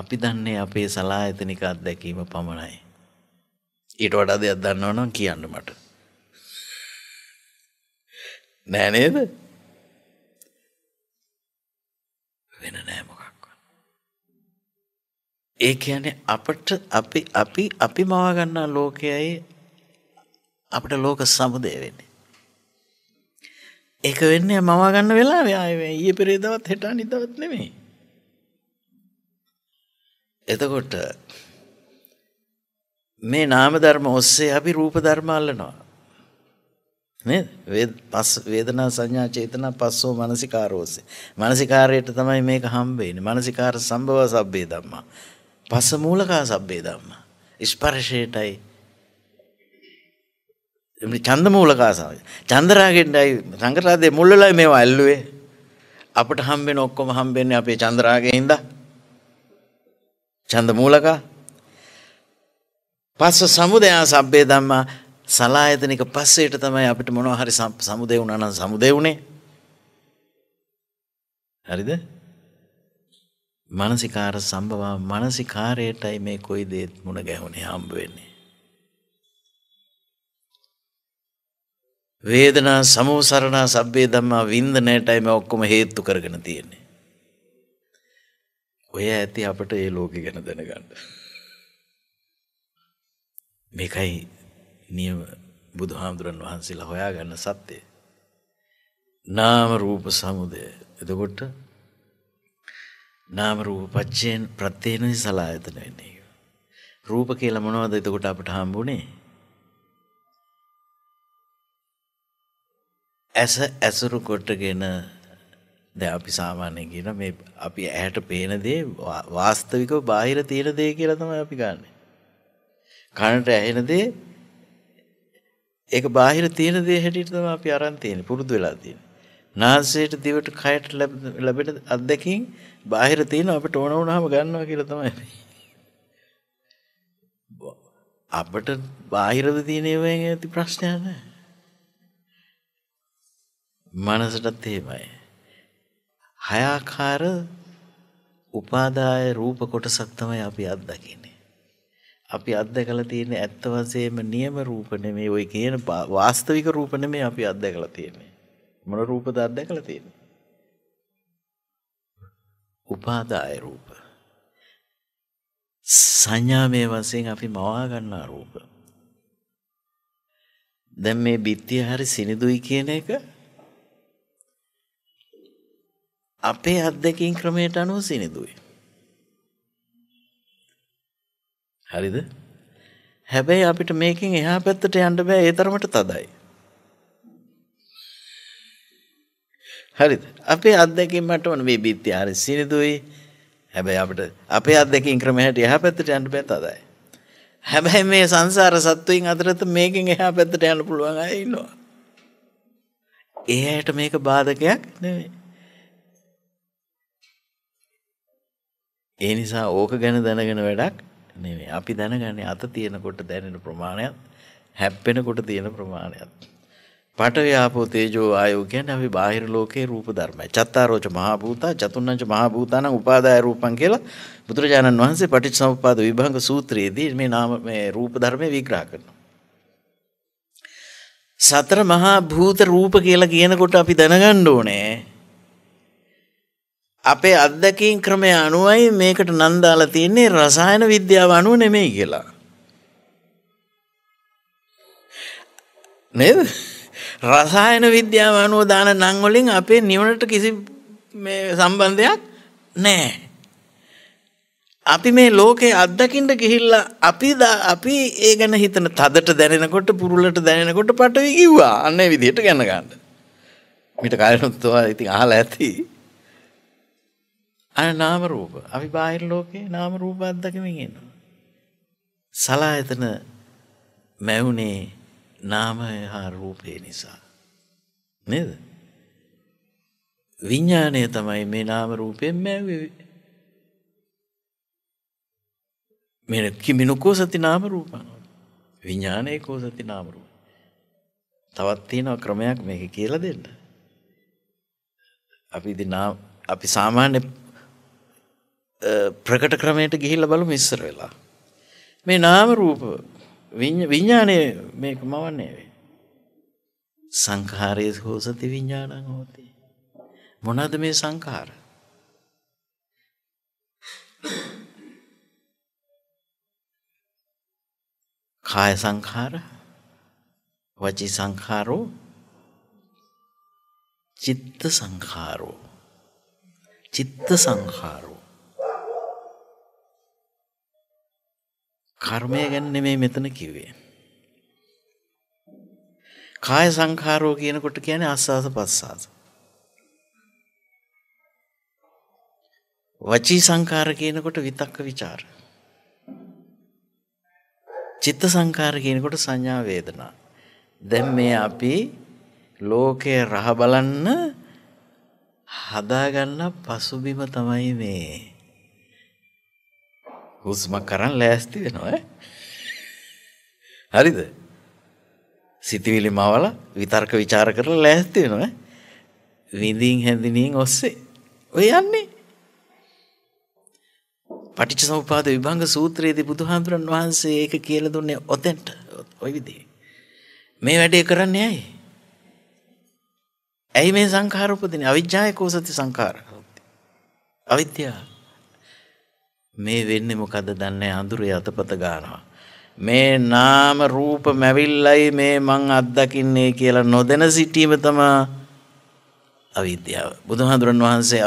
අපි දන්නේ අපේ සලායතනික අත්දැකීම පමණයි. ඊට වඩා දෙයක් දන්නවනම් කියන්න මට. නෑ නේද? වෙන නෑ මොකක්වත්. ඒ කියන්නේ අපට අපි අපි අපි මවා ගන්නා ලෝකයයි අපිට ලෝක සමුදය වෙන්නේ. ඒක වෙන්නේ මවා ගන්න වෙලාවේ ආයේ ඊයේ පෙරේදවත් හෙට අනිද්දාවත් නෙමෙයි. එතකොට මේ නාම ධර්ම ඔස්සේ අපි රූප ධර්ම අල්ලනවා. නේද? පස් වේදනා සංඥා චේතනා පස්සෝ මානසිකාරෝස්සේ. මානසිකාරයට තමයි මේක හම්බ වෙන්නේ. මානසිකාර සම්භව සබ්බේ ධම්මා. පස්ස මූලකා සබ්බේ ධම්මා. ස්පර්ශයටයි චන්ද මූලකාසාව. චන්දරාගෙන්ටයි සංගරාදේ මුල්ලලයි මේවා ඇල්ලුවේ. අපට හම්බෙන ඔක්කොම හම්බෙන්නේ අපේ චන්දරාගේ හින්දා. ඡන්ද මූලක පස්ස සමුදයා සබ්බේ ධම්මා සලායතනික පස්සේට තමයි අපිට මොනවා හරි සමුදේ වුණා නම් සමුදේ වුණේ. හරිද? මානසිකාර සම්භවා මානසිකාරයටයි මේ කොයි දේත් මුණ ගැහුනේ හම්බ වෙන්නේ. වේදනා සමෝසරණා සබ්බේ ධම්මා වින්දනයටයි මේ ඔක්කොම හේතු කරගෙන තියෙන්නේ. ඔය ඇති අපට ඒ ලෝකෙ ගැන දැනගන්න. මේකයි නියම බුදුහාමුදුරන් වහන්සේලා හොයාගන්න සත්‍යය. නාම රූප සමුදය. එතකොට නාම රූප පච්චයෙන් ප්‍රත්‍යේනයි සලායතන වෙන්නේ. රූප කියලා මොනවද එතකොට අපට හම්බුනේ? ඇස ඇසුරු කොටගෙන දැන් අපි සාමාන්‍යයෙන් කියන මේ අපි ඇහැට පේන දේ වාස්තවිකව බාහිර තියෙන දේ කියලා තමයි අපි ගන්නෙ. කනට ඇහෙන දේ ඒක බාහිර තියෙන දේ හැටියට තමයි අපි අරන් තියෙන්නේ පුරුදු වෙලා තියෙන්නේ. නාසයට දිවට කයට ලැබෙන අත්දැකීම් බාහිර තියෙන අපිට ඕන වුණාම ගන්නවා කියලා තමයි අපි. අපට බාහිරව තියෙන ඒවායින් ඇති ප්‍රශ්නයක් නැහැ. මනසටත් එහෙමයි. හයාකාර උපාදාය රූප කොටසක් තමයි අපි අත්දකින්නේ. අපි අත්දකලා තියෙන්නේ ඇත්ත වශයෙන්ම නියම රූප නෙමෙයි ওই කියන වාස්තවික රූප නෙමෙයි අපි අත්දකලා තියෙන්නේ. මොන රූපද අත්දකලා තියෙන්නේ? උපාදාය රූප. සංඥාමය වශයෙන් අපි මවා ගන්නා රූප. දැන් මේ බිත්තිය හරි සිනිදුයි කියන එක අපේ අත්දැකින් ක්‍රමයට අනුව සිනිදුවේ. හරිද හැබැයි අපිට මේකින් එහා පැත්තට යන්න බෑ ඒ තරමට තදයි. හරිද අපේ අත්දැකින් මට ඕන මේ බිත්ති හරි සිනිදුයි හැබැයි අපිට අපේ අත්දැකින් ක්‍රමයට එහා පැත්තට යන්න බෑ තදයි. හැබැයි මේ සංසාර සත්වයින් අතරත මේකින් එහා පැත්තට යන්න පුළුවන් අය ඉන්නවා. ඒ ඇයට මේක බාධකයක් නෙවෙයි. ඒ නිසා ඕක ගැන දැනගෙන වැඩක් නෙවෙයි. අපි දැනගන්නේ අත තියෙනකොට දැනෙන ප්‍රමාණයත් හැප්පෙනකොට තියෙන ප්‍රමාණයත්. පඨවි ආපෝ තේජෝ ආයෝ කියන්නේ අපි බාහිර ලෝකේ රූප ධර්මයි. චත්තාරෝච මහා භූතා චතුන්නංච මහා භූතානං උපාදාය රූපං කියලා බුදුරජාණන් වහන්සේ පටිච්චසමුප්පාද විභංග සූත්‍රයේදී මේ නාම මේ රූප ධර්මය විග්‍රහ කරනවා. සතර මහා භූත රූප කියලා කියනකොට අපි දැනගන්න ඕනේ අපේ අත්දැකීම් ක්‍රමය අනුවයි මේකට නන්දාලා තියන්නේ රසායන විද්‍යාව අනුව නෙමෙයි කියලා. නේද? රසායන විද්‍යාව අනුව දාන නම් වලින් අපේ නිවනට කිසි මේ සම්බන්ධයක් නැහැ. අපි මේ ලෝකේ අත්දකින්න ගිහිල්ලා අපි අපි ඒ ගැන හිතන තදට දැනෙනකොට පුරුලට දැනෙනකොට පටවි කිව්වා. අන්න ඒ විදිහට ගන්න ගන්න. මිට කාලෙනුත් ඔයා ඉතින් අහලා ඇති. අර නාම රූප. අපි බාහිර ලෝකේ නාම රූප අත්දැකීමෙන් එනවා. සලායතන මැවුනේ නාමය හා රූපය නිසා. නේද? විඤ්ඥානය තමයි මේ නාම රූපයෙන් මැවේ. මෙ කිමිනුකෝ සති නාම රූපන් විඤ්ඥානය කෝ සති නාම රූප. තවත් තියෙනව ක්‍රමයක් මේක කියලා දෙන්න. අපි ඉදි අපි සාමාන්‍ය ප්‍රකට ක්‍රමයට ගිහිල්ල බලු මිස්සර වෙලා. මේ නාම රූප විඤ්ඥානය මේක මවන්නේ වේ. සංකාරය හෝසති විඤ්ඥානං හෝති. මොනද මේ සංකාර. කාය සංකාර වචි සංකාරෝ චිත්ත සංකාරෝ චිත්ත සංකාරෝ කර්මය ගැන නෙමෙයි මෙතන කිව්වේ. කාය සංඛාරෝ කියනකොට කියන්නේ ආස්වාස පස්වාස. වචී සංඛාර කියනකොට විතක්ක ਵਿਚාර. චිත්ත සංඛාර කියනකොට සංඥා වේදනා. දැන් මේ අපි ලෝකේ රහ බලන්න හදාගන්න පසුබිම තමයි මේ. හුස්ම කරන් ලෑස්ති වෙනවා හරිද සිතිවිලි මවල විතර්ක ਵਿਚාර කරලා ලෑස්ති වෙනවා විඳින් හැඳිනින් ඔස්සේ ඔය යන්නේ පටිච්චසමුපාද විභංග සූත්‍රයේදී බුදුහාමුදුරන් වහන්සේ ඒක කියලා දුන්නේ ඔතෙන්ට ওই විදිහේ මේ වැඩේ කරන්නේ ඇයි ඇයි මේ සංඛාර උපදින්නේ අවිජ්ජාය කෝසති සංඛාර අවිද්‍යාව මේ වෙන්නේ මොකද දන්නේ අඳුරේ අතපත ගානවා. මේ නාම රූප මැවිල්ලයි මේ මං අත්දකින්නේ කියලා නොදැන සිටීම තමා අවිද්‍යාව. බුදුහාඳුරන් වහන්සේ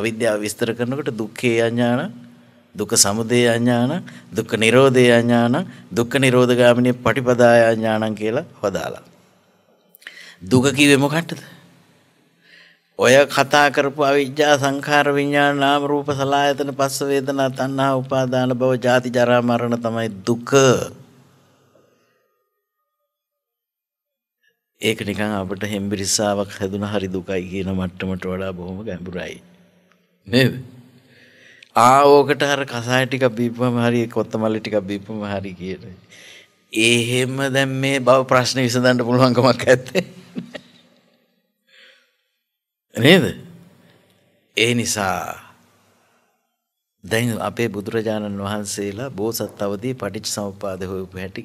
අවිද්‍යාව විස්තර කරනකට දුක්ඛේ අඥාන දුක සමුදය අඥාන දුක්ඛ නිරෝධය අඥාන දුක්ඛ නිරෝධගාමිනී පටිපදාය අඥානං කියලා හොදාලා. දුක කිව්වේ මොකටද? ඔය කතා කරපු අවිජ්ජා සංඛාර විඥාන නාම රූප සලආයතන පස්ස වේදනා තණ්හා උපාදාන භව ජාති ජරා මරණ තමයි දුක. ඒක නිකන් අපිට හෙම්බිරිස්සාවක් හැදුන හරි දුකයි කියන මට්ටමට වඩා බොහොම ගැඹුරයි. නේද? ආ ඕකට අර කසාය ටික බීපම හරි කොත්තමල්ලි ටික බීපම හරි කියන. එහෙම දැන් මේ භව ප්‍රශ්න විසඳන්න පුළුවන් කමක් නැත්තේ. නේද ඒ නිසා දැන් අපේ බුදුරජාණන් වහන්සේලා බෝසත් අවදී පටිච්ච සමුපාද හොයපු හැටි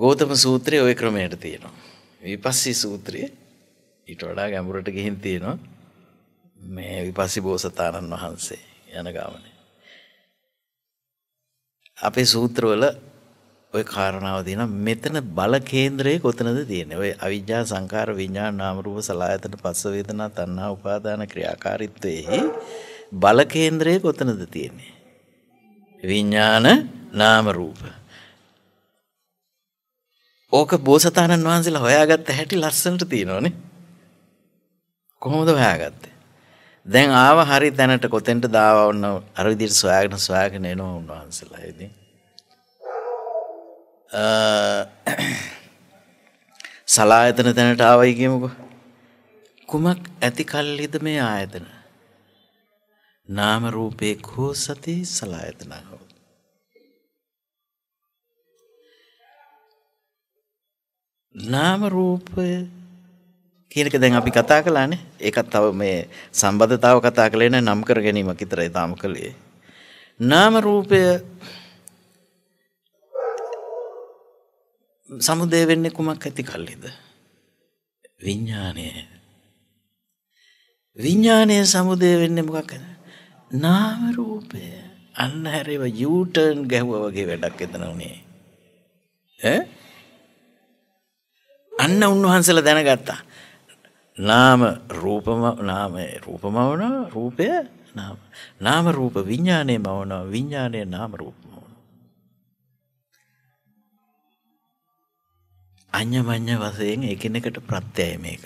ගෝතම සූත්‍රය ඔය ක්‍රමයට තියෙනවා විපස්සී සූත්‍රය ඊට වඩා ගැඹුරට ගිහින් තියෙනවා මේ විපස්සී බෝසතාණන් වහන්සේ යන ගාමනේ අපේ සූත්‍රවල ඔය කාරණාව තියෙනවා මෙතන බල කේන්ද්‍රය කොතනද තියෙන්නේ ඔය අවිජ්ජා සංකාර විඥාන නාම රූප සලආයතන පස්ස වේදනා තණ්හා උපාදාන ක්‍රියාකාරීත්වයේ බල කේන්ද්‍රය කොතනද තියෙන්නේ විඥාන නාම රූප ඕක බෝසතාණන් වහන්සේලා හොයාගත්ත හැටි ලස්සනට තියෙනවනේ කොහොමද හොයාගත්තේ දැන් ආව හරි තැනට කොතෙන්ට දාවවන්න අර විදිහට සොයාගෙන සොයාගෙන එනවා උන්වහන්සේලා ඉතින් සලායතන තැනට ආවයි කියමුකෝ. කුමක් ඇති කල්ලිද මේ ආයතන? නාම රූපේ කෝ සති සලායතන හොත්. නාම රූපය කියනක දැන් අපි කතා කළානේ. ඒකත් තව මේ සම්බන්ධතාව කතා කළේ නෑ නම් කර ගැනීමක් විතරයි තාම කළේ. නාම රූපය සමුදය වෙන්නේ කුමක් ඇති කල්ලිද විඤ්ඥානය විඤ්ඥානය සමුදය වෙන්න මොකක්ද නාමරූපය අන්න හැරව යුටර්න් ගැහුව වගේ වැඩක් එතන වනේ අන්න උන්වහන්සල දැනගත්තා නාම රූපම නාමය රූපමවන රූපය නාම රූප විඤ්ඥානය මවනවා විඤ්ඥානය නාම රූපම අඤ්ඤමඤ්ඤ වශයෙන් එකිනෙකට ප්‍රත්‍යය මේක.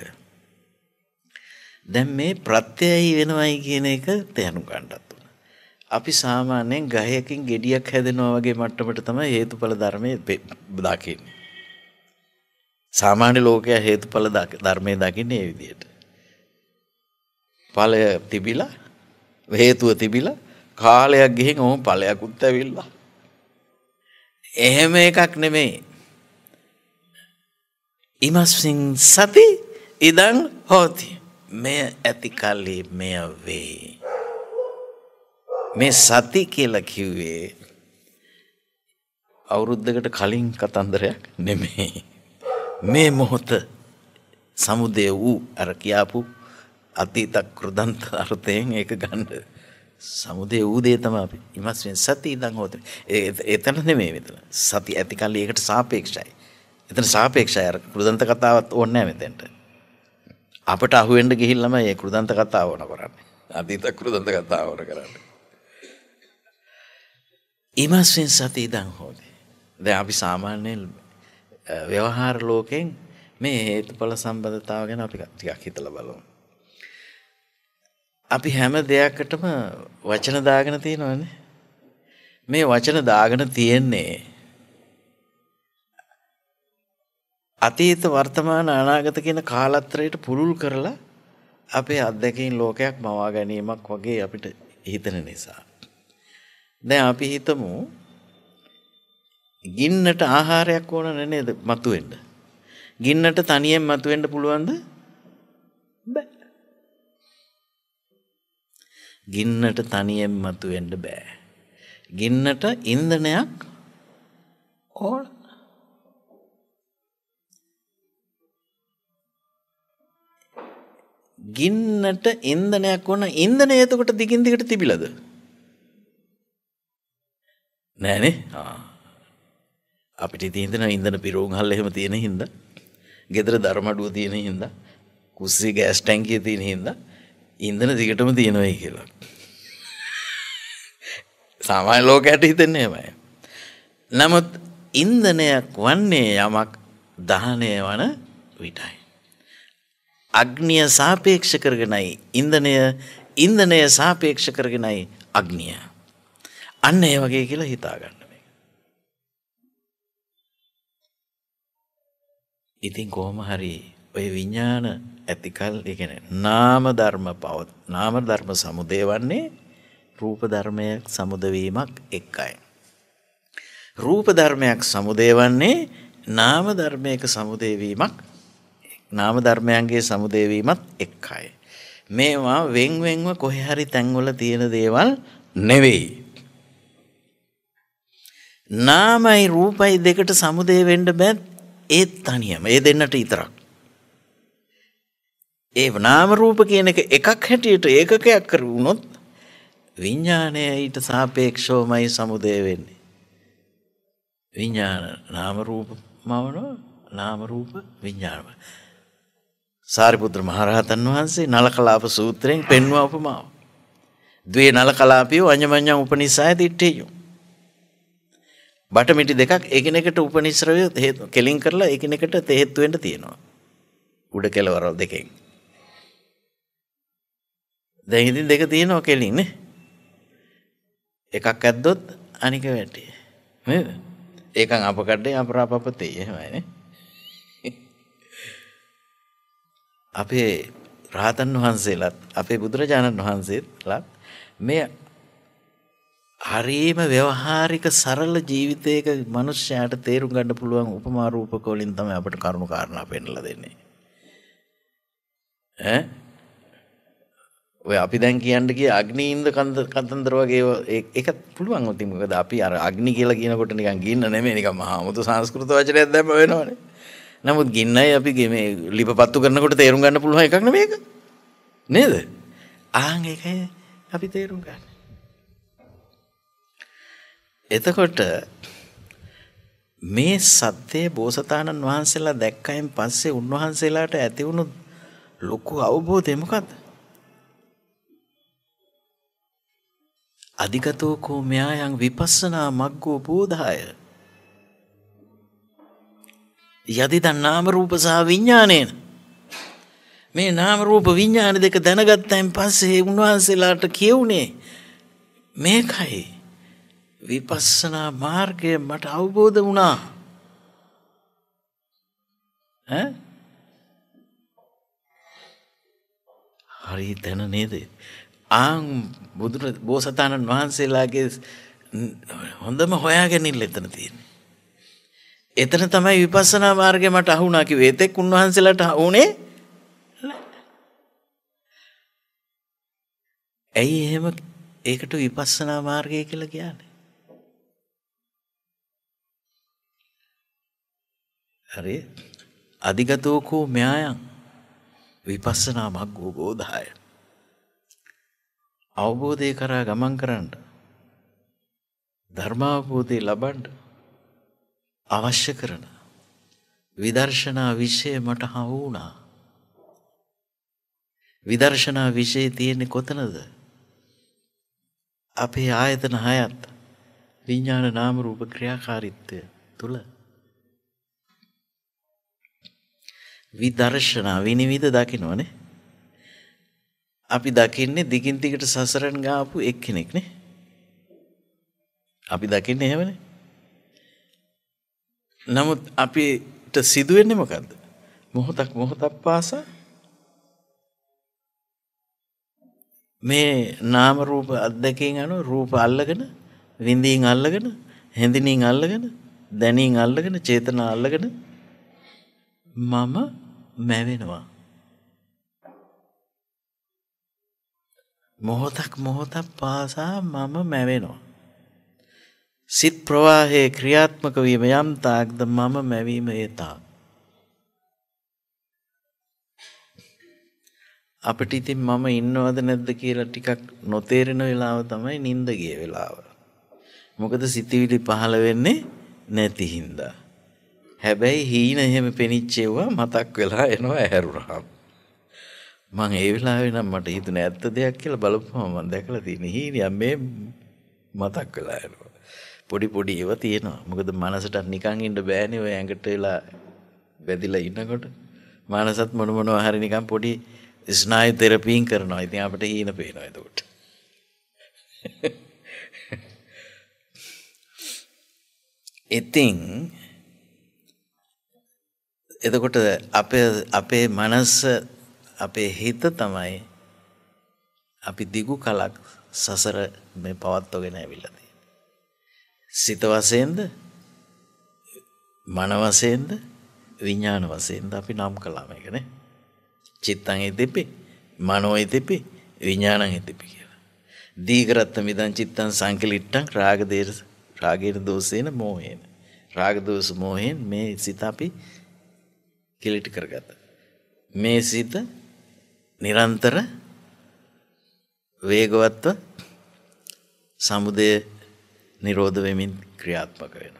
දැන් මේ ප්‍රත්‍යයයි වෙනවයි කියන එක තේරුම් ගන්නත් ඕන. අපි සාමාන්‍යයෙන් ගහයකින් gediyak හැදෙනවා වගේ මට්ටමට තමයි හේතුඵල ධර්මයේ දකින්නේ. සාමාන්‍ය ලෝකයා හේතුඵල ධර්මයේ දකින්නේ මේ විදිහට. ඵලය තිබිලා හේතුව තිබිලා කාලයක් ගිහින් ඕම ඵලයක්ත් ඇවිල්ලා. එහෙම එකක් නෙමෙයි ඉමස්සින් සති ඉදං හෝති. මෙය ඇති කල්ලි මෙය වේ. මේ සති කියලා කිව්වේ අවුරුද්දකට කලින් කතන්දරයක් නෙමෙයි. මේ මොහොත සමුදය වූ අර කියාපු අතීතක් කෘදන්ත අර්ථයෙන් ඒක ගන්න සමුදය වූ දේ තමයි අපි ඉමස්වෙන් සති ඉඳන් හොතන. එතන නෙමෙයි මෙතන. සති ඇති කල්ලි ඒකට සාපේක්ෂයි. එතන සාපේක්ෂයි අර කෘදන්ත කතාවත් ඕනේ නැහැ මෙතෙන්ට. අපට අහු වෙන්න ගිහිල්ලාම මේ කෘදන්ත කතාව ඕන කරන්නේ. අතීත කෘදන්ත කතාව ඕන කරන්නේ. ීමස්වෙන් සති ඉදන් හොදේ. දැන් අපි සාමාන්‍යයෙන් ව්‍යවහාර ලෝකෙන් මේ හේතුඵල සම්බන්ධතාව ගැන අපි ටිකක් හිතලා බලමු. අපි හැම දෙයක්කටම වචන දාගෙන තියෙනවනේ. මේ වචන දාගෙන තියෙන්නේ අතීත වර්තමාන අනාගත කියන කාලත්‍රයට පුළුල් කරලා අපේ අත්දැකීම් ලෝකයක් මවා ගැනීමක් වගේ අපිට හිතන නිසා. දැන් අපි හිතමු ගින්නට ආහාරයක් ඕන නේද මතුවෙන්න. ගින්නට තනියෙන් මතුවෙන්න පුළුවන්ද? බෑ. ගින්නට තනියෙන් මතුවෙන්න බෑ. ගින්නට ඉන්ධනයක් ඕන. ගින්නට ඉන්ධනයක් වන ඉන්ධනය එතකොට දිගින් දිගට තිබිලද? නෑනේ. ආ. අපිට තියෙන ඉන්ධන පිරෝන් හල් එහෙම තියෙන හින්දා, ගෙදර දරමඩුව තියෙන හින්දා, කුස්සිය ගෑස් ටැංකිය තියෙන හින්දා ඉන්ධන දිගටම තියෙනවයි කියලා. සාමාන්‍ය ලෝකයට හිතෙන්නේ එහෙමයි. නමුත් ඉන්ධනයක් වන්නේ යමක් දහනය වන විටයි. අග්නිය සාපේක්ෂ කරගෙනයි ඉන්ධනය ඉන්ධනය සාපේක්ෂ කරගෙනයි අග්නිය. අන්න ඒ වගේ කියලා හිතාගන්න මේ. ඉතින් කොහොම හරි ඔය විඤ්ඥාන ඇතිකල් එකන නාම ධර්ම පවත් නාම ධර්ම සමුදය වන්නේ රූප ධර්මයක් සමුදවීමක් එක්කයි. රූප ධර්මයක් සමුදය වන්නේ නාම ධර්මයක සමුදේවීමක් නාම ධර්මයන්ගේ සමුදේ වීමත් එකයි. මේවා වෙන් වෙන්ව කොහේ හරි තැන්වල තියෙන දේවල් නෙවෙයි. නාමයි රූපයි දෙකට සමුදේ වෙන්න බෑ ඒත් තනියම. ඒ දෙන්නට විතරක්. ඒ නාම රූප කියන එක එකක් හැටියට ඒකකයක් කරුණොත් විඤ්ඥානය ඊට සාපේක්ෂෝමයි සමුදය වෙන්නේ. විඤ්ඥාන නාමරූප මවන නාමරූප විඤ්ඥානව. සාරිපුත්‍ර මහරහතන් වහන්සේ නලකලාප සූත්‍රයෙන් පෙන්වා උපමාව. ද්වේ නලකලාපියෝ අඤ්ඤමඤ්ඤං උපනිසාය දිට්ඨේයෝ. බටමිටි දෙකක් එකිනෙකට උපනිශ්‍රවය හේතු කෙලින් කරලා එකිනෙකට හේතු වෙන්න තියෙනවා. උඩ කෙලවරල් දෙකෙන්. දැන් ඉතින් දෙක තියෙනවා කෙලින් නේ. එකක් ඇද්දොත් අනික වැටේ. නේද? ඒකන් අපකඩේ අපරාපපතේ එහෙමයි නේ. අපේ රාතන් වහන්සේලාත් අපේ බුදුරජාණන් වහන්සේලාත් මේ හරීම ව්‍යවහාරික සරල ජීවිතයක මනුෂ්‍යයාට තේරුම් ගන්න පුළුවන් උපමා රූපක වලින් තමයි අපට කරුණු කාරණා පෙන්නලා දෙන්නේ. ඈ ඔය අපි දැන් කියන්න ගිය අග්නිින්ද කතන්දර වගේ ඒක පුළුවන් උතින් මොකද අපි අර අග්නි කියලා කියනකොට නිකන් ගින්න නෙමෙයි නිකන් මහා මුතු සංස්කෘත වචනයක් දැම්ම වෙනවනේ. නමුත් ගින්නයි අපි මේ ලිප පත්තු කරනකොට තේරුම් ගන්න පුළුවන් එකක් නෙමේක. නේද? ආන් ඒකයි අපි තේරුම් ගන්න. එතකොට මේ සත්‍යය බෝසතාණන් වහන්සේලා දැක්කයින් පස්සේ උන්වහන්සේලාට ඇති වුණු ලොකු අවබෝධය මොකද්ද? අධිගතෝ කෝ මෙයායන් විපස්සනා මග්ගෝ බෝධාය යදි තන්නාම රූප සහ විඤ්ඥානයන. මේ නාම රූප විඤ්ඥාන දෙක දැනගත්තයින් පස්සේ උන්වහන්සේලාට කියවුණේ මේකයි විපස්සනා මාර්ගය මට අවබෝධ වුණා හරි දැන නේද ආං බුදුර බෝසතාණන් වහන්සේලාගේ හොඳම හොයාගැනිල් එතන තියෙන එතන තමයි විපස්සනා මාර්ගය මට අහුණා කිව්වේ. ඒතෙක් උන්වහන්සේලාට වුණේ ඇයි එහෙම ඒකට විපස්සනා මාර්ගය කියලා කියන්නේ? හරි. අධිගතෝකෝ ම්‍යායං විපස්සනා මග්ගෝ බෝධාය. අවබෝධය කරා ගමන් කරන්න. ධර්මාවබෝධය ලබන්න අවශ්‍ය කරන විදර්ශනා විෂය මට හා වුණා විදර්ශනා විෂය තියෙන්නේ කොතනද අපේ ආයතන හයත් විඤ්ඥාන නාම රූප ක්‍රියාකාරිත්වය තුළ විදර්ශනා විනිවිධ දකිනවනේ අපි දකින්නේ දිගින්තිකට සසරන් ගාපු එක්කෙනෙක්නේ අපි දකින්න එහෙමනේ නමුත් අපිට සිදුවෙන්නේ මොකද්ද? මොහොතක් මොහොතක් පාසා මේ නාම රූප අත්දැකීම් අනුව රූප අල්ලගෙන විඳින් අල්ලගෙන හැඳිනින් අල්ලගෙන දැනින් අල්ලගෙන චේතනා අල්ලගෙන මම මැවෙනවා මොහොතක් මොහොතක් පාසා මම මැවෙනවා සිත් ප්‍රවාහයේ ක්‍රියාත්මක වීම යම් තාක්ද මම මැවීම ඒ තාක්. අපිට ඉතින් මම ඉන්නවද නැද්ද කියලා ටිකක් නොතේරෙන වෙලාව තමයි නිින්ද ගිය වෙලාව. මොකද සිතිවිලි පහළ වෙන්නේ නැති හින්දා. හැබැයි හීන එහෙම පෙනිච්චෙව්වා මතක් වෙලා එනවා ඇහැරුණාම. මං ඒ වෙලාවේ නම් මට හිතුනේ ඇත්ත දෙයක් කියලා බලපුවම මම දැකලා තියෙන හීනිය මේ මතක් වෙලා එනවා. පොඩි පොඩි ඒව තියෙනවා. මොකද මනසට නිකන් ඉන්න බෑනේ ඔය ඇඟට වෙලා වැදිලා ඉන්නකොට. මනසත් මොන මොනවා හරි නිකන් පොඩි ස්නායු තෙරපීම් කරනවා. ඉතින් අපිට හීන පේනවා එතකොට. ඉතින් එතකොට අපේ අපේ මනස අපේ හිත තමයි අපි දිගු කලක් සසර මේ පවත්වගෙන ඇවිල්ලද. සිත වශයෙන්ද මන වශයෙන්ද විඥාන වශයෙන්ද අපි නම් කළා මේකනේ. චිත්තං ඉතිපි, මනෝ ඉතිපි, විඥානං ඉතිපි කියලා. දීගරත්ත මිදං චිත්තං සංකලිට්ඨං රාග දේස රාගේන දෝෂේන මෝහේන. රාග දෝෂ මෝහයෙන් මේ සිත අපි කිලිටි කරගත්තා. මේ සිත නිරන්තර වේගවත්ව සමුදේ නිරෝධ වෙමින් ක්‍රියාත්මක වෙන.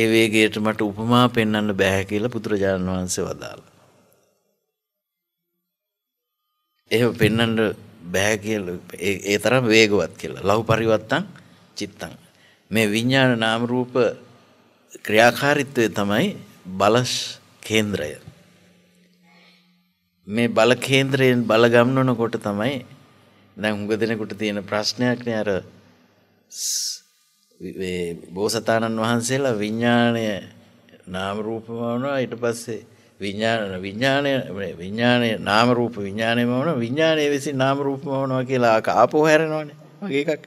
ඒ වේගේයට මට උපමා පෙන්වන්න බැහැ කියලා බුදුරජාණන් වහන්සේ වදාළ. එහෙම පෙන්වන්න බෑ කියලා ඒ තරම් වේගවත් කියලා. ලහු පරිවත්තං චිත්තං. මේ විඥාන නාම රූප ක්‍රියාකාරීත්වය තමයි බලස් කේන්ද්‍රය. මේ බල කේන්ද්‍රයෙන් බල ගම්නනකොට තමයි දැන් හුඟ දෙනකොට තියෙන ප්‍රශ්නයක් නේ අර බෝසතාණන් වහන්සේලා විඤ්ඥානය නාමරූපමවනවා ඊට පස්සේ විඤ්ඥාන විඤ්ඥානය විඤ්ඥානය නාමරූප විඤ්ඥානයම වන විඤ්ඥානය විසි නාමරූපමවනවා කියලා ආපෝ හැරෙනවාන වගේ එකක්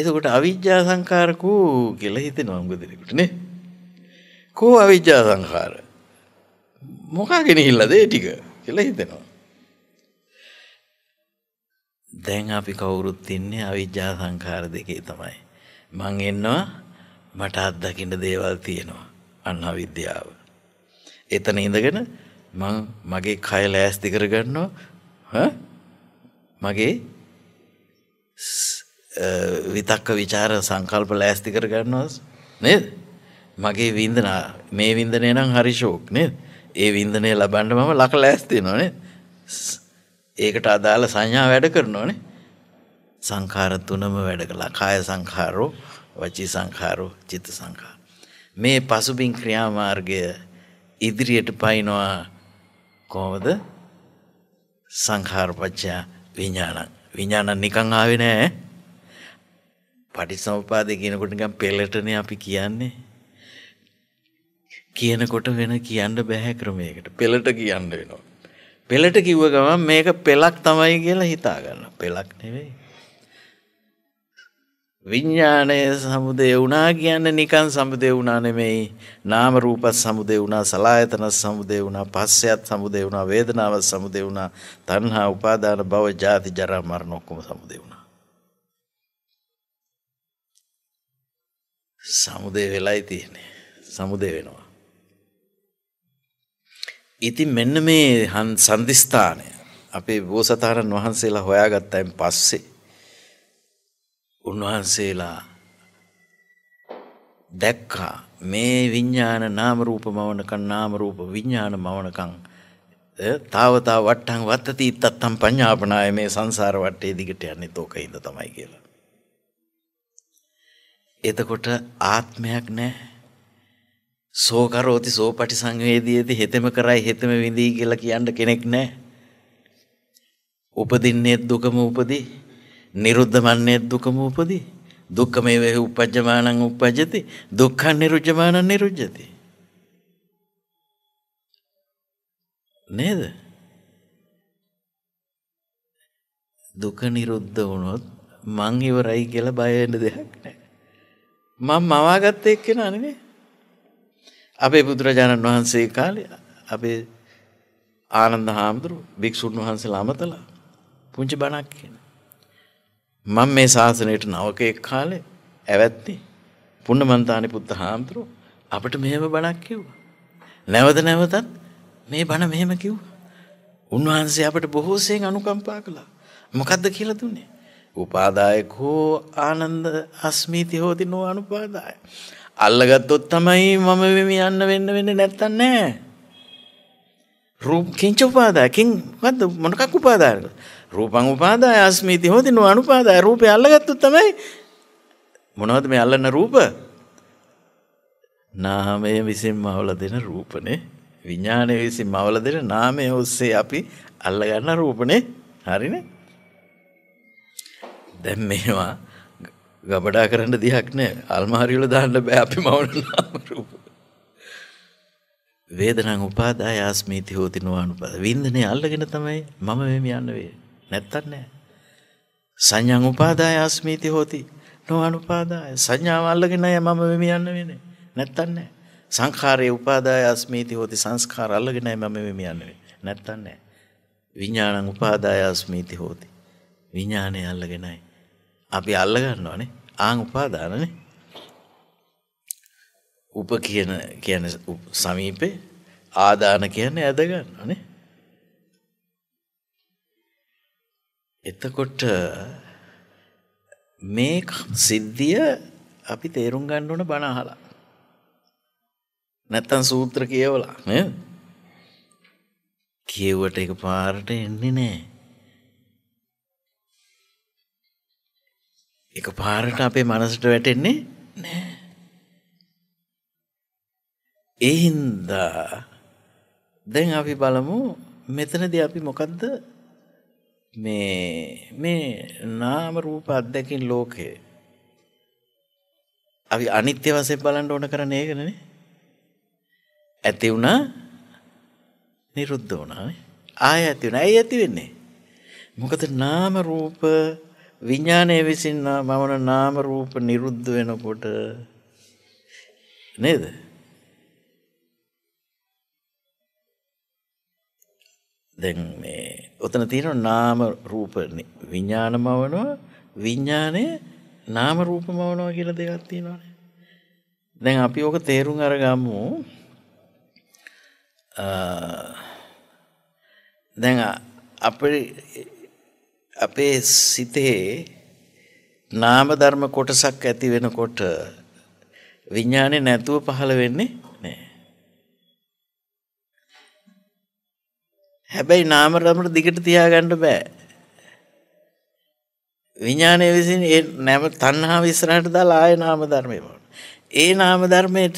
එතකොට අවිද්‍යා සංකාරකූ කියලා හිතෙනවා අම්ග දෙනෙකුටනේ කෝ අවිද්‍යා සංකාර මොකා ගෙනහිල්ලද ඒ ටික කියලා හිතෙනවා දැන් අපි කවුරුත් ඉන්නේ අවිජ්ජා සංඛාර දෙකේ තමයි. මං එන්නවා මට අත්දකින්න දේවල් තියෙනවා. අන්න අවිද්‍යාව. එතන ඉඳගෙන මං මගේ කය ලෑස්ති කරගන්නවා. ඈ මගේ විතක්ක ਵਿਚාර සංකල්ප ලෑස්ති කර ගන්නවා නේද මගේ වින්දන මේ වින්දනය නම් හරි ෂෝක් නේද ඒ වින්දනය ලබන්න මම ලක ලෑස්ති වෙනවා නේද ඒකට අදාළ සංඥා වැඩ කරනවනේ සංඛාර තුනම වැඩ කළා කාය සංඛාරෝ වචී සංඛාරෝ චිත්ත සංඛාර මේ පසුබින් ක්‍රියාමාර්ගය ඉදිරියට පයින්නවා කොහොමද සංඛාරපච්චා විඥානං විඥානං නිකන් ආවේ නෑ පටිසමුපාදේ කියනකොට නිකන් පෙළටනේ අපි කියන්නේ කියනකොට වෙන කියන්න බෑ ක්‍රමයකට පෙළට කියන්න වෙනවා පෙළට කිව්ව ගමන් මේක පෙළක් තමයි කියලා හිතාගන්න පෙළක් නෙවෙයි. විඤ්ඥානය සමුදය වුණා කියන්න නිකන් සමුදය වුණා නෙමෙයි නාම රූපත් සමුදය වුණා සලායතන සමුදය වුණා පස්සයත් සමුදය වුණා වේදනාවත් සමුදය වුණා තන්හා උපාදාන බව ජාති ජරා මරණ ඔක්කොම සමුදය වුණා. සමුදය වෙලායි තියෙන්නේ සමුදය වෙනවා. ඉතින් මෙන්න මේ හන් සම්දිස්ථානය අපේ බෝසතාණන් වහන්සේලා හොයාගත්තයින් පස්සේ උන්වහන්සේලා දැක්කා මේ විඤ්ඥාන නාම රූප මවනකන් නාම රූප විඤ්ඥාන මවනකං තාවතා වට්ටන් වත්තති ඉත්තත්තම් පඤ්ඥාපනාය මේ සංසාර වට්ටේ දිගට යන්නේ තෝක හිද තමයි කියලා. එතකොට ආත්මයක් නෑ සෝකරෝති සෝපටි සංවේදීයේදී හෙතෙම කරයි හෙතෙම විඳී කියලා කියන්න කෙනෙක් නැහැ. උපදින්නේ දුකම උපදී. නිරුද්ධමන්නේ දුකම උපදී. දුක්ඛමේ වේ උපජ්ජමානං උපජ්ජති. දුක්ඛං නිරුජ්ජමානං නිරුජ්ජති. නේද? දුක නිරුද්ධ වුණොත් මං ඉවරයි කියලා බය වෙන්න දෙයක් නැහැ. මම මවාගත්ත එක්කෙනා නෙමෙයි. අපේ බුදුරජාණන් වහන්සේ කාලේ අපේ ආනන්ද හාමුදුරු භික්ෂුන් වහන්සේලා අමතලා පුංචි බණක් කියන. මම මේ ශාසනයට නවකෙක් කාලේ ඇවැත්නේ පුන්නමන්තානි පුත්ත හාමුදුරු අපිට මෙහෙම බණක් කිව්වා. නැවත නැවතත් මේ බණ මෙහෙම කිව්වා. උන්වහන්සේ අපට බොහෝසයෙන් අනුකම්පා කළා. මොකද්ද කියලා දුන්නේ? උපාදායකෝ ආනන්ද අස්මීති හෝති නෝ අනුපාදාය. අල්ලගත්තොත් තමයි මම මෙම යන්න වෙන්න වෙන්න නැත්තන් නෑ. රූප කිංච උපාදායකින් මොකද්ද මොනකක් උපාදායද? රූපං උපාදාය අස්මීති හොති නුඅනුපාදාය රූපේ අල්ලගත්තොත් තමයි මොනවද මේ අල්ලන රූප? නාමය විසින්ම අවල දෙන රූපනේ. විඥානය විසින්ම අවල දෙන නාමය ඔස්සේ අපි අල්ලගන්න රූපනේ. හරිනේ? දැන් මේවා ගබඩා කරන්න දෙයක් නෑ අල්මාරිවල දාන්න බෑ අපි මවන නාම රූප. වේදනං උපාදාය ආස්මීති හෝති නොවනුපද. වින්දනේ අල්ලගෙන තමයි මම මෙහෙම යන්න වේ. නැත්තම් නෑ. සංඥං උපාදාය ආස්මීති හෝති නොවනුපාදාය. සංඥාව අල්ලගෙන අය මම මෙහෙම යන්න වෙන්නේ. නැත්තම් නෑ. සංඛාරයේ උපාදාය ආස්මීති හෝති සංස්කාර අල්ලගෙන අය මම මෙහෙම යන්න වෙන්නේ. නැත්තම් නෑ. විඥානං උපාදාය ආස්මීති හෝති. විඥානය අල්ලගෙනයි අපි අල්ල ගන්නවානේ ආං උපාදානනේ උප කියන කියන සමීපේ ආදාන කියන්නේ ඇද ගන්නවානේ එතකොට මේ සිද්ධිය අපි තේරුම් ගන්න ඕන බණ අහලා නැත්තම් සූත්‍ර කියවලා නේද කියුවට එකපාරට එන්නේ නැහැ එක පාරට අපේ මනසට වැටෙන්නේ නෑ. එහින්දා දැන් අපි බලමු මෙතනද අපි මොකක්ද මේ මේ නාම රූප අත්දැකින් ලෝකය අපි අනිත්‍ය වසය බලන්ට ඕන කරන ඒකනන ඇති වුණා නිරුද්ධ වනාේ ආය ඇති වුණ ඇයි ඇති වෙන්නේ මොකද නාම රූප විඤ්ඥානය විසින් මමන නාමරූප නිරුද්ධ වෙනකොට නේද. දැන් මේ ඔතන තියෙන නාම රූප විඤ්ඥාන මවනවා විඤ්ඥානය නාම රූප මවනවා කියල දෙයක් තියෙනවාන. දැන් අපි ඕක තේරුම් අරගම්මු දැන් අප අපේ සිතේ නාම ධර්ම කොටසක් ඇති වෙනකොට විඥානේ නැතුව පහළ වෙන්නේ නැහැ. හැබැයි නාම ධර්ම දිගට තියාගන්න බෑ. විඥානයේ විසින් ඒ නැම තණ්හාව ඉස්සරහට දාලා ආය නාම ධර්මේ වුණා. ඒ නාම ධර්මයේ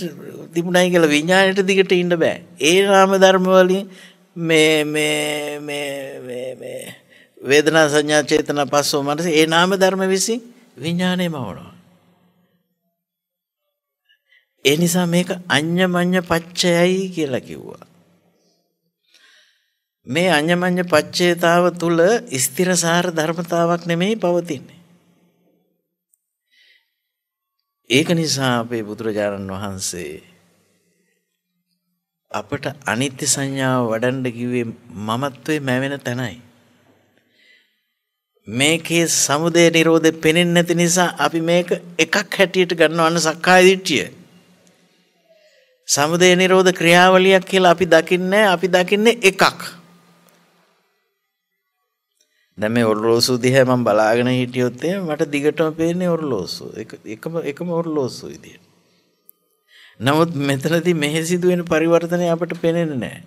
තිබුණයි කියලා විඥාණයට දිගට ඉන්න බෑ. ඒ නාම ධර්ම වලින් මේ මේ මේ මේ මේ වේදනා සංඥා චේතනා පස්සෝ මනස ඒ නාම ධර්ම විසින් විඥාණය මවනවා. ඒ නිසා මේක අඤ්ඤමඤ්ඤ පච්චයයි කියලා කිව්වා. මේ අඤ්ඤමඤ්ඤ පච්චේතාව තුල ස්ථිරසාර ධර්මතාවක් නෙමෙයි පවතින්නේ. ඒක නිසා අපේ බුදුරජාණන් වහන්සේ අපට අනිත්‍ය සංඥාව වඩන්න කිව්වේ මමත්වේ මැවෙන තැනයි. මේකේ සමුදය නිරෝධය පෙනෙන්නේ නැති නිසා අපි මේක එකක් හැටියට ගන්නවන්න සක්කාය දිට්ඨිය. සමුදය නිරෝධ ක්‍රියාවලියක් කියලා අපි දකින්නේ අපි දකින්නේ එකක්. දැන් මේ ඔරලෝසු දිහා මම බලාගෙන හිටියොත් මට දිගටම පේන්නේ ඔරලෝසු. එකම එකම ඔරලෝසු විදියට. නමුත් මෙතනදී මෙහි සිදුවෙන පරිවර්තනය අපට පේන්නේ නැහැ.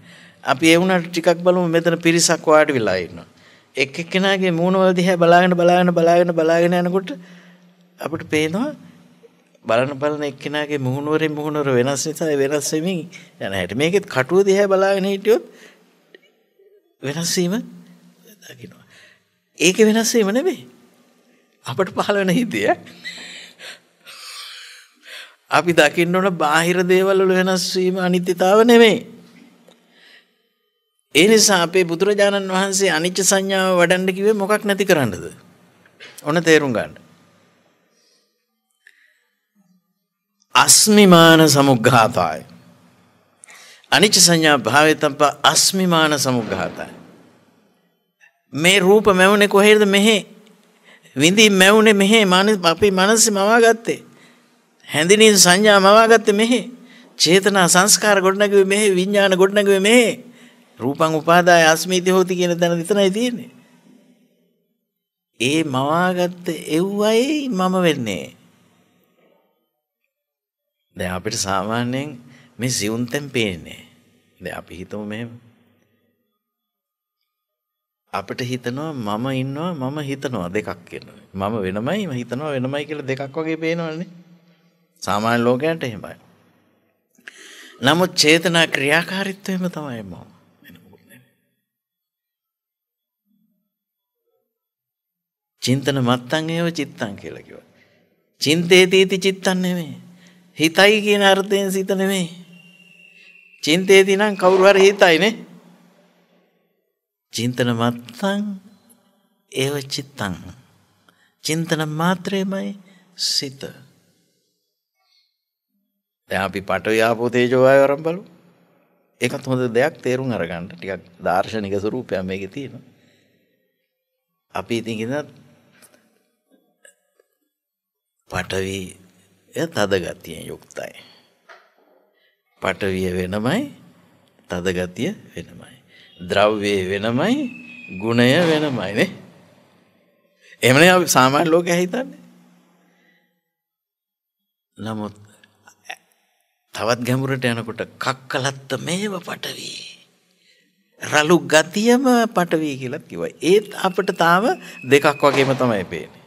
අපි ඒ වුණාට ටිකක් බලමු මෙතන පිරිසක් වාඩි වෙලා ඉන්නවා. එක එක්කෙනාගේ මූණවල දිහා බලාගෙන බලාගෙන බලාගෙන බලාගෙන යනකොට අපිට පේනවා බලන බලන එක්කෙනාගේ මුහුණුවරෙන් මුහුණුවර වෙනස් නිසා වෙනස් වෙමින් යන හැටි. මේකෙත් කටුව දිහා බලාගෙන හිටියොත් වෙනස් වීම දකින්නවා. ඒක වෙනස් වීම නෙමෙයි. අපිට පහළ වෙන හිතය. අපි දකින්න ඕන බාහිර දේවල් වල වෙනස් වීම අනිත්‍යතාව නෙමෙයි. ඒ නිසා අපේ බුදුරජාණන් වහන්සේ අනිච්ච සංඥාව වඩන්න කිව්වේ මොකක් නැති කරන්නද? ඔන්න තේරුම් ගන්න. අස්මිමාන සමුග්ඝාතය. අනිච්ච සංඥා භාවිතම්ප අස්මිමාන සමුග්ඝාතය. මේ රූප මැවුනේ කොහෙද මෙහි? විඳින් මැවුනේ මෙහි මානස අපේ මනසේ මවා ගත්තේ. හැඳිනින් සංඥා මවා ගත්තේ මෙහි. චේතනා සංස්කාර ගොඩනගුවේ මෙහි විඥාන ගොඩනගුවේ මෙහි. රූපං උපාදාය අස්මීති හෝති කියන තැන විතරයි තියෙන්නේ. ඒ මවාගත්ත එව්වයි මම වෙන්නේ. දැන් අපිට සාමාන්‍යයෙන් මේ සිවුන්තෙන් පේන්නේ. දැන් අපි හිතමු මෙහෙම. අපිට හිතනවා මම ඉන්නවා මම හිතනවා දෙකක් කියනවා. මම වෙනමයි මම හිතනවා වෙනමයි කියලා දෙකක් වගේ පේනවනේ. සාමාන්‍ය ලෝකයට එහෙමයි. නමුත් චේතනා ක්‍රියාකාරීත්වයම තමයි මම. චින්තන මත්තන් ඒව චිත්තන් කියලා කිව්වා. චින්තේතීති චිත්තන් නෙමෙයි. හිතයි කියන අර්ථයෙන් සිත නෙමෙයි. චින්තේති නම් කවුරු හරි හිතයිනේ. චින්තන මත්තන් ඒව චිත්තන්. චින්තන මාත්‍රයමයි සිත. දැන් අපි පටවිය ආපෝ තේජෝ ආය වරන් බලමු. ඒකත් හොඳ දෙයක් තේරුම් අරගන්න. ටිකක් දාර්ශනික ස්වරූපයක් මේකේ තියෙනවා. අපි ඉතින් කියනවා පටවි තද ගතියෙන් යුක්තයි. පටවිය වෙනමයි තද ගතිය වෙනමයි. ද්‍රව්‍යය වෙනමයි ගුණය වෙනමයි නේ. එහෙමනේ අපි සාමාන්‍ය ලෝකෙ හිතන්නේ. නමුත් තවත් ගැඹුරට යනකොට කක්කලත්ත මේව පටවි. රලු ගතියම පටවි කියලා කිව්වා. ඒත් අපිට තාම දෙකක් වගේම තමයි පේන්නේ.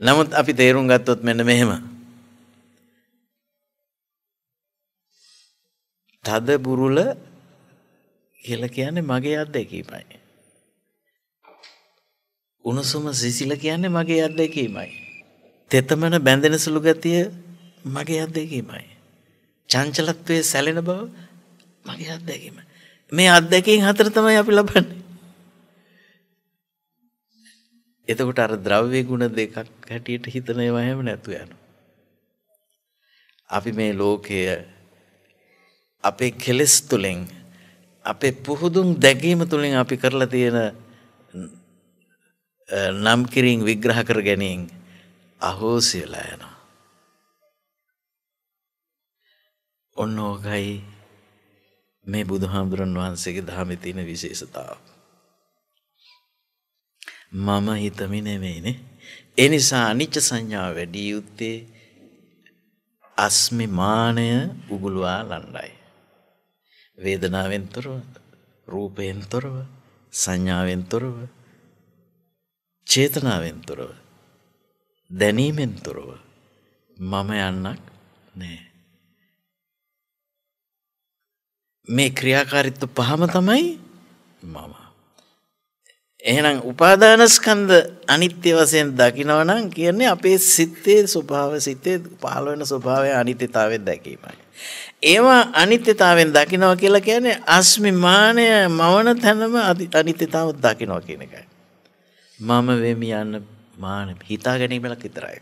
නමුත් අපි තේරුම් ගත්තොත් මෙන්න මෙහෙම. තද බුරුල කියලා කියන්නේ මගේ අත්දැකීමයි. උණුසුම සිසිල කියන්නේ මගේ අත්දැකීමයි. තෙතමන බැඳෙන සුළු ගතිය මගේ අත්දැකීමයි. චංචලත්වයේ සැලෙන බව මගේ අත්දැකීම. මේ අත්දැකීම් හතර තමයි අපි ලබන්නේ. එතකොට අර ද්‍රව්‍ය ගුණ දෙකක් හැටියට හිතන ඒවා හැම නැතු යනවා. අපි මේ ලෝකය අපේ කෙලෙස් තුලින් අපේ පුහුදුන් දැකීම තුලින් අපි කරලා තියෙන නම් කිරින් විග්‍රහ කර ගැනීම අහෝසි වෙලා යනවා. ඔන්න ඕකයි මේ බුදුහාමුදුරන් වහන්සේගේ ධර්මයේ තියෙන විශේෂතාවය. මම හිතමි නෙවෙයිනේ. එනිසා අනිච්ච සංඥාව වැඩි යුත්තේ අස්මිමානය උගුලවා ලණ්ඩයි. වේදනාවෙන් තොරව, රූපයෙන් තොරව, සංඥාවෙන් තොරව, චේතනාවෙන් තොරව, දැනීමෙන් තොරව මම යන්නක් නෑ. මේ ක්‍රියාකාරීත්ව පහම තමයි මම. එහෙනම් උපාදානස්කන්ධ අනිත්‍ය වශයෙන් දකිනවනම් කියන්නේ අපේ සිතේ ස්වභාව සිතේ පහළ වෙන ස්වභාවය අනිත්‍යතාවයෙන් දැකීමයි. ඒවා අනිත්‍යතාවෙන් දකිනවා කියලා කියන්නේ අස්මිමානය මවන තැනම අනිත්‍යතාව දකිනවා කියන එකයි. මම වෙමි යන්න මාන හිතා ගැනීමලක් විතරයි.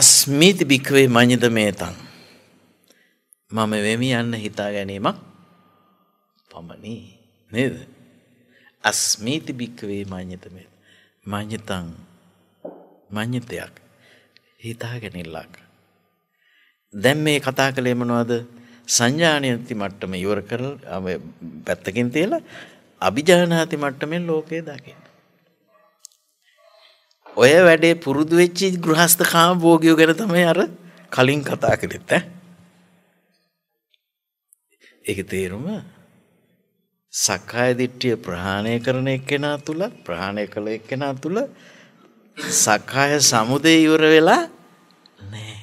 අස්මිති භික්වේ මඤ්ඤත මේතං මම වෙමි යන්න හිතා ගැනීමක් පමණි නේද? අස්මීති භික්කවේ මඤ්ඤතමේ මඤ්ඤතං මඤ්ඤතයක් හිතාගෙනilla දැන් මේ කතා කළේ මොනවද සංඥාණයති මට්ටම ඉවර කරලා පැත්තකින් තියලා අභිජානාති මට්ටමෙන් ලෝකය දකින්න ඔය වැඩේ පුරුදු වෙච්ච ගෘහස්ත කාම භෝගියෝ ගැන තමයි අර කලින් කතා කළෙත් ඈ ඒක තේරුම සක්කාය දිට්ඨිය ප්‍රහාණය කරන එක්කෙනා තුල ප්‍රහාණය කළ එක්කෙනා තුල සක්කාය සමුදේ ඉවර වෙලා නෑ.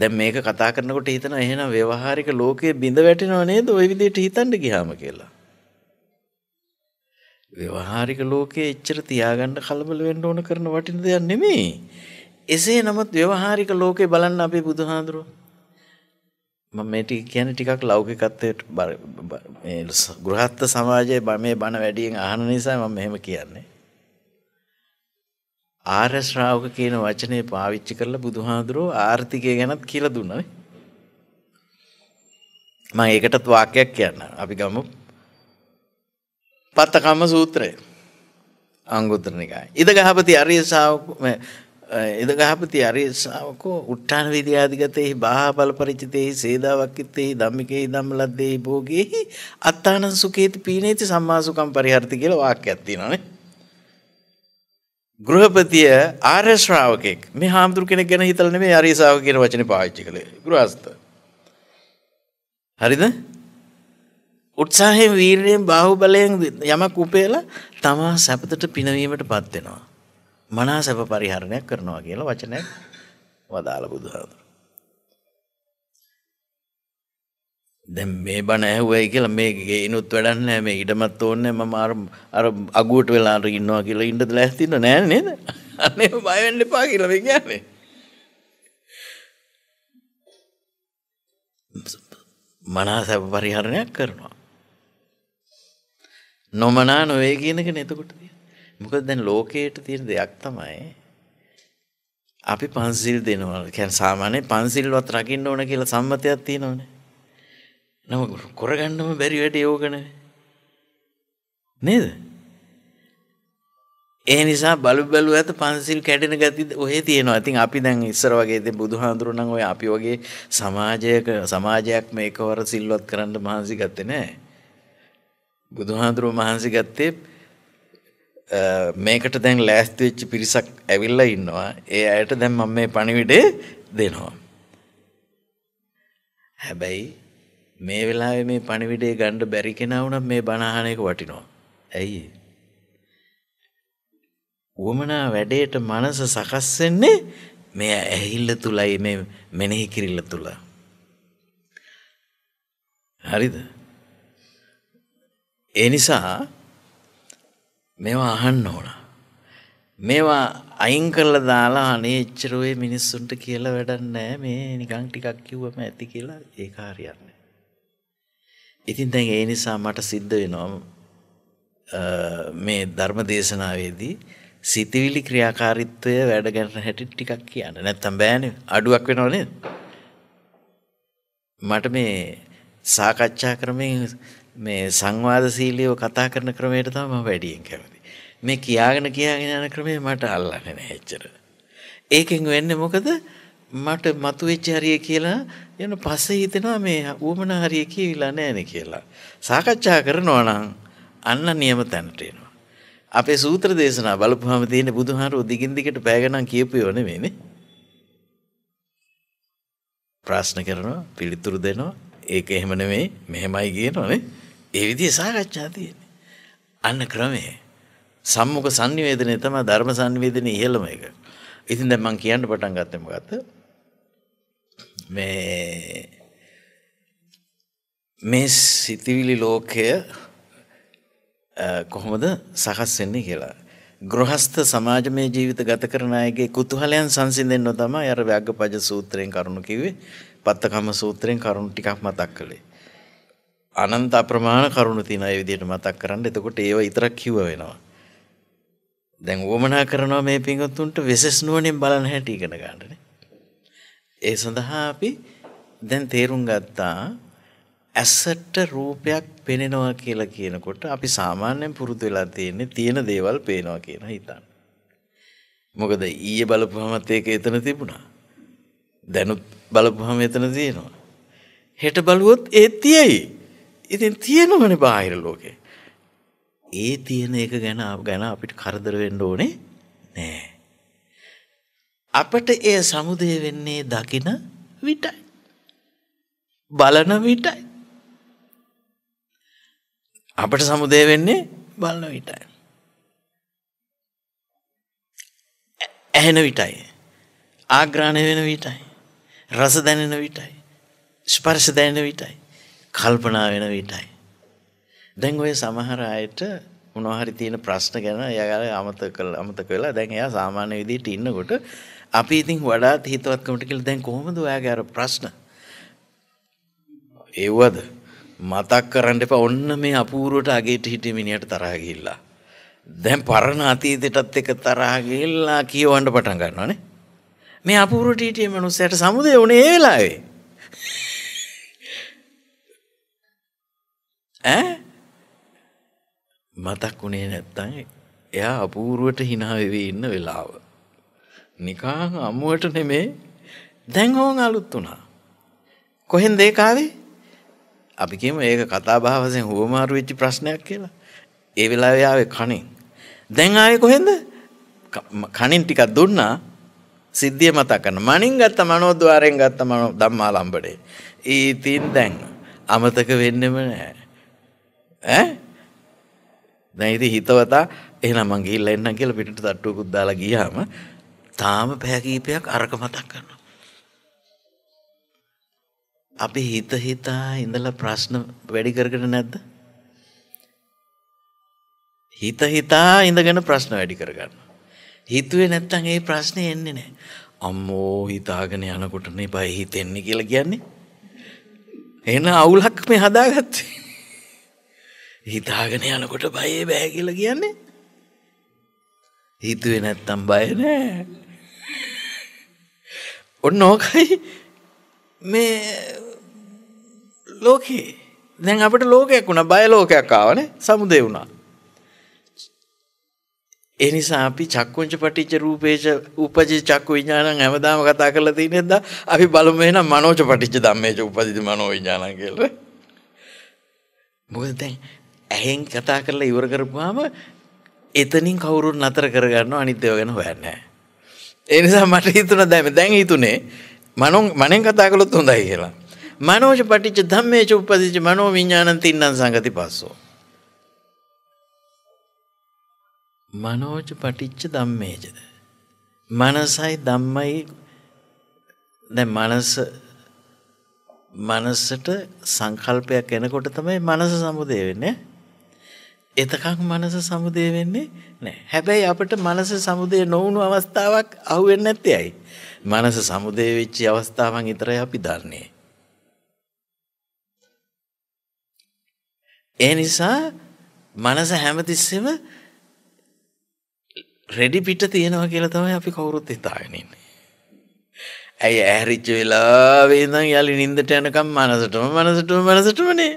දැන් මේක කතා කරනකොට හිතනවා එහෙනම් ව්‍යවહાරික ලෝකයේ බිඳ වැටෙනව නේද ওই විදිහට හිතන්න ගියාම කියලා. ව්‍යවහාරික ලෝකයේ එච්චර තියාගන්න කලබල වෙන්න ඕන කරන වටින දෙයක් නෙමෙයි. එසේ නමුත් ව්‍යවහාරික ලෝකේ බලන්න අපේ බුදුහාඳුරෝ මම මේ ටික කියන්නේ ටිකක් ලෞකිකත්වයට මේ ගෘහස්ත සමාජයේ මේ බණ වැඩියෙන් අහන නිසා මම මෙහෙම කියන්නේ. ආර්ය ශ්‍රාවක කියන වචනේ පාවිච්චි කරලා බුදුහාඳුරෝ ආර්ථිකය ගැනත් කියලා දුන්නා නේ. මම ඒකටත් වාක්‍යයක් කියන්න. අපි ගමු. පත්තකම්ම සූත්‍රය. අංගුත්තර නිකාය. ඉදගහපති ආර්ය ශ්‍රාවක එදගහපති අරිසාාවකෝ උට්ටාන විදිාධිගතයෙහි බා බලපරිචිතයෙහි සේදාවක්කිත්තෙහි දම්මිකෙහි දම්ලද්දෙහි බෝගෙහි අත්තානන් සුකේති පීනේති සම්මාසුකම් පරිහර්ති කියල වාක්‍ය ඇත්තිනනේ. ගෘහපතිය ආර්යශ්‍රාවකෙක් මේ හාමුදුර කෙන ගැන හිතලන මේ අරිසාාව කියන වචන පාච්චි කළ ගෘහස්ත. හරිද උත්සාහයෙන් වීරයෙන් බාහු බලයෙන් යමක් උපේලා තමා සැපතට පිනවීමට පත්වෙනවා. මනාසැප පරිහරණයක් කරනවා කියලා වචනයක් වදාළ බුදුහාමුදුරුවෝ. දැන් මේ බණ ඇහුවයි කියලා මේ ගේනුත් වැඩක් නැහැ මේ ඉඩමත් ඕනේ මම අර අර අගුවට වෙලා අර ඉන්නවා කියලා ඉන්නද ලෑස්ති ඉන්න නෑ නේද අනේ බය වෙන්න එපා කියලා මේ කියන්නේ මනස පරිහරණයක් කරනවා නොමනා නොවේ කියන එක නේද එතකොට මොකද දැන් ලෝකයට තියෙන දෙයක් තමයි අපි පන්සිල් දෙනවා. කියන්නේ සාමාන්‍ය පන්සිල්වත් රකින්න ඕන කියලා සම්මතයක් තියෙනවනේ. නම කරගන්නම බැරි වැඩේ ඕකනේ. නේද? ඒ නිසා බලු බැලුව ඇත පන්සිල් කැඩෙන ගති ඔහේ තියෙනවා. ඉතින් අපි දැන් ඉස්සර වගේ ඉතින් බුදුහාඳුරු නම් ඔය අපි වගේ සමාජයක සමාජයක් මේකවර සිල්වත් කරන්න මහන්සි ගත්තේ නැහැ. බුදුහාඳුරු මහන්සි ගත්තේ මේකට දැන් ලෑස්ති වෙච්ච පිරිසක් ඇවිල්ලා ඉන්නවා. ඒ අයට දැන් මම මේ පණිවිඩේ දෙනවා. හැබැයි මේ වෙලාවේ මේ පණිවිඩේ ගන්න බැරි කෙනා වුණත් මේ බණහන එක වටිනවා. ඇයි? වමනා වැඩේට මනස සකස් වෙන්නේ මේ ඇහිල්ල තුලයි මේ මෙනෙහි කිරිල්ල තුල. හරිද? ඒ නිසා මේවා අහන්න ඕන. මේවා අයින් කරලා දාලා අනේ එච්චර ඔය මිනිස්සුන්ට කියලා වැඩක් නැහැ මේ නිකන් ටිකක් කිව්වම ඇති කියලා ඒ කාර්යයක් නෑ. ඉතින් දැන් ඒ නිසා මට සිද්ධ වෙනවා මේ ධර්ම දේශනාවේදී සිතවිලි ක්‍රියාකාරීත්වය වැඩ ගන්න හැටි ටිකක් කියන්න. නැත්තම් බෑනේ අඩුවක් වෙනව නේද? මට මේ සාකච්ඡා ක්‍රමයෙන් මේ සංවාදශීලීව කතා කරන ක්‍රමයට තමයි මම වැඩියෙන් කැමති. මේ කියාගෙන කියාගෙන යන ක්‍රමය මට අල්ලන්නේ නැහැ එච්චර. ඒකෙන් වෙන්නේ මොකද? මට මතුවෙච්ච හරිය කියලා යන පස්සේ හිතෙනවා මේ ඌමනා හරිය කියලා නැහැනේ කියලා. සාකච්ඡා කරනවා නම් අන්න නියම තැනට එනවා. අපේ සූත්‍ර දේශනා බලපුවාම තියෙන බුදුහාරෝ දිගින් දිගට පෑගනම් කියපියෝ නෙමෙයිනේ. ප්‍රශ්න කරනවා පිළිතුරු දෙනවා ඒක එහෙම නෙමෙයි මෙහෙමයි කියනවනේ ඒ විදිය සාකච්ඡා තියෙන්නේ. අන්න ක්‍රමය. සම්මුඛ සංනිවේදනය තමයි ධර්ම සංනිවේදනයේ ඉහළම එක. ඉතින් දැන් මම කියන්න පටන් ගත්තේ මොකද්ද? මේ මේ සිතිවිලි ලෝකය කොහොමද සකස් වෙන්නේ කියලා. ගෘහස්ත සමාජමය ජීවිත ගත කරන අයගේ කුතුහලයන් සංසිඳෙන්න තමයි අර ව්‍යග්ගපජ සූත්‍රයෙන් කරුණු කිව්වේ. පත්තකම සූත්‍රයෙන් කරුණු ටිකක් මතක් කළේ. අනන්ත අප්‍රමාණ කරුණු තියෙන ඒ විදිහට මතක් කරන්න. එතකොට ඒව විතරක් කිව්ව වෙනවා. දැන් වොමනා කරනවා මේ පින්වත්තුන්ට වෙසස් නුවණෙන් බලන හැටි ඉගෙන ගන්නනේ. ඒ සඳහා අපි දැන් තේරුම් ගත්තා ඇසට රූපයක් පෙනෙනවා කියලා කියනකොට අපි සාමාන්‍යයෙන් පුරුදු වෙලා තියෙන්නේ තියෙන දේවල් පේනවා කියන හිතන්න. මොකද ඊයේ බලපුවමත් ඒක එතන තිබුණා. දැනුත් බලපුවම එතන තියෙනවා. හෙට බලුවොත් ඒ තියෙයි. ඉතින් තියෙනවනේ බාහිර ලෝකේ. ඒ තියෙන එක ගැන ගැන අපිට කරදර වෙන්න ඕනේ නෑ. අපට ඒ සමුදය වෙන්නේ දකින විටයි. බලන විටයි. අපට සමුදය වෙන්නේ බලන විටයි. ඇහෙන විටයි. ආග්‍රාණය වෙන විටයි. රස දැනෙන විටයි. ස්පර්ශ දැනෙන විටයි. කල්පනා වෙන විටයි. දැන් ඔය සමහර අයට මොනහරි තියෙන ප්‍රශ්න ගැන යගල අමත කළ අමත කලා දැන් එයා සාමාන්‍ය විදිහට ඉන්නකොට අපි ඉතින් වඩාත් හිතවත්කමට කියලා දැන් කොහොමද ඔයාගේ අර ප්‍රශ්න ඒවද මතක් කරන්න එපා ඔන්න මේ අපූර්වට අගේට හිටිය මිනිහට තරහ ගිහිල්ලා දැන් පරණ අතීතයටත් එක තරහ ගිහිල්ලා කියවන්න පටන් ගන්නවානේ මේ අපූර්වට හිටිය මනුස්සයට සමුදේ උනේ ඒ වෙලාවේ ඈ මතක් වුණේ නැත්තම් එයා අපූර්වට hina වෙවි ඉන්න වෙලාව. නිකං අමුවට නෙමේ දැන් ඕන් අලුත් වුණා. කොහෙන්ද ඒක ආවේ? අපි කියමු ඒක කතා බහ වශයෙන් හුවමාරු වෙච්ච ප්‍රශ්නයක් කියලා. ඒ වෙලාවේ ආවේ කණින්. දැන් ආවේ කොහෙන්ද? කණින් ටිකක් දුන්නා සිද්ධිය මතක් කරන මනින් ගත්ත මනෝද්වාරයෙන් ගත්ත මනෝ ධම්මාලම්බඩේ. ඊතින් දැන් අමතක වෙන්නෙම නැහැ. ඈ දැන් ඉතින් හිතවතා එහෙනම් මං ගිහිල්ලා එන්නම් කියලා පිටට තට්ටුවකුත් දාලා ගියාම තාම පැය කීපයක් අරක මතක් කරනවා. අපි හිත හිතා ඉඳලා ප්‍රශ්න වැඩි කරගෙන නැද්ද? හිත හිතා ඉඳගෙන ප්‍රශ්න වැඩි කරගන්නවා. හිතුවේ නැත්තම් ඒ ප්‍රශ්නේ එන්නේ නැහැ. අම්මෝ හිතාගෙන යනකොට නේ බය හිතෙන්නේ කියලා කියන්නේ. එහෙනම් අවුලක් මේ හදාගත්තේ. හිතාගෙන යනකොට බයේ බෑ කියලා කියන්නේ හිතුවේ නැත්තම් බය නෑ ඔන්න ඕකයි මේ ලෝකේ දැන් අපට ලෝකයක් වුණා බය ලෝකයක් ආවනේ සමුදේ වුණා ඒ නිසා අපි චක්කුංච පටිච්ච රූපේච උපජි චක්කු විඥානං හැමදාම කතා කරලා තියෙන්නේ නැද්ද අපි බලමු එහෙනම් මනෝච පටිච්ච ධම්මේච උපදිත මනෝ විඥානං කියලා මොකද දැන් ඇහෙන් කතා කරලා ඉවර කරපුවාම එතනින් කවුරුත් නතර කරගන්න අනිත් ඒවා ගැන හොයන්නේ නැහැ. ඒ නිසා මට හිතුණා දැන් දැන් හිතුනේ මනෝ මනෙන් කතා කළොත් හොඳයි කියලා. මනෝජ පටිච්ච ධම්මේච උපදිච්ච මනෝ විඥානං තින්නම් සංගති පස්සෝ. මනෝජ පටිච්ච ධම්මේචද. මනසයි ධම්මයි දැන් මනස මනසට සංකල්පයක් එනකොට තමයි මනස සමුදේ වෙන්නේ. එතකක් මනස සමුදය වෙන්නේ නෑ. හැබැයි අපට මනස සමුදය නොවුණු අවස්ථාවක් අහුවෙන්නේ නැත්තේ ඇයි? මනස සමුදය වෙච්ච අවස්ථාවන් විතරයි අපි දන්නේ. ඒ නිසා මනස හැමතිස්සෙම රෙඩි පිට තියෙනවා කියලා තමයි අපි කවුරුත් හිතාගෙන ඉන්නේ. ඇයි ඇහැරිච්ච වෙලාවේ ඉඳන් යලි නිින්දට යනකම් මනසටම මනසටම මනසටමනේ.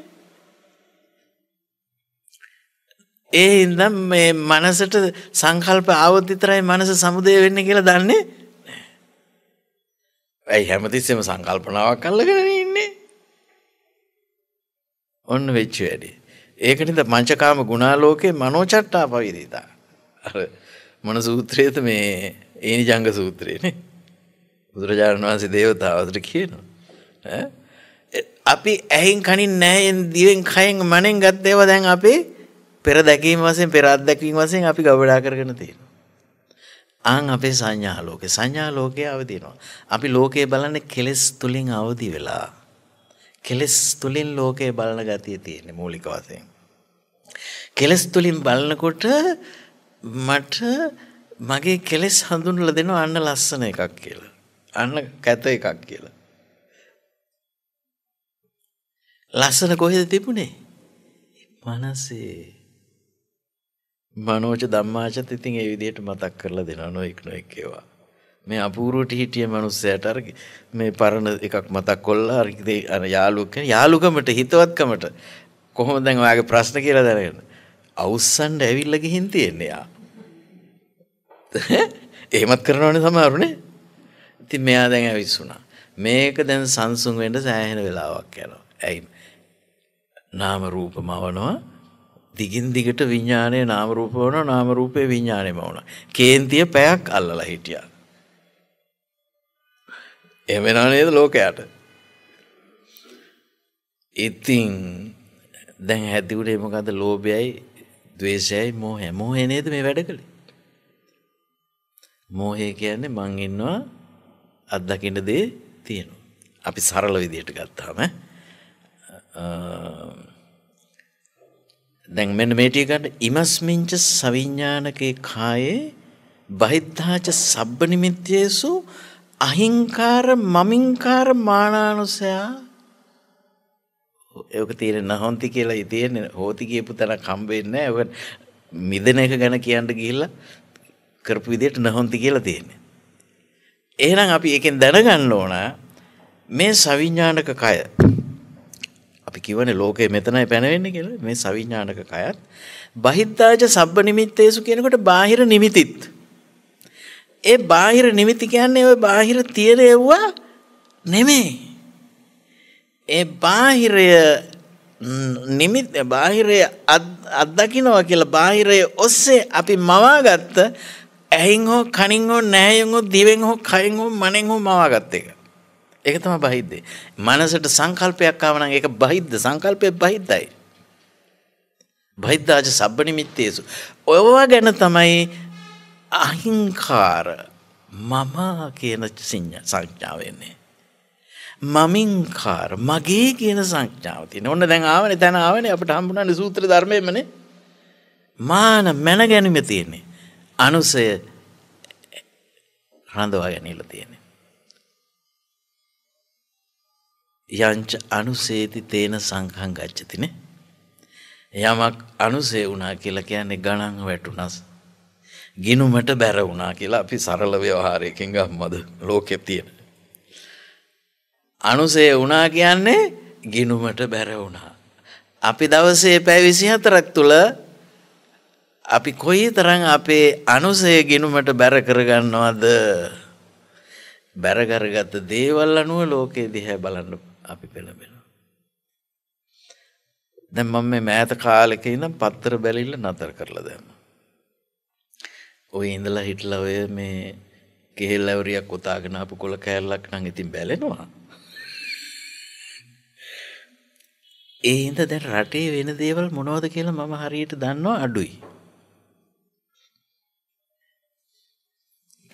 ඒ හින්දම් මේ මනසට සංකල්ප ආවොත් විතරයි මනස සමුදය වෙන්නේ කියලා දන්නේ නැහැ. ඇයි හැමතිස්සෙම සංකල්පනාවක් අල්ලගෙන ඉන්නේ? ඔන්න වෙච්ච වැඩි. ඒකනින්ද මංචකාම ගුණාලෝකේ මනෝචට්ටා පවිදිතා. අර මොන සූත්‍රයේද මේ ඒනිජංග සූත්‍රයනේ. බුදුරජාණන් වහන්සේ දේවතාවකට කියනවා. ඈ අපි ඇහෙන් කනින් නැහෙන් දිවෙන් කයෙන් මනෙන් ගත් දේවා දැන් අපේ පෙර දැකීම වසෙන් පෙරත් දැකීම වසෙන් අපි ගවඩා කරගෙන තියෙනවා. ආං අපේ සංඥා ලෝකෙ සංඥා ලෝකයේ අවදිනවා. අපි ලෝකයේ බලන්නේ කෙලෙස් තුලින් අවදි වෙලා. කෙලෙස් තුලින් ලෝකයේ බලන ගතිය තියෙන්නේ මූලික වශයෙන්. කෙලෙස් තුලින් බලනකොට මට මගේ කෙලෙස් හඳුන්වලා දෙනවා අන්න ලස්සන එකක් කියලා. අන්න කැත එකක් කියලා. ලස්සන කොහෙද තිබුණේ? මනසේ මනෝජ ධම්මාචත් ඉතින් ඒ විදිහට මතක් කරලා දෙනවා නොඑක් නොඑක් ඒවා. මේ අපූර්වට හිටිය මනුස්සයට අර මේ පරණ එකක් මතක් කොල්ලා අර අර යාළුවෙක් යාළුකමට හිතවත්කමට කොහොමද දැන් ඔයාගේ ප්‍රශ්න කියලා දැනගෙන අවුස්සන්න ඇවිල්ලා ගිහින් තියෙන්නේ යා. එහෙමත් කරනවනේ සමහරුනේ. ඉතින් මෙයා දැන් ඇවිස්සුණා. මේක දැන් සංසුන් වෙන්න සෑහෙන වෙලාවක් යනවා. ඇයි? නාම රූප මවනවා දිගින් දිගට විඤ්ඥානය නාමරූප වන නාමරූපය විඤ්ඥානයම වුණ. කේන්තිය පැයක් අල්ලලා හිටියා. එමෙනා නේද ලෝකයට. ඉතිං දැන් හැතිවට එමකද ලෝබයයි දවේශයයි මෝ හැමෝ එනේද මේ වැඩ කළේ. මෝහය කියන්නේ මං ඉන්නවා අත්දකින්න දේ තියෙනවා. අපි සරල විදියට ගත්තාම දැන් මෙන්න මේ ටික ගන්න ඉමස්මින්ච සවිඥානකේ කායේ බහිද්ධාච සබ්බ නිමිත්තේසු අහිංකාර මමින්කාර මානානුසය ඒක තියෙන නහොන්ති කියලා ඉතින් හෝති කියපු තැනක් හම්බ වෙන්නේ නැහැ. ඔක මිදෙන එක ගැන කියන්න ගිහිල්ලා කරපු විදිහට නහොන්ති කියලා තියෙන්නේ. එහෙනම් අපි එකෙන් දැනගන්න ඕන මේ සවිඥානික කය අපි කියවන ලෝකය මෙතනයි පැනවෙන්න කියල මේ සවිඥානක කයත් බහිද්දාජ සබ්බ නිමිත්තේසු කියනකොට බාහිර නිමිතිත්. ඒ බාහිර නිමිති කියන්නේ ඔය බාහිර තියෙන එව්වා නෙමේ. ඒ බාහිරය නිමිත් බාහිරය අත්දකිනවා කියලා බාහිරය ඔස්සේ අපි මවාගත්ත ඇහින් හෝ කනින් හෝ නෑයෙන් හෝ දිවෙන් හෝ කයින් හෝ මනෙන් හෝ මවාගත්ත එක. ඒක තමයි බහිද්දේ. මනසට සංකල්පයක් ආව නම් ඒක බහිද්ද සංකල්පේ බහිද්දයි. බහිද්දාජ සබ්බ නිමිත්තේසු. ඔයවා ගැන තමයි අහිංකාර මම කියන සංඥාව එන්නේ. මමින්කාර මගේ කියන සංඥාව තියෙන. ඔන්න දැන් ආවනේ දැන් ආවනේ අපිට හම්බුණානේ සූත්‍ර ධර්මයෙන්මනේ. මාන මැන ගැනීම තියෙන්නේ. අනුසය රඳවා ගැනීමලා තියෙන්නේ. යංච අනුසේති තේන සංකං ගච්චතිනේ. යමක් අනුසේ වුණා කියලා කියන්නේ ගණන් වැටුනස්. ගිනුමට බැර වුණා කියලා අපි සරල ව්‍යවහාරයකින් ගම්මද ලෝකෙ තියෙන. අනුසේ වුණා කියන්නේ ගිනුමට බැර වුණා. අපි දවසේ පැය 24ක් තුල අපි කොයි තරම් අපේ අනුසය ගිනුමට බැර කරගන්නවද? බැරකරගත දේවල් අනුව ලෝකයේ දිහැ බලන්නපු. අපි පෙළඹෙනවා. දැන් මම මේ මෑත කාලෙක ඉඳන් පත්තර බැලිල්ල නතර කරලා දැම්මා. ඔය ඉඳලා හිටලා ඔය මේ කෙහෙල්ලවරියක් උතාගෙන ආපු කොළ කෑල්ලක් නම් ඉතින් බැලෙනවා. ඒ හින්දා දැන් රටේ වෙන දේවල් මොනවද කියලා මම හරියට දන්නවා අඩුයි.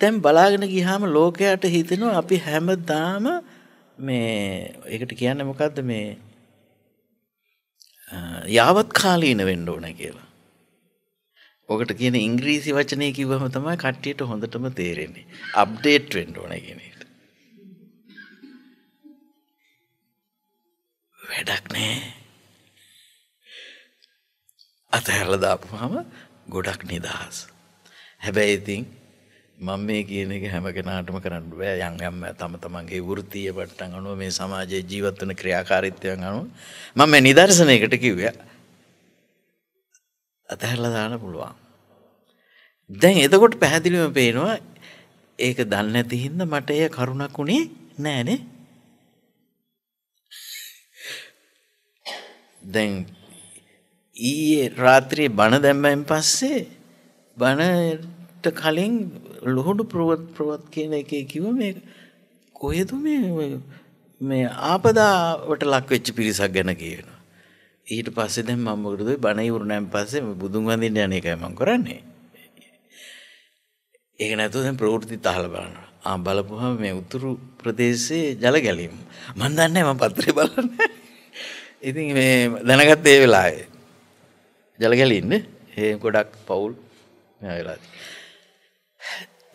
දැන් බලාගෙන ගියාම ලෝකයට හිතෙනවා අපි හැමදාම මේ ඒකට කියන්න මොකක්ද මේ යාවත් කාලීන වෙන්න ඕන කියලා. ඕකට කියන ඉංග්‍රීසි වචනය කිව්වම තමයි කට්ටියට හොඳටම තේරෙන්නේ. අප්ඩේට් වෙන්න ඕන කියන එක. වැඩක් නෑ. අතහැරලා දාපුවාම ගොඩක් නිදහස්. හැබැයි ඉතින් මම මේ කියන එක හැම කෙනාටම කරන්න බෑ යම් යම් තම තමන්ගේ වෘත්තීය වට්ටම් අනුව මේ සමාජයේ ජීවත් වෙන ක්‍රියාකාරීත්වයන් අනුව මම මේ නිදර්ශනයකට කිව්වා අතහැරලා දාන්න පුළුවන් දැන් එතකොට පැහැදිලිවම පේනවා ඒක දන්නේ නැති හින්දා මට ඒ කරුණක් උනේ නෑනේ දැන් ඊයේ රාත්‍රියේ බණ දැම්මෙන් පස්සේ බණ මට කලින් ලොහොඩු ප්‍රවත් ප්‍රවත් කියන එක කිව මේ කොහෙද මේ මේ ආපදාවට ලක්වෙච්ච පිරිසක් ගැන කියන. ඊට පස්සේ දැන් මම මොකටද බණයි වුණාන් පස්සේ බුදුන් වඳින්න යන එකයි මම කරන්නේ. ඒක නැතුව දැන් ප්‍රවෘත්ති තහල බලනවා. ආ බලපුවම මේ උතුරු ප්‍රදේශයේ ජල ගැලීම. මම දන්නේ නැහැ මම පත්‍රේ බලන්නේ. ඉතින් මේ දැනගත්ත ඒ වෙලාවේ ජල ගැලීන්නේ. ඒ ගොඩක් පවුල් මේ වෙලාවේ.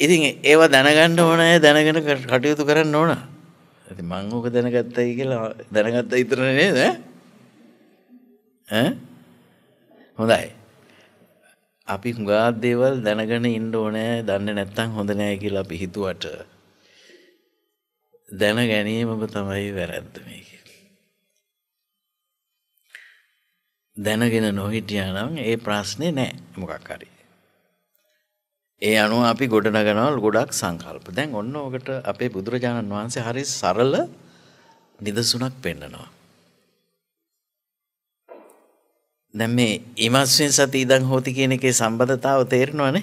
ඉතින් ඒවා දැනගන්න ඕනෑ දැනගෙන කටයුතු කරන්න ඕන ඇති මංගෝක දැනගත්තයි කියලා දැනගත්ත ඉතරන නේද හොඳයි අපි හුඟාත් දේවල් දැනගෙන ඉන්න ඕනෑ දන්න නැත්තං හොඳ නෑ කියලා අපි හිතුවට දැන ගැනීමම තමයි වැරැද්ද මේක දැනගෙන නොහිටියා නම් ඒ ප්‍රශ්නේ නෑ මොකක් හරි ඒ අනුව අපි ගොඩනගනවල් ගොඩක් සංකල්ප දැන් ඔන්න ඕකට අපේ බුදුරජාණන් වහන්සේ හරි සරල නිදසුනක් පෙන්නනවා. දැන් මේ ඉමස්වෙන් සති ඉදන් හෝති කියන එකේ සම්බන්ධතාව තේරෙනවනේ.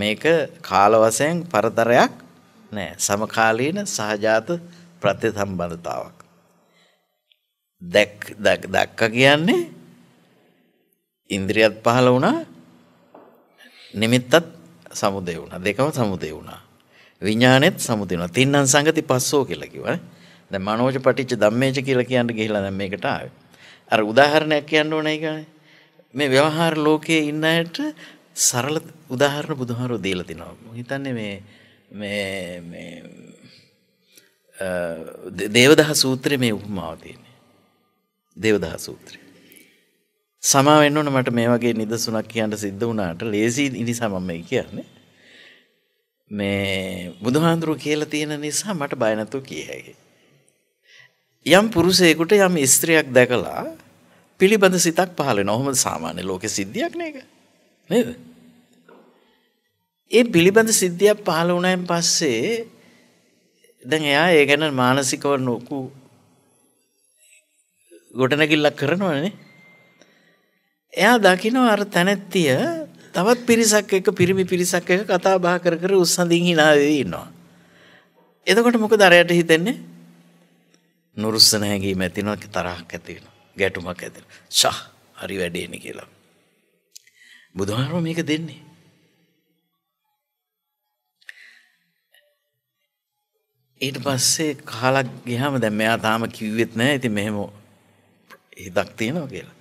මේක කාල වශයෙන් පරතරයක් නෑ. සමකාලීන සහජාත ප්‍රතිසම්බන්ධතාවක්. දැක් දැක්ක කියන්නේ ඉන්ද්‍රියත් පහළ වුණා නිමිත්තත් සමුදේ වුණා. දෙකම සමුදේ වුණා. විඥානෙත් සමුදේ වුණා. තින්නම් සංගති පස්සෝ කියලා කිව්වනේ. දැන් මනෝජ පටිච්ච ධම්මේච කියලා කියන්න ගිහිලා දැන් මේකට ආවේ. අර උදාහරණයක් කියන්න ඕනේ කියන්නේ. මේ ව්‍යවහාර ලෝකයේ ඉන්න අයට සරල උදාහරණ බුදුහාරෝ දීලා තිනවා. මම හිතන්නේ මේ මේ මේ දේවදහ සූත්‍රයේ මේ උපමාව තියෙන්නේ. දේවදහ සූත්‍රය. සමාවෙන්න ඕන මට මේ වගේ නිදසුනක් කියන්න සිද්ධ වුණාට ලේසි නිසා මම මේ කියන්නේ. මේ බුදුහාඳුරු කියලා තියෙන නිසා මට බය නැතුව කිය හැකියි. යම් පුරුෂයෙකුට යම් ස්ත්‍රියක් දැකලා පිළිබඳ සිතක් පහළ වෙනවා. ඔහොම සාමාන්‍ය ලෝකෙ සිද්ධියක් නේක. නේද? ඒ පිළිබඳ සිද්ධියක් පහළ වුණායින් පස්සේ දැන් එයා ඒ ගැන මානසිකව නොකු ගොඩනැගිල්ලක් කරනවනේ. එයා දකිනවා අර තැනැත්තිය තවත් පිරිසක් එක පිරිමි පිරිසක් එක කතා බා කර කර උත්සඳින් හිනාවෙදී ඉන්නවා. එතකොට මොක දරයට හිතෙන්නේ නුරුස්සන හැඟීම ඇතිනොත් තරහක් ඇතිෙන ගැටුමක් ඇතිෙන ශහ හරි වැඩේන කියලා. බුදුහාරෝ මේක දෙන්නේ. ඊට පස්සේ කාලක් ගියාම දැන් මෙයා තාම කිව්වෙත් නැහැ. ඉතින් මෙහෙම හිතක් තියෙනවා කියලා.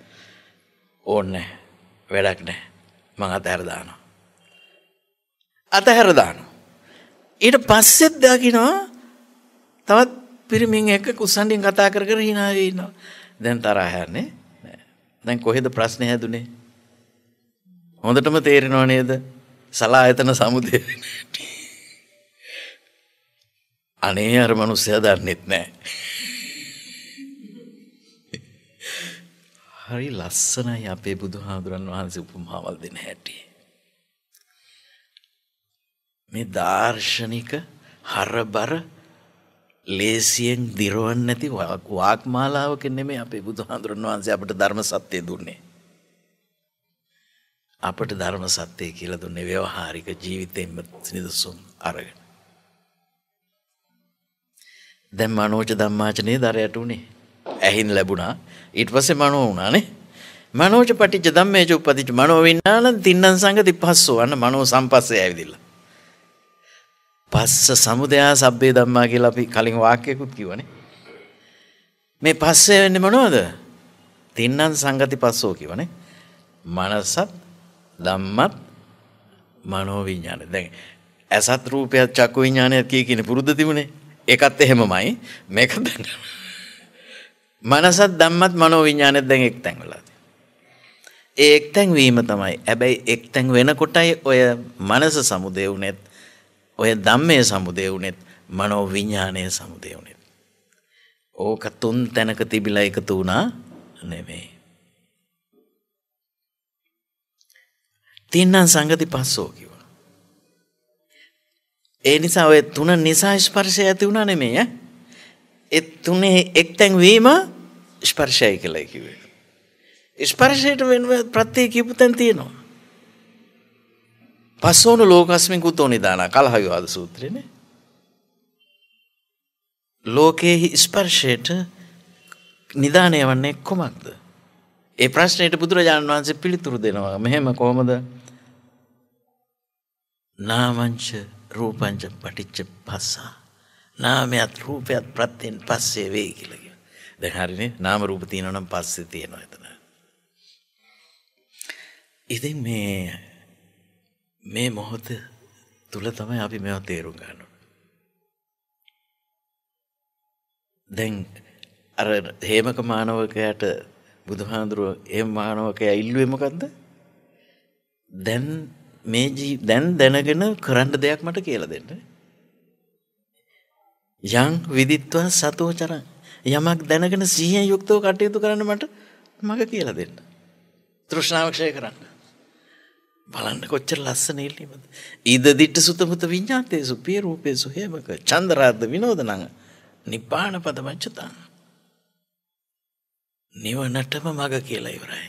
ඕන්නේ වැඩක් නැහැ. මං අතහැර දානවා. අතහැර දානවා. ඊට පස්සෙත් දකින්නවා තවත් පිරිමින් එක්ක කුසන්ඩින් කතා කර කර hina වෙනවා. දැන් තරහ යන්නේ නැහැ. දැන් කොහෙද ප්‍රශ්නේ හැදුනේ? හොඳටම තේරෙනව නේද? සලායතන සමුදේ. අනේ අර මිනිස්සයා දන්නෙත් නැහැ. හරි ලස්සනයි අපේ බුදුහාදුරන් වහන්සේ උපමාවල් දෙන හැටි. මේ දාර්ශනික හරබර ලේසියෙන් දිරවන්න නැති වාක්මාලාවක නෙමේ අපේ බුදුහාඳුරන් වහන්සේ අපට ධර්ම සත්‍යය දුන්නේ. අපට ධර්ම සත්‍යය කියලා දුන්නේ ව්‍යවහාරික ජීවිතයෙන්ම නිදසුන් අරගෙන. දැන් මනෝජ ධම්මාචනේ දරයට උනේ. ඇහින් ලැබුණා ඊට පස්සේ මනෝ වුණානේ මනෝජ පටිච්ච ධම්මේජ උපදිච්ච මනෝ විඥාන තින්නං සංගති පස්සෝ අන්න මනෝ සම්පස්සේ ඇවිදilla පස්ස සමුදයා සබ්බේ ධම්මා කියලා අපි කලින් වාක්‍යයකුත් කිව්වනේ මේ පස්සේ වෙන්නේ මොනවද තින්නං සංගති පස්සෝ කිව්වනේ මනසත් ධම්මත් මනෝ විඥාන දැන් ඇසත් රූපයත් චක්කු විඥානයත් කිය කියන පුරුද්ද තිබුණේ ඒකත් එහෙමමයි මේකත් දැන් මනසත් ධම්මත් මනෝ විඤ්ඥානත් දැන් එක්තැන් වෙලා ඒ එක්තැන් වීම තමයි ඇබැයි එක්තැන් වෙනකොටයි ඔය මනස සමුදෙවුනෙත් ඔය ධම්මය සමුදෙවුනෙත් මනෝ විඤ්ඥානය සමුදෙවුනෙත් ඕක තුන් තැනක තිබිලා එකතු වුණා නෙමේ තින්නන් සංගති පස්සෝ කිව ඒ නිසා ඔය තුන නිසා ස්පර්ශය ඇති වුණා නෙමේ ඈ ඒ තුනේ එක්තැන් වීම ස්පර්ශයයි කියලා කිව්වේ. ස්පර්ශයට වෙනුව ප්‍රත්‍ය කියපු තැන තියෙනවා. පස්සෝන ලෝකස්මින් කුතෝ නිදාන කලහයවාද සූත්‍රයනේ. ලෝකයේහි ස්පර්ශයට නිදානය වන්නේ කොමක්ද? ඒ ප්‍රශ්නයට බුදුරජාණන් වහන්සේ පිළිතුරු දෙනවා. මෙහෙම කොහොමද? නාමංච රූපංච පටිච්ච පස්සා. නාමයත් රූපයත් ප්‍රත්‍යයෙන් පස්සේ වෙයි කියලා. දැන් හරිනේ නාම රූප තියෙනවා නම් පස්සේ තියෙනවා එතන. ඉතින් මේ මේ මොහොත තුල තමයි අපි මේවා තේරුම් ගන්න දැන් අර හේමක මානවකයාට බුදුහාඳුරුව එහෙම මානවකයා ඉල්ලුවේ මොකද්ද? දැන් මේ දැන් දැනගෙන කරන්න දෙයක් මට කියලා දෙන්න. යං විදිත්වා සතෝ චරං යමක් දැනගෙන සීහය යුක්තව කටයුතු කරන්න මට මඟ කියලා දෙන්න. තෘෂ්ණාවක්ෂය කරන්න. බලන්න කොච්චර ලස්සන ඉල්ලීමද. ඉද දිට්ට සුතමුත විඤ්ඥාතය සුපිය රූපය සුහේමක චන්දරාධ විනෝදනඟ නිපාන පද මංචතාන්. නිවනටම මඟ කියලා ඉවරයි.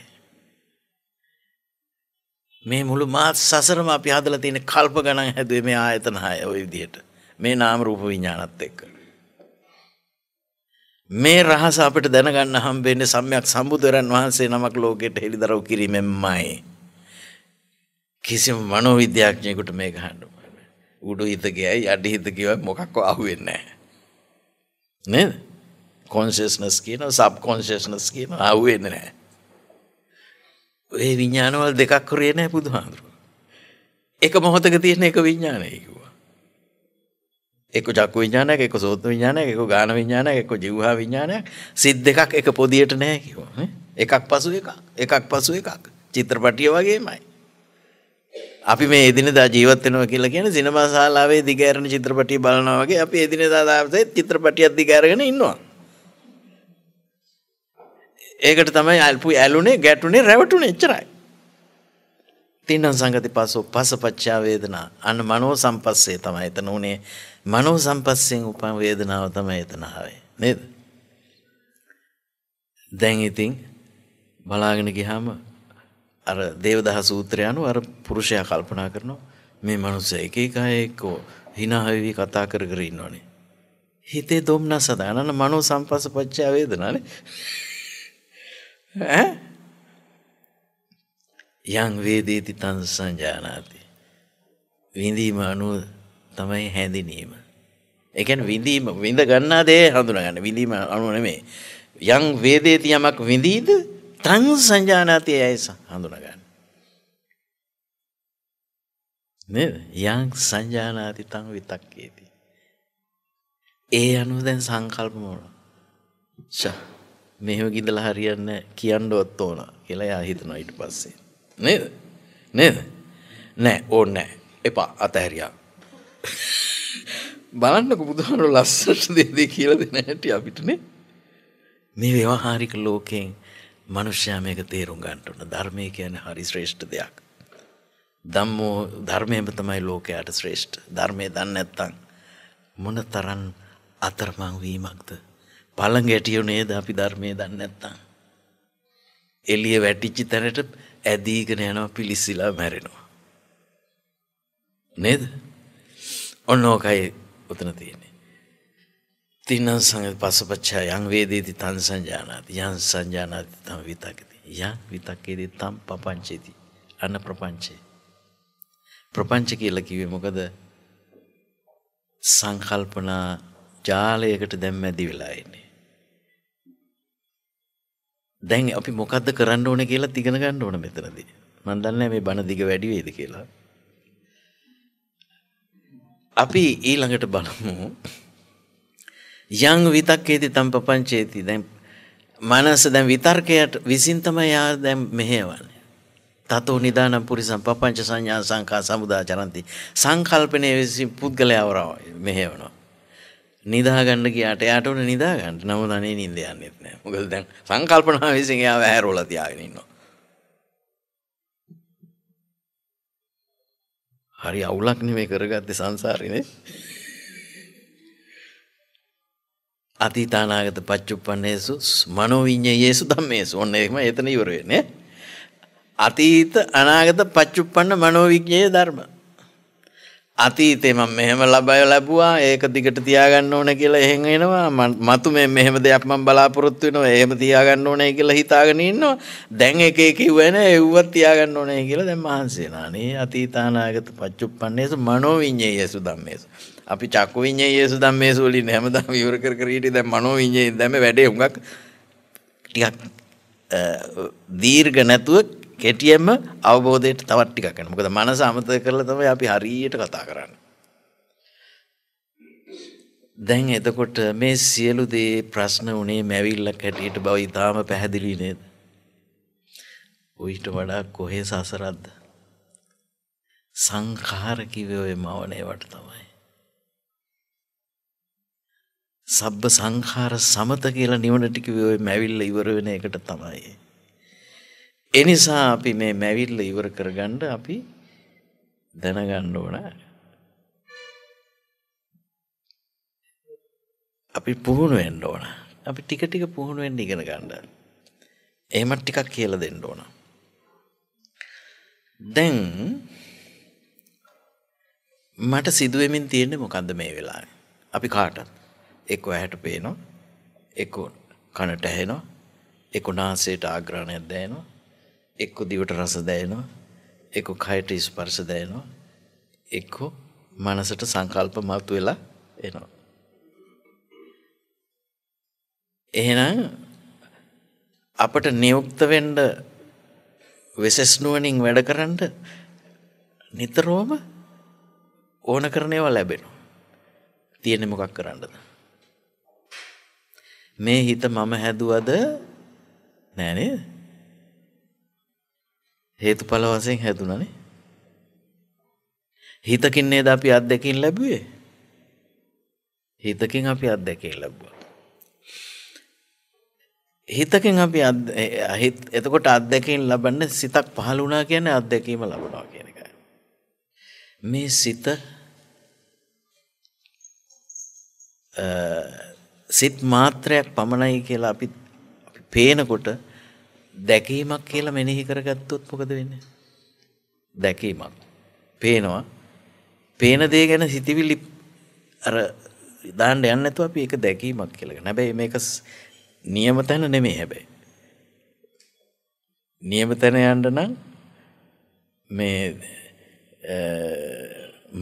මේ මුළු මාත් සසරම අපි හදල තියෙන කල්ප ගණන් හැදුවේ මේ ආයතන හය ඔය විදිහට මේ නාම රූප විඤ්ඥානත් එක්කන. මේ රහස අපට දැනගන්න හම්බෙන්නේ සම්්‍යක් සම්බුදුරන් වහන්සේ නමක් ලෝකෙට හෙළිදරව් කිරීමෙන්මයි. කිසිම මනෝවිද්‍යාඥයෙකුට මේක අහන්න බෑ. උඩු හිත ගියයි අඩි හිත ගියයි මොකක්වත් අහුවෙන්නේ නැහැ. නේද? කොන්ෂස්නස් කියනවා සබ් කොන්ෂස්නස් කියනවා අහුවෙන්නේ නැහැ. ඒ විඥානවල දෙකක් හොරේ නැහැ බුදුහාඳුරු. එක මොහොතක තියෙන එක විඥානයයි කිව්වා. එක චක්කු විඥානයක් එක සෝත විඥානයක් එක ගාන විඥානයක් එක ජීවහා විඥානයක් සිත් දෙකක් එක පොදියට නැහැ කිව්වා එකක් පසු එකක් එකක් පසු එකක් චිත්‍රපටිය වගේමයි අපි මේ එදිනදා ජීවත් වෙනවා කියලා කියන සිනමා ශාලාවේ දිගහැරෙන චිත්‍රපටිය බලනවා වගේ අපි එදිනදා දාපසේ චිත්‍රපටියක් දිගහැරගෙන ඉන්නවා ඒකට තමයි අල්පු ඇලුනේ ගැටුනේ රැවටුනේ එච්චරයි තින්න සංගති පසෝ පසපච්චා වේදනා අන්න මනෝ සම්පස්සේ තමයි එතන උනේ මනෝ සම්පස්සයෙන් උපන් වේදනාව තමයි එතනාවේ නේද දැන් ඉතින් බලාගෙන ගියාම අර දේවදහ සූත්‍රය අනුව අර පුරුෂයා කල්පනා කරනවා මේ මනුස්සය එක එක අය එක්කෝ hina වෙවි කතා කර කර ඉන්නෝනේ හිතේ දුම්නස දානන මනෝ සම්පස්ස පච්චය වේදනානේ ඈ යං වේදේති තං සංජානාති විඳීම අනුව තමයි හැඳිනීම එකන් විඳීම විඳ ගන්නා දේ හඳුනගන්න විඳීම අනුවනමේ යං වේදේති යමක් විඳීද තං සංජානාතය ඇයස හඳුනගන්න යං සංජානාති තං විතක්කේති ඒ අනුව දැන් සංකල්පමෝන මෙහම ගිඳල හරියන්න කියන්න ඔත් ඕන කියලා යා හිතන ඉට පස්සේ නේද නේද නෑ ඕ නෑ එපා අතහැරයා බලන්නක බුදුහාමුදුරුවෝ ලස්සට දෙදේ කියලා දෙන හැටි අපිටනේ. මේ ව්‍යවහාරික ලෝකයෙන් මිනිස්සයා මේක තේරුම් ගන්න ඕන. ධර්මය කියන්නේ හරි ශ්‍රේෂ්ඨ දෙයක්. ධම්මෝ ධර්මයම තමයි ලෝකයට ශ්‍රේෂ්ඨ. ධර්මය දන්නේ නැත්නම් මොනතරම් අතරමං වීමක්ද? පළඟැටියෝ නේද අපි ධර්මය දන්නේ නැත්නම්. එළිය වැටිච්ච තැනට ඇදීගෙන යනවා පිලිසිලා මැරෙනවා. නේද? ඔන්න ඕකයි උතන තියෙන්නේ. තිනං සංග පසපච්චා යං වේදේති තං සංජානාති යං සංජානාති තං විතක්කති යං විතක්කේදී තම් පපංචේති අන ප්‍රපංචේ. ප්‍රපංච කියලා කිව්වේ මොකද? සංකල්පනා ජාලයකට දැන් මැදි වෙලා ඉන්නේ. දැන් අපි මොකද්ද කරන්න ඕනේ කියලා ඉගෙන ගන්න ඕන මෙතනදී. මම දන්නේ මේ බණ දිග වැඩි වේද කියලා. අපි ඊළඟට බලමු යං විතක්කේති තම් පපංචේති දැන් මනස දැන් විතර්කයට විසින් තමයි යා දැන් මෙහෙවන්නේ තතෝ නිදානම් පුරිසම් පපංච සංඥා සංකා සමුදා චරಂತಿ සංකල්පනේ විසින් පුද්ගලයා වරව මෙහෙවනවා නිදා ගන්න ගියාට එයාට උන නිදා ගන්න නමුත් අනේ නිින්ද යන්නේත් නැහැ මොකද දැන් සංකල්පනා විසින් එයාව ඇහැරවලා තියාගෙන ඉන්නවා හරි අවුලක් නෙමෙයි කරගත්තේ සංසාරේනේ. අතීතානාගත පච්චුප්පන්නේසු මනෝවිඤ්ඤයේසු ධම්මේසු. ඔන්න එහෙම එතන ඉවර වෙන්නේ. අතීත අනාගත පච්චුප්පන්න මනෝවිඤ්ඤයේ ධර්ම. අතීතේ මම මෙහෙම ලබය ලැබුවා ඒක දිගට තියාගන්න ඕනේ කියලා එහෙන් එනවා මතු මේ මෙහෙම දෙයක් මම බලාපොරොත්තු වෙනවා එහෙම තියාගන්න ඕනේ කියලා හිතාගෙන ඉන්නවා දැන් එක එක කිව්වනේ ඒව තියාගන්න ඕනේ කියලා දැන් මහන්සියනානේ අතීතානාගත පච්චුප්පන්නේස මනෝවිඤ්ඤේයසු ධම්මේසු අපි චක්කු විඤ්ඤේයසු ධම්මේසු වලින් හැමදාම විවර කර කර හිටියේ දැන් මනෝවිඤ්ඤේ දැන් මේ වැඩේ හුඟක් ටිකක් දීර්ඝ නැතුව කෙටියෙන්ම අවබෝධයට තවත් ටිකක් යනවා. මොකද මනස අමතක කරලා තමයි අපි හරියට කතා කරන්නේ. දැන් එතකොට මේ සියලු දේ ප්‍රශ්න උනේ මැවිල්ලක් හැටියට බව ඉතාම පැහැදිලි නේද? උහිට වඩා කොහේ සසරක්ද? සංඛාර කිව්වේ ඔය මවණේවට තමයි. සබ්බ සංඛාර සමත කියලා නිවනට කිව්වේ ඔය මැවිල්ල ඉවර වෙන එකට තමයි. එනිසා අපි මේ මැවිල්ල ඉවර කරගන්න අපි දැනගන්න ඕන අපි පුහුණු වෙන්න ඕන අපි ටික ටික පුහුණු වෙන්න ඉගෙන ගන්න එහෙමත් ටිකක් කියලා දෙන්න ඕන දැන් මට සිදුවෙමින් තියෙන්නේ මොකද්ද මේ වෙලාවේ අපි කාටත් එක්ක ඇහැට පේනවා එක්ක කනට ඇහෙනවා එක්ක නාසයට ආග්‍රහණයක් දැනෙනවා එක්ක දිවට රස දැනෙනවා එක්ක කයට ස්පර්ශ දැනෙනවා එක්ක මනසට සංකල්ප මතුවලා එනවා එහෙනම් අපට නියුක්ත වෙන්න විශේෂ නුවණින් වැඩ කරන්න නිතරම ඕන කරන ඒවා ලැබෙනවා තියෙන්නේ මොකක් කරන්නද මේ හිත මම හැදුවද නෑ නේද හේතුඵල වශයෙන් හැදුනනේ. හිතකින් නේද අපි අත්දැකීම් ලැබුවේ? හිතකින් අපි අත්දැකීම් ලැබුවා. හිතකින් අපි එතකොට අත්දැකීම් ලබන්නේ සිතක් පහළ වුණා කියන්නේ අත්දැකීම ලබනවා කියන එකයි. මේ සිත සිත් මාත්‍රයක් පමණයි කියලා අපි පේනකොට දැකීමක් කියලා මෙනෙහි කරගත්තොත් මොකද වෙන්නේ? දැකීමක්. පේනවා. පේන දේ ගැන සිතවිලි අර දාන්න යන්නේ නැතුව අපි ඒක දැකීමක් කියලා ගන්න. හැබැයි මේක නියම තැන නෙමෙයි හැබැයි. නියම තැන යන්න නම් මේ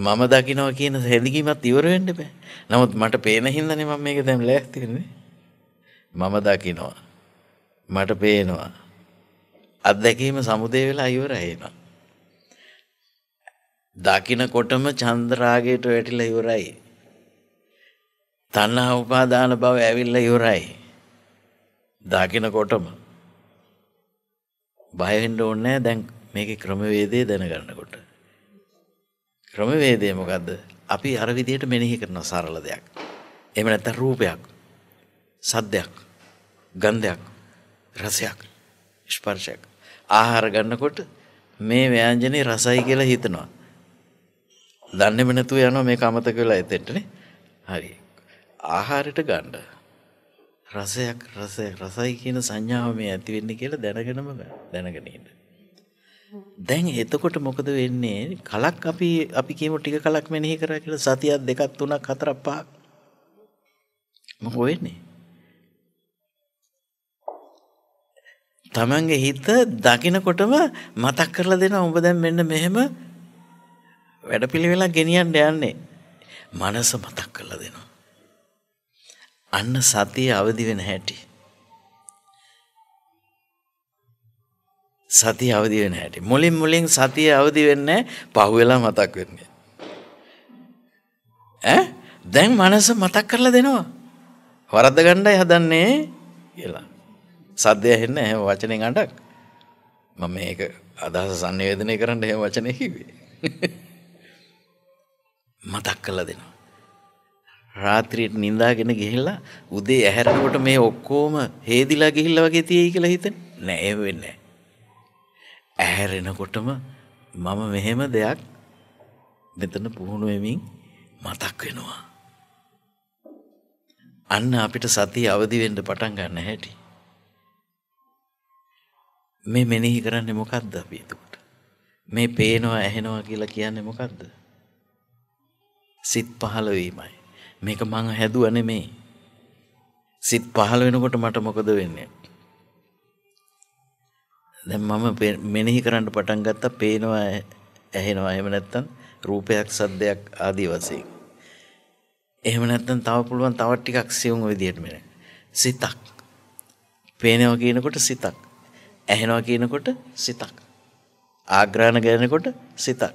මම දකිනවා කියන හැදිකීමත් ඉවර වෙන්න බෑ. නමුත් මට පේන හින්දානේ මම මේක දැන් ලෑස්ති වෙන්නේ. මම දකිනවා. මට පේනවා. අත්දැකීම සමුදේ වෙලා ඉවරයි එනවා. දකින්නකොටම චන්ද්‍රාගයට වැටිලා ඉවරයි. තණ්හා උපාදාන භව ඇවිල්ලා ඉවරයි. දකින්නකොටම බය වෙන්න ඕනේ දැන් මේකේ ක්‍රමවේදය දැනගන්නකොට. ක්‍රමවේදය මොකද්ද? අපි අර විදියට මෙනෙහි කරන සරල දෙයක්. එහෙම නැත්නම් රූපයක්, සද්දයක්, ගන්ධයක්, රසයක්, ස්පර්ශයක්. ආහාර ගන්නකොට මේ ව්‍යංජනේ රසයි කියලා හිතනවා. දන්නේම නැතුව යනවා මේක අමතක වෙලා එතෙන්ටනේ. හරි. ආහාරයට ගන්න. රසයක් රසය රසයි කියන සංඥාව මේ ඇති වෙන්නේ කියලා දැනගෙනම දැනගෙන ඉන්න. දැන් එතකොට මොකද වෙන්නේ? කලක් අපි අපි කියමු ටික කලක් මෙනෙහි කරා කියලා සතියක් දෙකක් තුනක් හතරක් පහක් මොකෝ වෙන්නේ? තමන්ගේ හිත දකිනකොටම මතක් කරලා දෙන ඔබ දැන් මෙන්න මෙහෙම වැඩ පිළිවෙලා ගෙනියන්ට යන්නේ මනස මතක් කරලා දෙනවා. අන්න සතිය අවදි වෙන හැටි. සතිය අවදි වෙන හැටි. මුලින් මුලින් සතිය අවදි වෙන්නේ පහුවෙලා මතක් වෙන්නේ. ඈ දැන් මනස මතක් කරලා දෙනවා. වරද්ද ගණ්ඩයි හදන්නේ කියලා. සද්දය ඇහෙන්න හැම වචනෙන් අඬක් මම මේක අදහස sannivedanaya කරන්න හැම වචනේ කිව්වේ මතක් කරලා දෙනවා රාත්‍රියට නිදාගෙන ගිහිල්ලා උදේ ඇහැරෙනකොට මේ ඔක්කොම හේදිලා ගිහිල්ලා වගේ තියෙයි කියලා හිතෙන නෑ ඒ වෙන්නේ ඇහැරෙනකොටම මම මෙහෙම දෙයක් මෙතන පුහුණු වෙමින් මතක් වෙනවා අන්න අපිට සතිය අවදි වෙන්න පටන් ගන්න හැටි මේ මෙනෙහි කරන්නේ මොකක්ද අපි එතකොට? මේ පේනවා ඇහෙනවා කියලා කියන්නේ මොකක්ද? සිත් පහළ වීමයි. මේක මං හැදුවා නෙමේ. සිත් පහළ වෙනකොට මට මොකද වෙන්නේ? දැන් මම මෙනෙහි කරන්න පටන් ගත්තා පේනවා ඇහෙනවා එහෙම නැත්නම් රූපයක් සද්දයක් ආදී වශයෙන්. එහෙම නැත්නම් තව පුළුවන් තව ටිකක් සියුම් විදියට මෙන්න. සිතක්. පේනවා කියනකොට සිතක්. ඇහෙනවා කියනකොට සිතක්. ආග්‍රහණ ගැනෙනකොට සිතක්.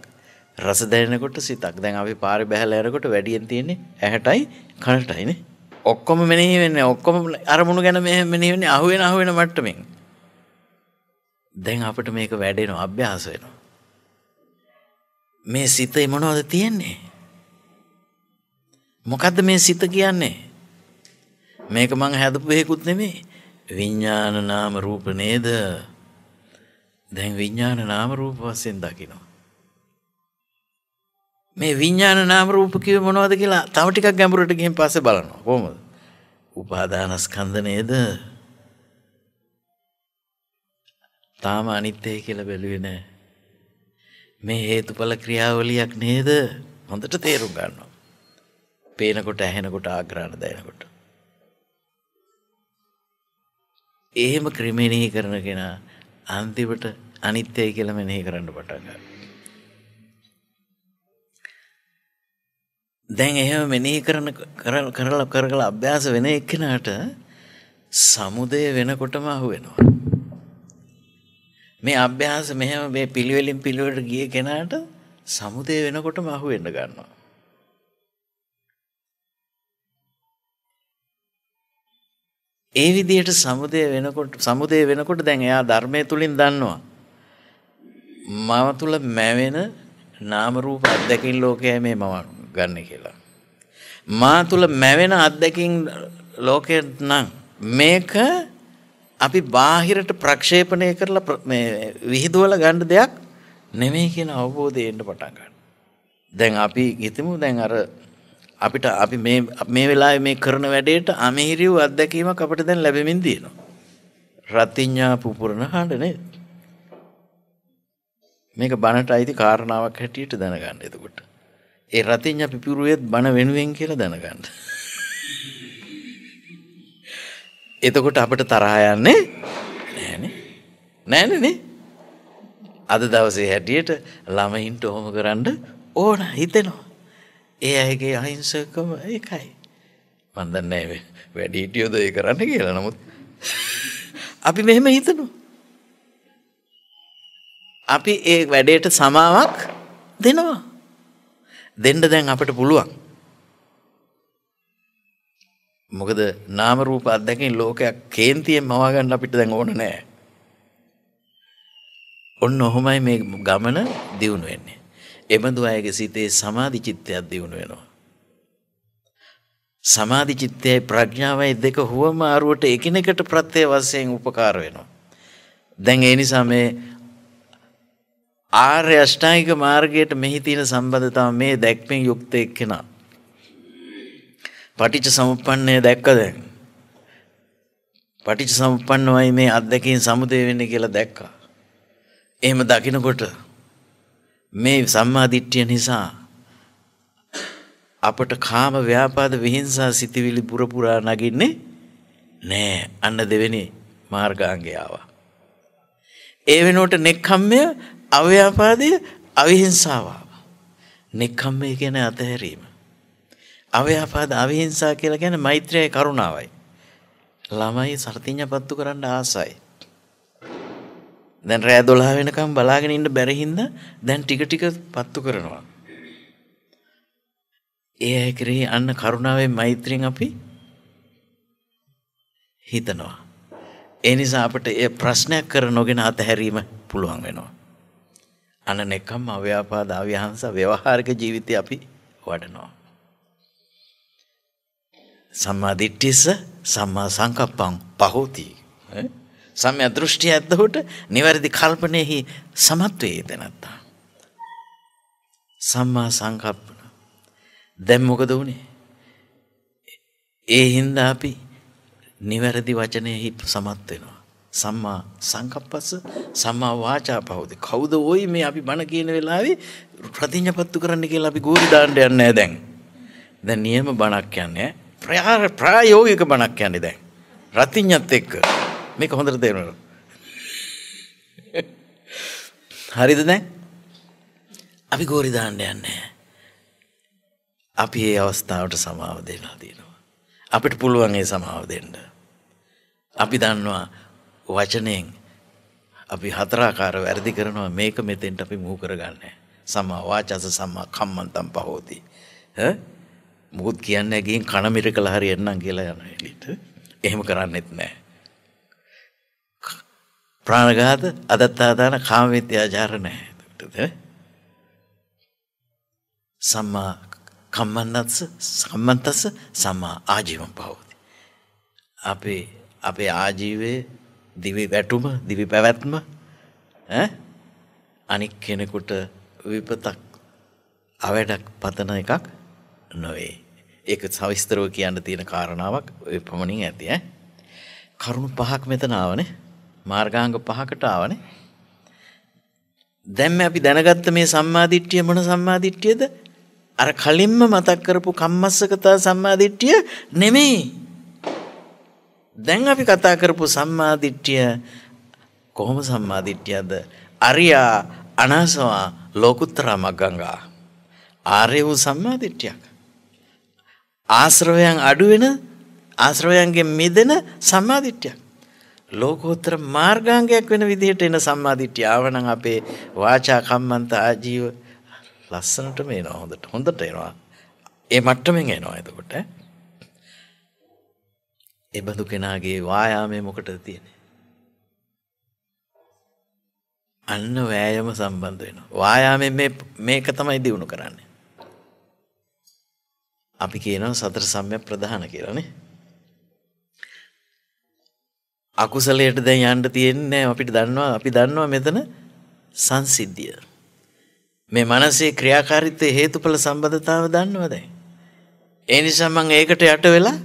රස දැනෙනකොට සිතක්. දැන් අපි පාරේ බැහැලා යනකොට වැඩියෙන් තියෙන්නේ ඇහැටයි කනටයිනේ. ඔක්කොම මෙනෙහි වෙන්නේ ඔක්කොම අරමුණු ගැන මෙහෙම මෙනෙහි වෙන්නේ අහුවෙන අහුවෙන මට්ටමින්. දැන් අපිට මේක වැඩෙනවා අභ්‍යාස වෙනවා. මේ සිතේ මොනවද තියෙන්නේ? මොකද්ද මේ සිත කියන්නේ? මේක මං හැදපු එකකුත් නෙමෙයි. විඤ්ඥාන නාම රූප නේද දැන් විඤ්ඥාන නාම රූප වස්සෙන් දකිනවා. මේ විඤ්ඥාන නාම රූපකිව මොනවද කියලා තවටිකක් ගැඹුරට ගිහින් පස බලනවා කොමද උපාදානස්කන්ද නේද තාම අනිත්‍යය කියලා බැලුවේ නෑ මේ හේතුඵල ක්‍රියාවලියක් නේද හොඳට තේරුම් ගන්නවා පේනකොට ඇහෙනකොට ආග්‍රහණ දැනකොට එහෙම ක්‍රමෙනෙහි කරන කෙනා අන්තිමට අනිත්‍යයි කියලා මෙනෙහි කරන්න පටන් ගන්නවා. දැන් එහෙම මෙනෙහි කරන කරලා කරලා අභ්‍යාස වෙන එක්කෙනාට සමුදය වෙනකොටම අහුවෙනවා. මේ අභ්‍යාස මෙහෙම මේ පිළිවෙලින් පිළිවෙලට ගිය කෙනාට සමුදය වෙනකොටම අහුවෙන්න ගන්නවා. ඒ විදිහට සමුදය වෙනකොට සමුදය වෙනකොට දැන් එයා ධර්මය තුලින් දන්නවා. මම තුල මැවෙන නාම රූප අත්දැකීම් ලෝකයයි මේ මම ගන්න කියලා. මා තුල මැවෙන අත්දැකීම් ලෝකය නම් මේක අපි බාහිරට ප්‍රක්ෂේපණය කරලා මේ විහිදුවල ගන්න දෙයක් නෙමෙයි කියන අවබෝධය එන්න පටන් ගන්නවා. දැන් අපි හිතමු දැන් අර අපිට අපි මේ වෙලා මේ කරන වැඩේට අමිහිරිව් අත්දැකීමක් අපට දැන් ලැබෙමින් දයනවා. රතිඥා පුපුරණ හඬනේ. මේක බණට අයිති කාරණාවක් හැටියට දැනගන්න එතකොට. ඒ රතිඥ පිපුරුවෙත් බණ වෙනුවෙන් කියලා දැනගන්න. එතකොට අපට තරහ යන්නේ නෑනේ. නෑනනේ. අද දවසේ හැටියට ළමයින්ට ඔහොම කරන්න ඕන හිතෙනවා. ඒ අයගේ අහිංසකම එකයි. මන් දන්නේ වැඩි හිටියොද ඒ කරන්න කියලා. නමුත් අපි මෙහෙම හිතනවා. අපි ඒ වැඩේට සමාවක් දෙනවා. දෙන්න දැන් අපිට පුළුවන්. මොකද නාම රූප අත්දැකීම් ලෝකයක් කේන්තියෙන් මවා ගන්න අපිට දැන් ඕන නැහැ. ඔන්න ඔහොමයි මේ ගමන දියුණු වෙන්නේ. එබඳු අයගේ සිතේ සමාධි චිත්තයක් දියුණු වෙනවා. සමාධි චිත්තයයි ප්‍රඥාවයි දෙක හුවමාරුවට එකිනෙකට ප්‍රත්‍ය වශයෙන් උපකාර වෙනවා. දැන් ඒ නිසා මේ ආර්ය අෂ්ටාංගික මාර්ගයට මෙහි තියෙන සම්බන්ධතාව මේ දැක්මෙන් යුක්ත එක්කෙනා. පටිච්ච සමුප්පන්නය දැක්කද? පටිච්ච සමුප්පන්නවයි මේ අත්දැකීම් සමුදේ වෙන්නේ කියලා දැක්කා. එහෙම දකිනකොට මේ සම්මාදිට්ඨිය නිසා අපට කාම ව්‍යාපාද විහිංසා සිතිවිලි පුරපුරා නගින්නේ නෑ අන්න දෙවෙනි මාර්ගාංගය ආවා. ඒ වෙනුවට නෙක්ඛම්මය අව්‍යාපාදය අවිහිංසාව ආවා. නෙක්ඛම්මය කියන්නේ අතහැරීම. අව්‍යාපාද අවිහිංසා කියලා කියන්නේ මෛත්‍රියයි කරුණාවයි. ළමයි සර්තිඤ්ඤපත්තු කරන්න ආසයි. දැන් රෑ දොලා වෙනකම් බලාගෙන ඉන්න බැරිහින්ද දැන් ටික ටික පත්තු කරනවා. ඒ අය කෙරෙහි අන්න කරුණාවෙන් මෛත්‍රියෙන් අපි හිතනවා. ඒ නිසා අපට ඒ ප්‍රශ්නයක් කර නොගෙන අතහැරීම පුළුවන් වෙනවා. අන නෙකම් අව්‍යාපාද අව්‍යහන්ස ව්‍යවහාරික ජීවිතය අපි වඩනවා. සම්මා දිට්ඨිස සම්මා සංකප්පං පහෝති. ඈ සම්ය දෘෂ්ටිය ඇද්දහුට නිවැරදි කල්පනයෙහි සමත්වයේ දැනත්තා. සම්මා සංකප්පන දැම් මොකද වුණේ. ඒ හින්දා අපි නිවැරදි වචනයහි සමත් වෙනවා. සම්මා සංකප්පස්ස සම්මා වාචා පහුද කවුද ඔයි මේ අපි බණ කියන වෙලාවේ ප්‍රතිඥපත්තු කරන්න කියලා අපි ගෝරි දාණ්ඩ යන්නේ නැහැ දැන්. දැන් නියම බණක් යන්නේ ප්‍රායෝගික බණක් යන්නේ දැන්. රතිඥත් එක්ක මේක හොඳට තේරෙනවා. හරිද දැන්? අපි ගෝරි දාන්න යන්නේ අපි ඒ අවස්ථාවට සමාව දෙලා තියෙනවා. අපිට පුළුවන් ඒ සමාව දෙන්න. අපි දන්නවා වචනයෙන් අපි හතරාකාර වැරදි කරනවා මේක මෙතෙන්ට අපි මුහු කරගන්නේ. සමා වාචස සමා කම්මන්තම් පහෝති. ඈ මොකද කියන්නේ ගිහින් කන මිර කළ හරියන්නම් කියලා යන එළියට. එහෙම කරන්නෙත් නැහැ. ප්‍රාණඝාත අදත්තාදාන කාම විත්‍යාචාර නැහැ. එතකොටද? සම්මා කම්මන්නත්ස සම්මන්තස්ස සම්මා ආජීවම් භවති. අපේ අපේ ආජීවයේ දිවි වැටුම, දිවි පැවැත්ම ඈ අනික් කෙනෙකුට විපතක් අවඩක් පතන එකක් නොවේ. ඒක සවිස්තරව කියන්න තියෙන කාරණාවක් ඔය පමණින් ඇති ඈ. කරුණු පහක් මෙතන ආවනේ. මාර්ගාංග පහකට ආවනේ. දැන් අපි දැනගත්ත මේ සම්මාදිට්ඨිය මොන සම්මාදිට්ඨියද? අර කලින්ම මතක් කරපු කම්මස්සකතා සම්මාදිට්ඨිය නෙමෙයි. දැන් අපි කතා කරපු සම්මාදිට්ඨිය කොහොම සම්මාදිට්ඨියද? අරියා අනාසවා ලෝකුත්තර මග්ගංගා. ආර්ය වූ සම්මාදිට්ඨියක්. ආශ්‍රවයන් අඩු වෙන ආශ්‍රවයන්ගෙන් මිදෙන සම්මාදිට්ඨියක්. ලෝකෝත්තර මාර්ගාංගයක් වෙන විදිහට එන සම්මාදිට්ඨිය ආවනම් අපේ වාචා කම්මන්ත ආජීව ලස්සනටම එනවා හොඳට හොඳට එනවා ඒ මට්ටමින් එනවා එතකොට ඒ බඳු කෙනාගේ වායාමයේ මොකටද තියෙන්නේ අන්න වෑයම සම්බන්ධ වෙනවා වායාමයෙන් මේ මේක තමයි දිනු කරන්නේ අපි කියනවා සතර සම්‍යක් ප්‍රධාන කියලානේ අකුසලයට දැන් යන්න තියෙන්නේ අපිට දන්නවා අපි දන්නවා මෙතන සංසිද්ධිය. මේ මනසේ ක්‍රියාකාරීත්වයේ හේතුඵල සම්බන්ධතාව දන්නවා දැන්. ඒ නිසා මම ඒකට යට වෙලා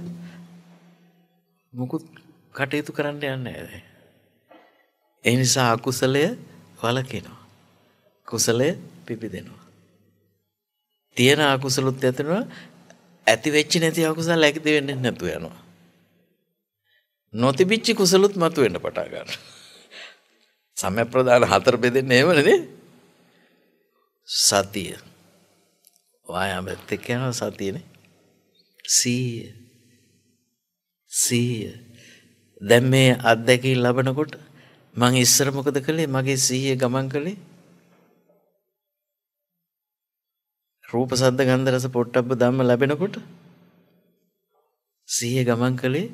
මුකුත් කටයුතු කරන්න යන්නේ නැහැ. ඒ නිසා අකුසලය වළකිනවා. කුසලය පිපිදෙනවා. තියෙන අකුසලුත් ඇතිවෙනවා. ඇති වෙච්ච නැති අකුසල ඇති වෙන්නේ නැතුව යනවා. නොතිබිච්චි කුසලුත් මතු වෙන්න පටා ගන්න. සමප්‍රදාන හතර බෙදෙන්න එහෙමනේ සතිය. වායාමෙත් එක්ක යන සතියනේ. සීය. සීය. දැන් මේ අත්දැකීම් ලබනකොට මං ඉස්සර මොකද කළේ? මගේ සීය ගමන් කළේ රූප සද්ද ගන්ධ රස පොට්ටබ්බ ධම්ම ලැබෙනකොට සිහිය ගමන් කළේ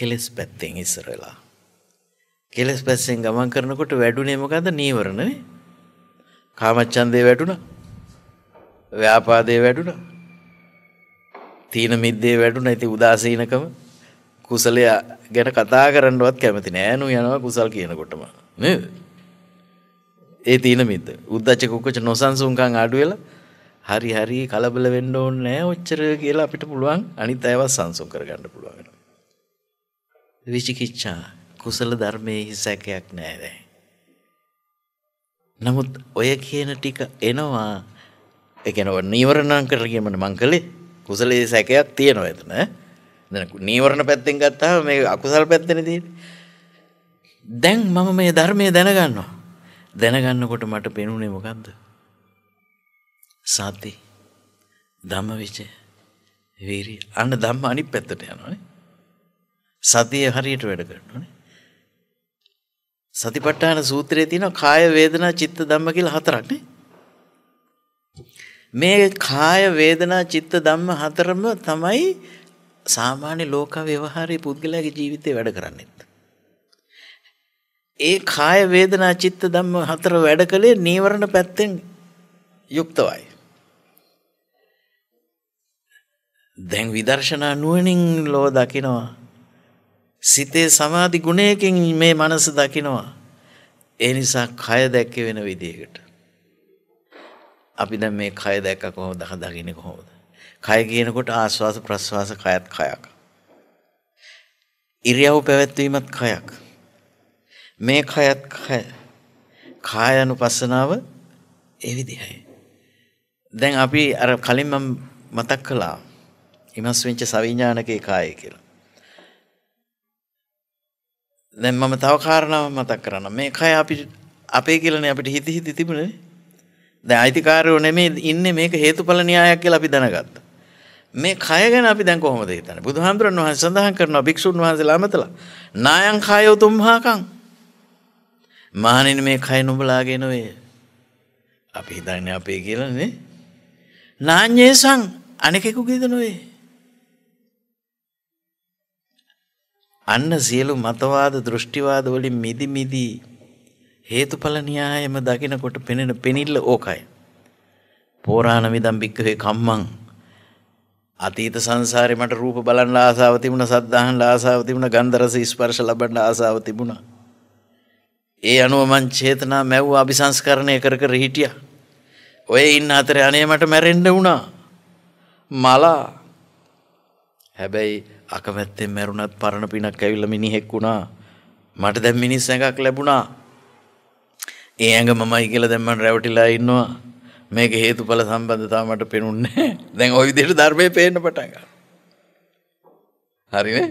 කෙලෙස් පැත්තෙන් ඉස්සරලා. කෙලෙස් පැස්සෙන් ගමන් කරනකොට වැඩුනේ මොකද නීවරණනේ. කාමච්ඡන්දේ වැඩුණා. ව්‍යාපාදේ වැඩුණා. තීන මිද්දේ වැඩුණා. ඉතින් උදාසීනකම කුසලය ගැන කතා කරන්නවත් කැමති නෑ නු යනවා කුසල් කියනකොටම නේද? ඒ තීන මිද්ද. උද්දච්ච කුක්කච නොසන්සුන්කම් අඩු වෙලා හරි හරි කලබල වෙන්න ඕනේ නෑ ඔච්චර කියලා අපිට පුළුවන් අනිත් අයවත් සංසුන් කරගන්න පුළුවන්. විචිකිච්ඡා කුසල ධර්මයේ සැකයක් නැහැ දැන්. නමුත් ඔය කියන ටික එනවා ඒ කියන්නේ නීවරණම් කරලා කියමන මං කළේ කුසලයේ සැකයක් තියෙනවා එතන. දැන් නීවරණ පැත්තෙන් ගත්තාම මේ අකුසල පැත්තනේ තියෙන්නේ. දැන් මම මේ ධර්මයේ දැනගන්නවා. දැනගන්නකොට මට පෙනුනේ මොකද්ද? සති ධම්මවිචේ වීරි අන්න ධම්ම අනිත් පැත්තට යනවානේ. සතිය හරියට වැඩ කරනවානේ. සතිපට්ඨාන සූත්‍රයේ තියෙනවා කාය වේදනා චිත්ත ධම්ම කියලා හතරක් නේ. මේ කාය වේදනා චිත්ත ධම්ම හතරම තමයි සාමාන්‍ය ලෝක ව්‍යවහාරයේ පුද්ගලයාගේ ජීවිතේ වැඩ කරන්නේ. ඒ කාය වේදනා චිත්ත ධම්ම හතර වැඩ කලේ නීවරණ පැත්තෙන් යුක්තවයි. දැන් විදර්ශනා නුවණින් ලෝ දකිනවා සිතේ සමාධි ගුණයකින් මේ මනස දකිනවා. ඒ නිසා කය දැක්ක වෙන විදිහකට. අපි දැන් මේ කය දැක්ක කොහොමද දකින්නේ කොහොමද? කය කියනකොට ආස්වාස ප්‍රස්වාස කයත් කයක්. ඉරියව් පැවැත්වීමත් කයක්. මේ කයත් කය. කායනුපස්සනාව ඒ විදිහයි. දැන් අපි අර කලින් මම මතක් කළා. ඉමස් වෙච්ච සවිඥානිකේ කායය කියලා. දැන් මම තව කාරණාවක් මතක් කරන්න. මේ කය අපිට අපේ කියලානේ අපිට හිත හිත තිබුණනේ. දැන් අයිතිකාරයෝ නෙමේ ඉන්නේ මේක හේතුඵල න්‍යායක් කියලා අපි දැනගත්තා. මේ කය ගැන අපි දැන් කොහොමද හිතන්නේ? බුදුහාමුදුරන් වහන්සේ සඳහන් කරනවා භික්ෂුන් වහන්සේලා අමතලා නායං කය උතුම්හාකං. මහණෙනි මේ කය නුඹලාගේ නෙවෙයි. අපි හිතන්නේ අපේ කියලානේ. නාඤ්ඤේසං අනිකෙකුගේද නෙවෙයි. අන්න සියලු මතවාද දෘෂ්ටිවාද වලින් මිදි මිදී හේතුඵල න්‍යායම දකිනකොට පෙනෙන පෙනිල්ල ඕකයි. පෝරාණ විදම් බික්කේ කම්මං අතීත සංසාරේ මට රූප බලන්න ආසාව තිබුණා, සද්ධාහන් ආසාව තිබුණා, ගන්ධ රස ස්පර්ශ ලබන්න ආසාව තිබුණා. ඒ අනුව මං චේතනා මැව්ව අபிසංස්කරණය කර කර හිටියා. ඔය ඉන්න අතරේ අනේ මට මැරෙන්න වුණා. මලා හැබැයි අකමැත්තෙන් මැරුණත් පරණ පිනක් ඇවිල්ලා මිනිහෙක් වුණා. මට දැන් මිනිස් ඇඟක් ලැබුණා. ඒ ඇඟ මමයි කියලා දැන් මම රැවටිලා ඉන්නවා. මේක හේතුඵල සම්බන්ධතාව මට පේනුන්නේ දැන් ওই විදිහට ධර්මයේ පේන්න පටන් ගන්නවා. හරිනේ?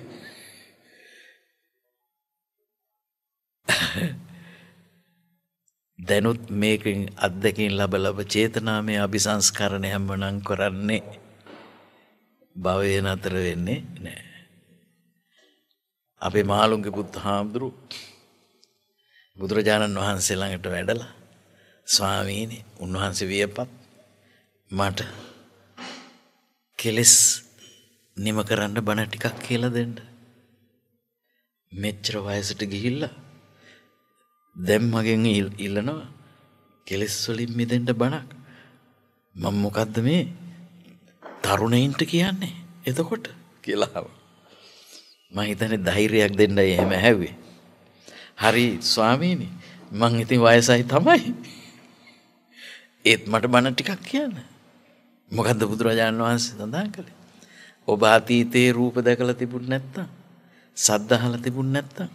දැනුත් මේකින් අත්දකින් ලබ ලබ චේතනාමය අභිසංස්කරණය හැමනම් කරන්නේ භවය නතර වෙන්නේ නෑ. අපේ මාළුන්ගේ පුත් හාමුදුරු බුදුරජාණන් වහන්සේ ළඟට වැඩලා ස්වාමීනි උන්වහන්සේ වියපත් මට කෙලෙස් නිම කරන්න බණ ටිකක් කියලා දෙන්න. මෙච්චර වයසට ගිහිල්ලා දැන් මගෙන් ඉල්ලනවා කෙලෙස් වලින් මිදෙන්න බණක්. මම මොකද්ද මේ තරුණයින්ට කියන්නේ? එතකොට කියලා මම හිතන්නේ ධෛර්යයක් දෙන්නයි එහෙම ඇහුවේ. හරි ස්වාමීනි මං ඉතින් වයසයි තමයි. ඒත් මට බණ ටිකක් කියන්න. මොකද්ද බුදුරජාණන් වහන්සේ සඳහන් කළේ? ඔබ අතීතයේ රූප දැකලා තිබුණ නැත්තම්, සද්ද අහලා තිබුණ නැත්තම්,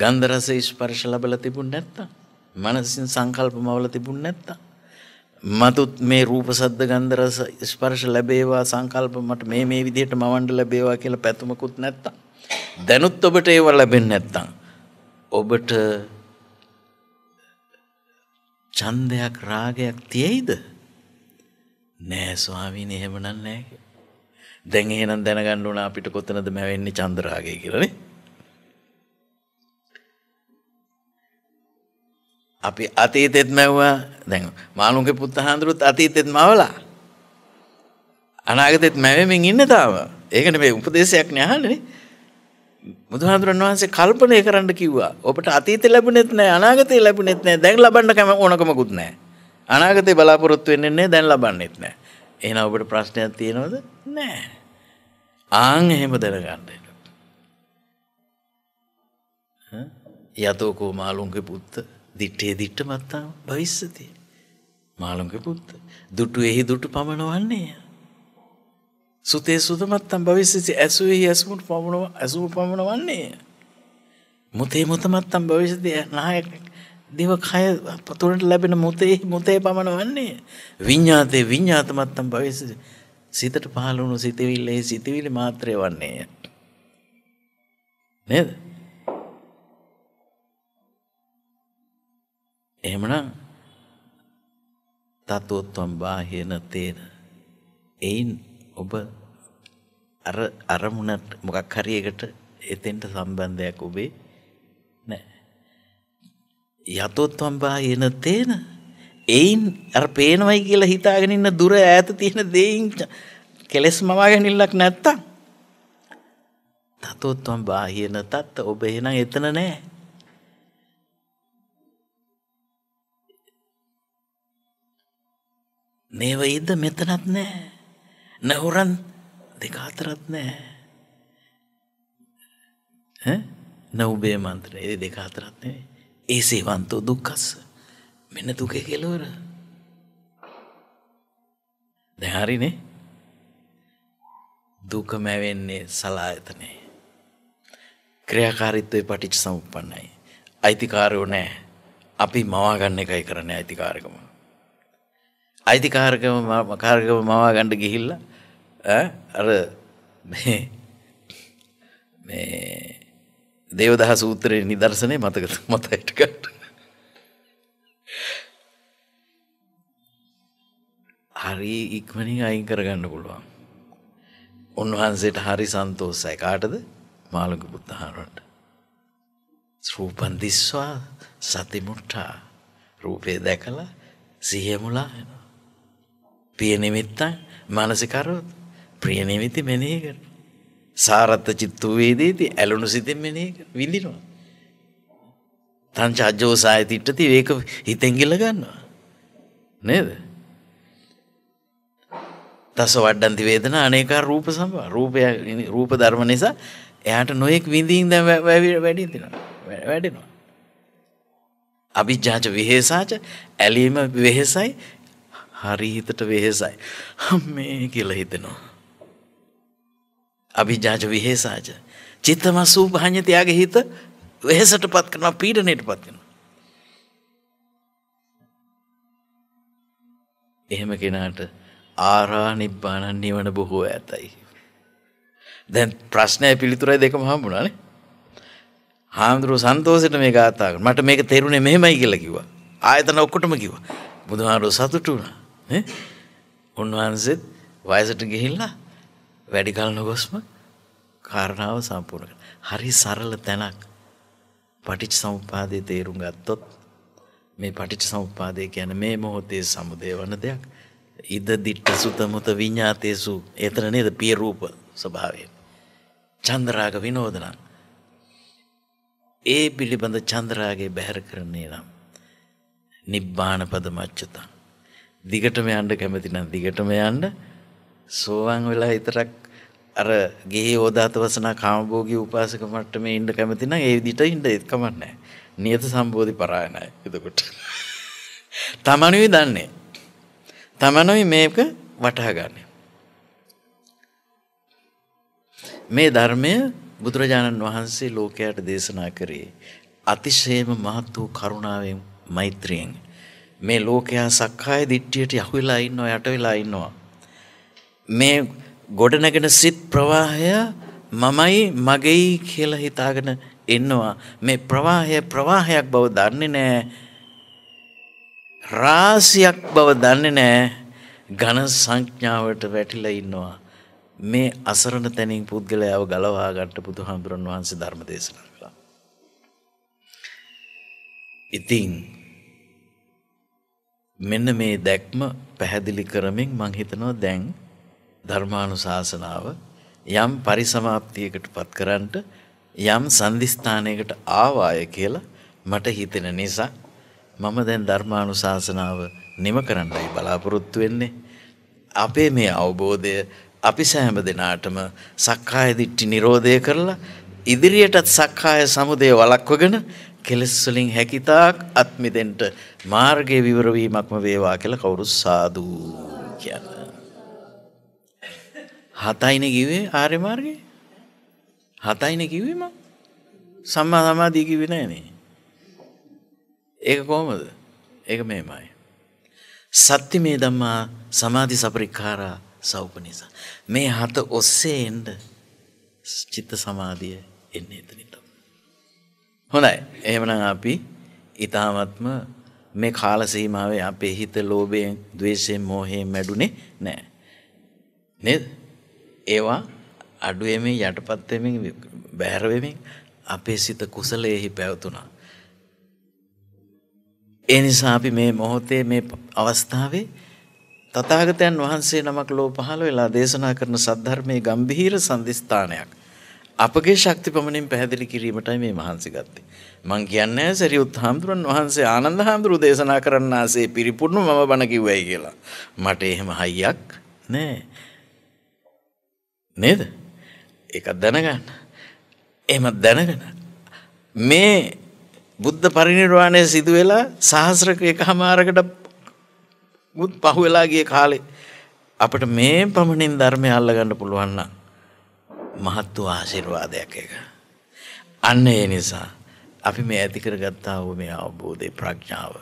ගන්ධ රස ස්පර්ශ ලැබලා තිබුණ නැත්තම්, මනසින් සංකල්ප මවලා තිබුණ නැත්තම්, මතුත් මේ රූප සද්ද ගන්ධ රස ස්පර්ශ ලැබේවා සංකල්ප මට මේ මේ විදිහට මවන්න ලැබේවා කියලා පැතුමකුත් නැත්තම් දැනුත් ඔබට ඒව ලැබෙන්නේ නැත්නම් ඔබට ඡන්දයක් රාගයක් තියෙයිද? නෑ ස්වාමීනි එහෙම නෑ. දැන් එහෙනම් දැනගන්න ඕන අපිට කොතනද මැවෙන්නේ ඡන්ද රාගය කියලානේ. අපි අතීතෙත් මැව්වා. දැන් මාළුන්ගේ පුත්තහඳුරුත් අතීතෙත් මවලා. අනාගතෙත් මැවෙමින් ඉන්න තාම. ඒකනේ මේ උපදේශයක් නේ අහන්නේ. බුදුහාඳුරන් වහන්සේ කල්පනය කරන්න කිව්වා. ඔබට අතීතේ ලැබුණෙත් නැහැ, අනාගතේ ලැබුණෙත් නැහැ, දැන් ලබන්න කැම ඕනකමකුත් නැහැ. අනාගතේ බලාපොරොත්තු වෙන්නේ නැහැ, දැන් ලබන්නෙත් නැහැ. එහෙනම් ඔබට ප්‍රශ්නයක් තියෙනවද? නැහැ. ආන් එහෙම දැනගන්න. යතෝ කෝ මාළුන්ගේ පුත්ත, දිත්තේ දිට්ඨ මත්තා භවිස්සති. මාළුන්ගේ පුත්ත, දුටු එහි දුටු පමණවන්නේ. සුතේ සුතමත්තම් භවිස්සති ඇසුවෙහි ඇසුමුට පමුණුව ඇසුම පමණ වන්නේ. මුතේ මුතමත්තම් භවිෂති නායක දෙව කය පතුරට ලැබෙන මුතේ මුතේ පමණ වන්නේ. විඤ්ඥාතය විඤ්ඥාතමත්තම් භවිස සිතට පහලුණු සිතවිල්ලෙහි සිතවිලි මාත්‍රය වන්නේය. නේද? එහෙමනම් තතෝත්වම් බාහින තේන එයින් ඔබ අර අරමුණට මොකක් හරි එකට එතෙන්ට සම්බන්ධයක් ඔබේ නැහැ යතොත්වම් බායන තේන එයින් අර පේනවයි කියලා හිතාගෙන ඉන්න දුර ඈත තියෙන දෙයින් කෙලස් මවාගෙන ඉල්ලක් නැත්තම් තතොත්වම් බාහින තත්ත ඔබ එහෙනම් එතන නැහැ මේව ඉද මෙතනත් නැහැ නැහුරන් දෙක හතරත් නෑ නැව්බේ මන්ත්‍රය ඒ දෙක හතරත් නෙවේ ඒ සේවන්තෝ දුක්කස්ස මෙන්න දුකේ කෙලවර දැහරිනේ දුක මැවෙන්නේ සලායතනේ ක්‍රියාකාරීත්වය පටිච් සම්පන්නයි අයිතිකාරයෝ නෑ අපි මවාගන්න එකයි කරන්නේ අයිතිකාරකම අයිතිකාරකම කාරකම මවාගණ්ඩ ගිහිල්ලා අර මේ මේ දේවදහ සූත්‍රයේ නිදර්ශනය මතක මතයට ගන්න. හරි ඉක්මනින් අයින් කරගන්න පුළුවන්. උන්වහන්සේට හරි සන්තෝෂයි කාටද? මාළුක පුත්හාරන්ට. රූපන් දිස්වා සති මුට්ටා රූපේ දැකලා සිහිය මුලා වෙනවා. පිය නිමිත්තන් මානසික කරොත් ප්‍රිය නිමිති මෙනෙහි කර. සාරත්ත චිත්තු වේදේති ඇලුණු සිතෙන් මෙනෙහි කර විඳිනවා. තංච අජ්ජෝසාය තිට්ටති ඒක හිතෙන් ගිල්ල ගන්නවා. නේද? තස වඩ්ඩන්ති වේදනා අනේකා රූප සම්බව. රූපය රූප ධර්ම නිසා එයාට නොයෙක් විඳින් දැන් වැඩි වෙනවා. වැඩෙනවා. අභිජ්ජාච විහෙසාච ඇලීම වෙහෙසයි හරි හිතට වෙහෙසයි. මේ කියලා හිතෙනවා. අභිජාජ විහෙසාජ. චිත්තම සූභාඥතයාගේ හිත වෙහෙසට පත් කරනවා පීඩනයට පත්වෙන. එහෙම කෙනාට ආරා නිබ්බාණන් නිවන බොහෝ ඇතයි. දැන් ප්‍රශ්නය පිළිතුරයි දෙකම හම්බුණානේ. හාමුදුරුවෝ සන්තෝෂෙට මේ ගාථා කරා. මට මේක තේරුනේ මෙහෙමයි කියලා කිව්වා. ආයතන ඔක්කොටම කිව්වා. බුදුහාමුදුරුවෝ සතුටු වුණා. නේ? උන්වහන්සේත් වයසට ගිහිල්ලා වැඩි කල නොගොස්ම කාරණාව සම්පූර්ණ කරන. හරි සරල තැනක්. පටිච්ච සමුප්පාදයේ තේරුම් ගත්තොත් මේ පටිච්ච සමුප්පාදය කියන්නේ මේ මොහොතේ සමුදේ වන දෙයක්. ඉද දිට්ඨ සුතමුත විඤ්ඤාතේසු. ඒතර නේද පිය රූප ස්වභාවයෙන්. චන්ද්‍රාග විනෝදනං. ඒ පිළිබඳ චන්ද්‍රාගේ බැහැර කරන්නේ නම් නිබ්බාන පද මච්චතං. දිගටම යන්න කැමති නම් දිගටම යන්න සෝවන් වෙලා හිතරක් අර ගේ ෝධාත වසන කාමභෝගී උපාසක මට්ටමේ ඉන්න කැමතින ඒ දිට ඉන්ඩ එත්කමන්නෑ නියත සම්බෝධි පරායනයි එතකොට. තමනුයි දන්නේ. තමනුයි මේක වටහගන්න. මේ ධර්මය බුදුරජාණන් වහන්සේ ලෝකයට දේශනා කරේ. අතිශේම මහත් වූ කරුණාවෙන් මෛත්‍රියෙන්. මේ ලෝකයා සක්කාය දිට්ටියට යහුවෙලා ඉන්නවා යට වෙලා ඉන්නවා. මේ ගොඩනගෙන සිත් ප්‍රවාහය මමයි මගෙයි කියලා හිතාගෙන එන්නවා මේ ප්‍රවාහය ප්‍රවාහයක් බව දන්නේ නෑ රාසියක් බව දන්නේ නෑ ඝන සංඥාවට වැටිලා ඉන්නවා මේ අසරණ තැනින් පුද්ගලයාව ගලවා ගන්න බුදුහාමුදුරන් වහන්සේ ධර්ම දේශනා කළා. ඉතින් මෙන්න මේ දැක්ම පැහැදිලි කරමින් මං හිතනවා දැන් ධර්මානු ශාසනාව යම් පරිසමාප්තියකට පත්කරන්ට යම් සන්ධිස්ථානයකට ආවාය කියලා මට හිතෙන නිසා මම දැන් ධර්මානු ශාසනාව නිම කරන්නයි බලාපොරොත්තු වෙන්නේ. අපේ මේ අවබෝධය අපි සෑම දෙනාටම සක්කාය දිට්ටි නිරෝධය කරලා ඉදිරියටත් සක්කාය සමුදය වලක්වගෙන කෙලෙස්වලින් හැකිතාක් අත්මිදෙන්ට මාර්ගය විවරවීමක්ම වේවා කියලා කවුරු සාදූ කියන්න. හතයින කිවේ ආර්ය මාර්ගය හතයින කිවීම සම්මා සමාධිය කිව්වේ නෑනේ. ඒක කොහොමද? ඒක මෙහෙමයි. සත්‍ය මේ ධම්මා සමාධි සපරික්ඛාරා සෞපනිස. මේ හත ඔස්සේ එන්න චිත්ත සමාධිය එන්නේ එතනින් හොඳයි. එහෙමනම් අපි ඊ타මත්ම මේ කාල සීමාවේ අපේ හිත ලෝභයෙන්, ద్వේෂයෙන්, මෝහයෙන් මැඩුනේ නෑ. නේද? ඒවා අඩුවමින් යටපත් වෙමින් බැහැර වෙමින් අපේ සිත කුසලයේහි පැවතුණා. ඒ නිසා අපි මේ මොහොතේ මේ අවස්ථාවේ තථාගතයන් වහන්සේ නමක් ලෝ පහළ වෙලා දේශනා කරන සද්ධර්මයේ ගම්භීර සම්දිස්ථානයක් අපගේ ශක්ති පමණින් පැහැදිලි කිරීමටයි මේ මහන්සි ගත්තේ. මං කියන්නේ සරියුත් හාමුදුරන් වහන්සේ ආනන්ද හාමුදුරු දේශනා කරන්න ආසේ පිරිපුර්ණ මම බණ කිව්වයි කියලා. මට එහෙම හයියක් නෑ. නේද ඒකත් දැනගන්න එහෙමත් දැනගෙන මේ බුද්ධ පරිනිර්වාණය සිදු වෙලා සහස්‍රක එකහමාරකට මුත් පහුවෙලා ගිය කාලේ අපිට මේ පමණින් ධර්මය අල්ලගන්න පුළුවන් නම් මහත් වූ ආශිර්වාදයක් ඒක. අන්න ඒ නිසා අපි මේ ඇති කරගත්තා වූ මේ අවබෝධය ප්‍රඥාව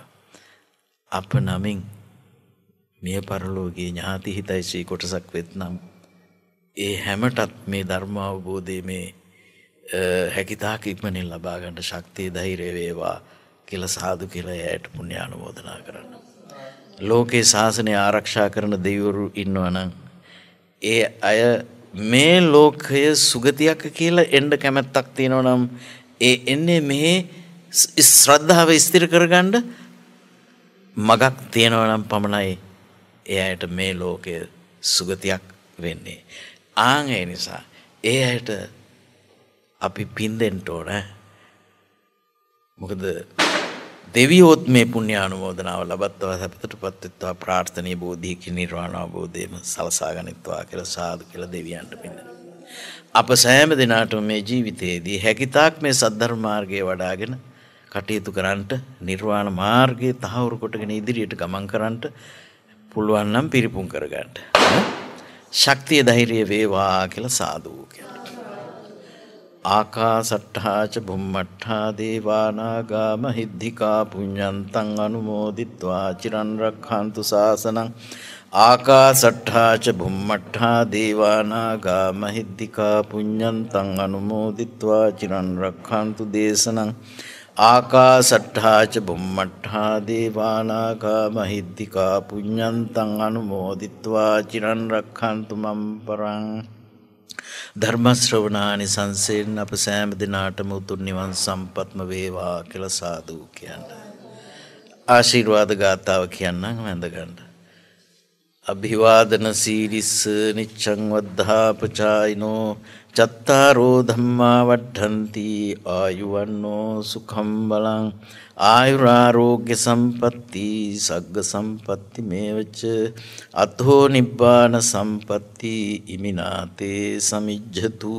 අප නමින් මිය පරලෝකයේ ඥාති හිතයිසී කොටසක් වෙත්නම් ඒ හැමටත් මේ ධර්ම අවබෝධයේ මේ හැකිතාක් ඉක්මනින් ලබා ගන්න ශක්තිය ධෛර්ය වේවා කියලා සාදු කියලා එයාට පුණ්‍ය ආනුමෝදනා කරන්න. ලෝකේ ශාසනය ආරක්ෂා කරන දෙවිවරු ඉන්නවනම් ඒ අය මේ ලෝකය සුගතියක් කියලා එන්න කැමැත්තක් තියෙනවනම් ඒ එන්නේ මේ ශ්‍රද්ධාව ස්ථිර කරගන්න මගක් තියෙනවනම් පමණයි එයාට මේ ලෝකය සුගතියක් වෙන්නේ. ආං ඒ නිසා ඒ අයට අපි පින්දෙන්ට ඕන මොකද දෙවියෝත් මේ පුුණ්‍ය අනුමෝදනාව ලබත්වා සැපතට පත්වෙත්වා ප්‍රාර්ථනය බෝධීකි නිර්වාණ අවබෝධයම සලසා ගනිත්වා කළ සාදු කළ දෙවියන්ට පින්න. අප සෑම දෙනාට මේ ජීවිතයේදී හැකිතාක් මේ සද්ධර්මාර්ගය වඩාගෙන කටයුතු කරන්නට නිර්වාණ මාර්ගය තහවුරු කොටගෙන ඉදිරියට ගමන් කරන්නට පුළුවන්නම් පිරිපුන් කරගන්නට. ශක්තිය ධෛර්යය වේවා කියලා සාදු කියලා. ආකාසට්ඨාච බුම්මට්ඨා දේවානාගා මහිද්దికා පුඤ්ඤන්තං අනුමෝදිත්වා චිරන් රක්ඛන්තු සාසනං ආකාසට්ඨාච බුම්මට්ඨා දේවානාගා මහිද්దికා පුඤ්ඤන්තං අනුමෝදිත්වා චිරන් රක්ඛන්තු දේශනං ආකාසට්ඨාච බුම්මට්ඨා දේවානාගා මහිද්దికා පුඤ්ඤන්තං අනුමෝදිත්වා චිරන් රක්ඛන්තු මම් පරං ධර්ම ශ්‍රවණානි සංසයෙන් අප සෑම දිනාටම උතුම් නිවන් සම්පත්ම වේවා කියලා සාදු කියන්න ආශිර්වාද ගාතාව කියන්නම් වැඳ ගන්න අභිවාදන සීරිස්ස නිච්චං වද්ධාපචායිනෝ චත්තාරෝ ධම්මා වඩ්ඩන්ති ආයුවන්නෝ සුඛම් බලං ආයුරාරෝග්‍ය සම්පatti සග්ග සම්පatti මේවච අතෝ නිබ්බාන සම්පatti ඉමිනාතේ සමිජ්ජතු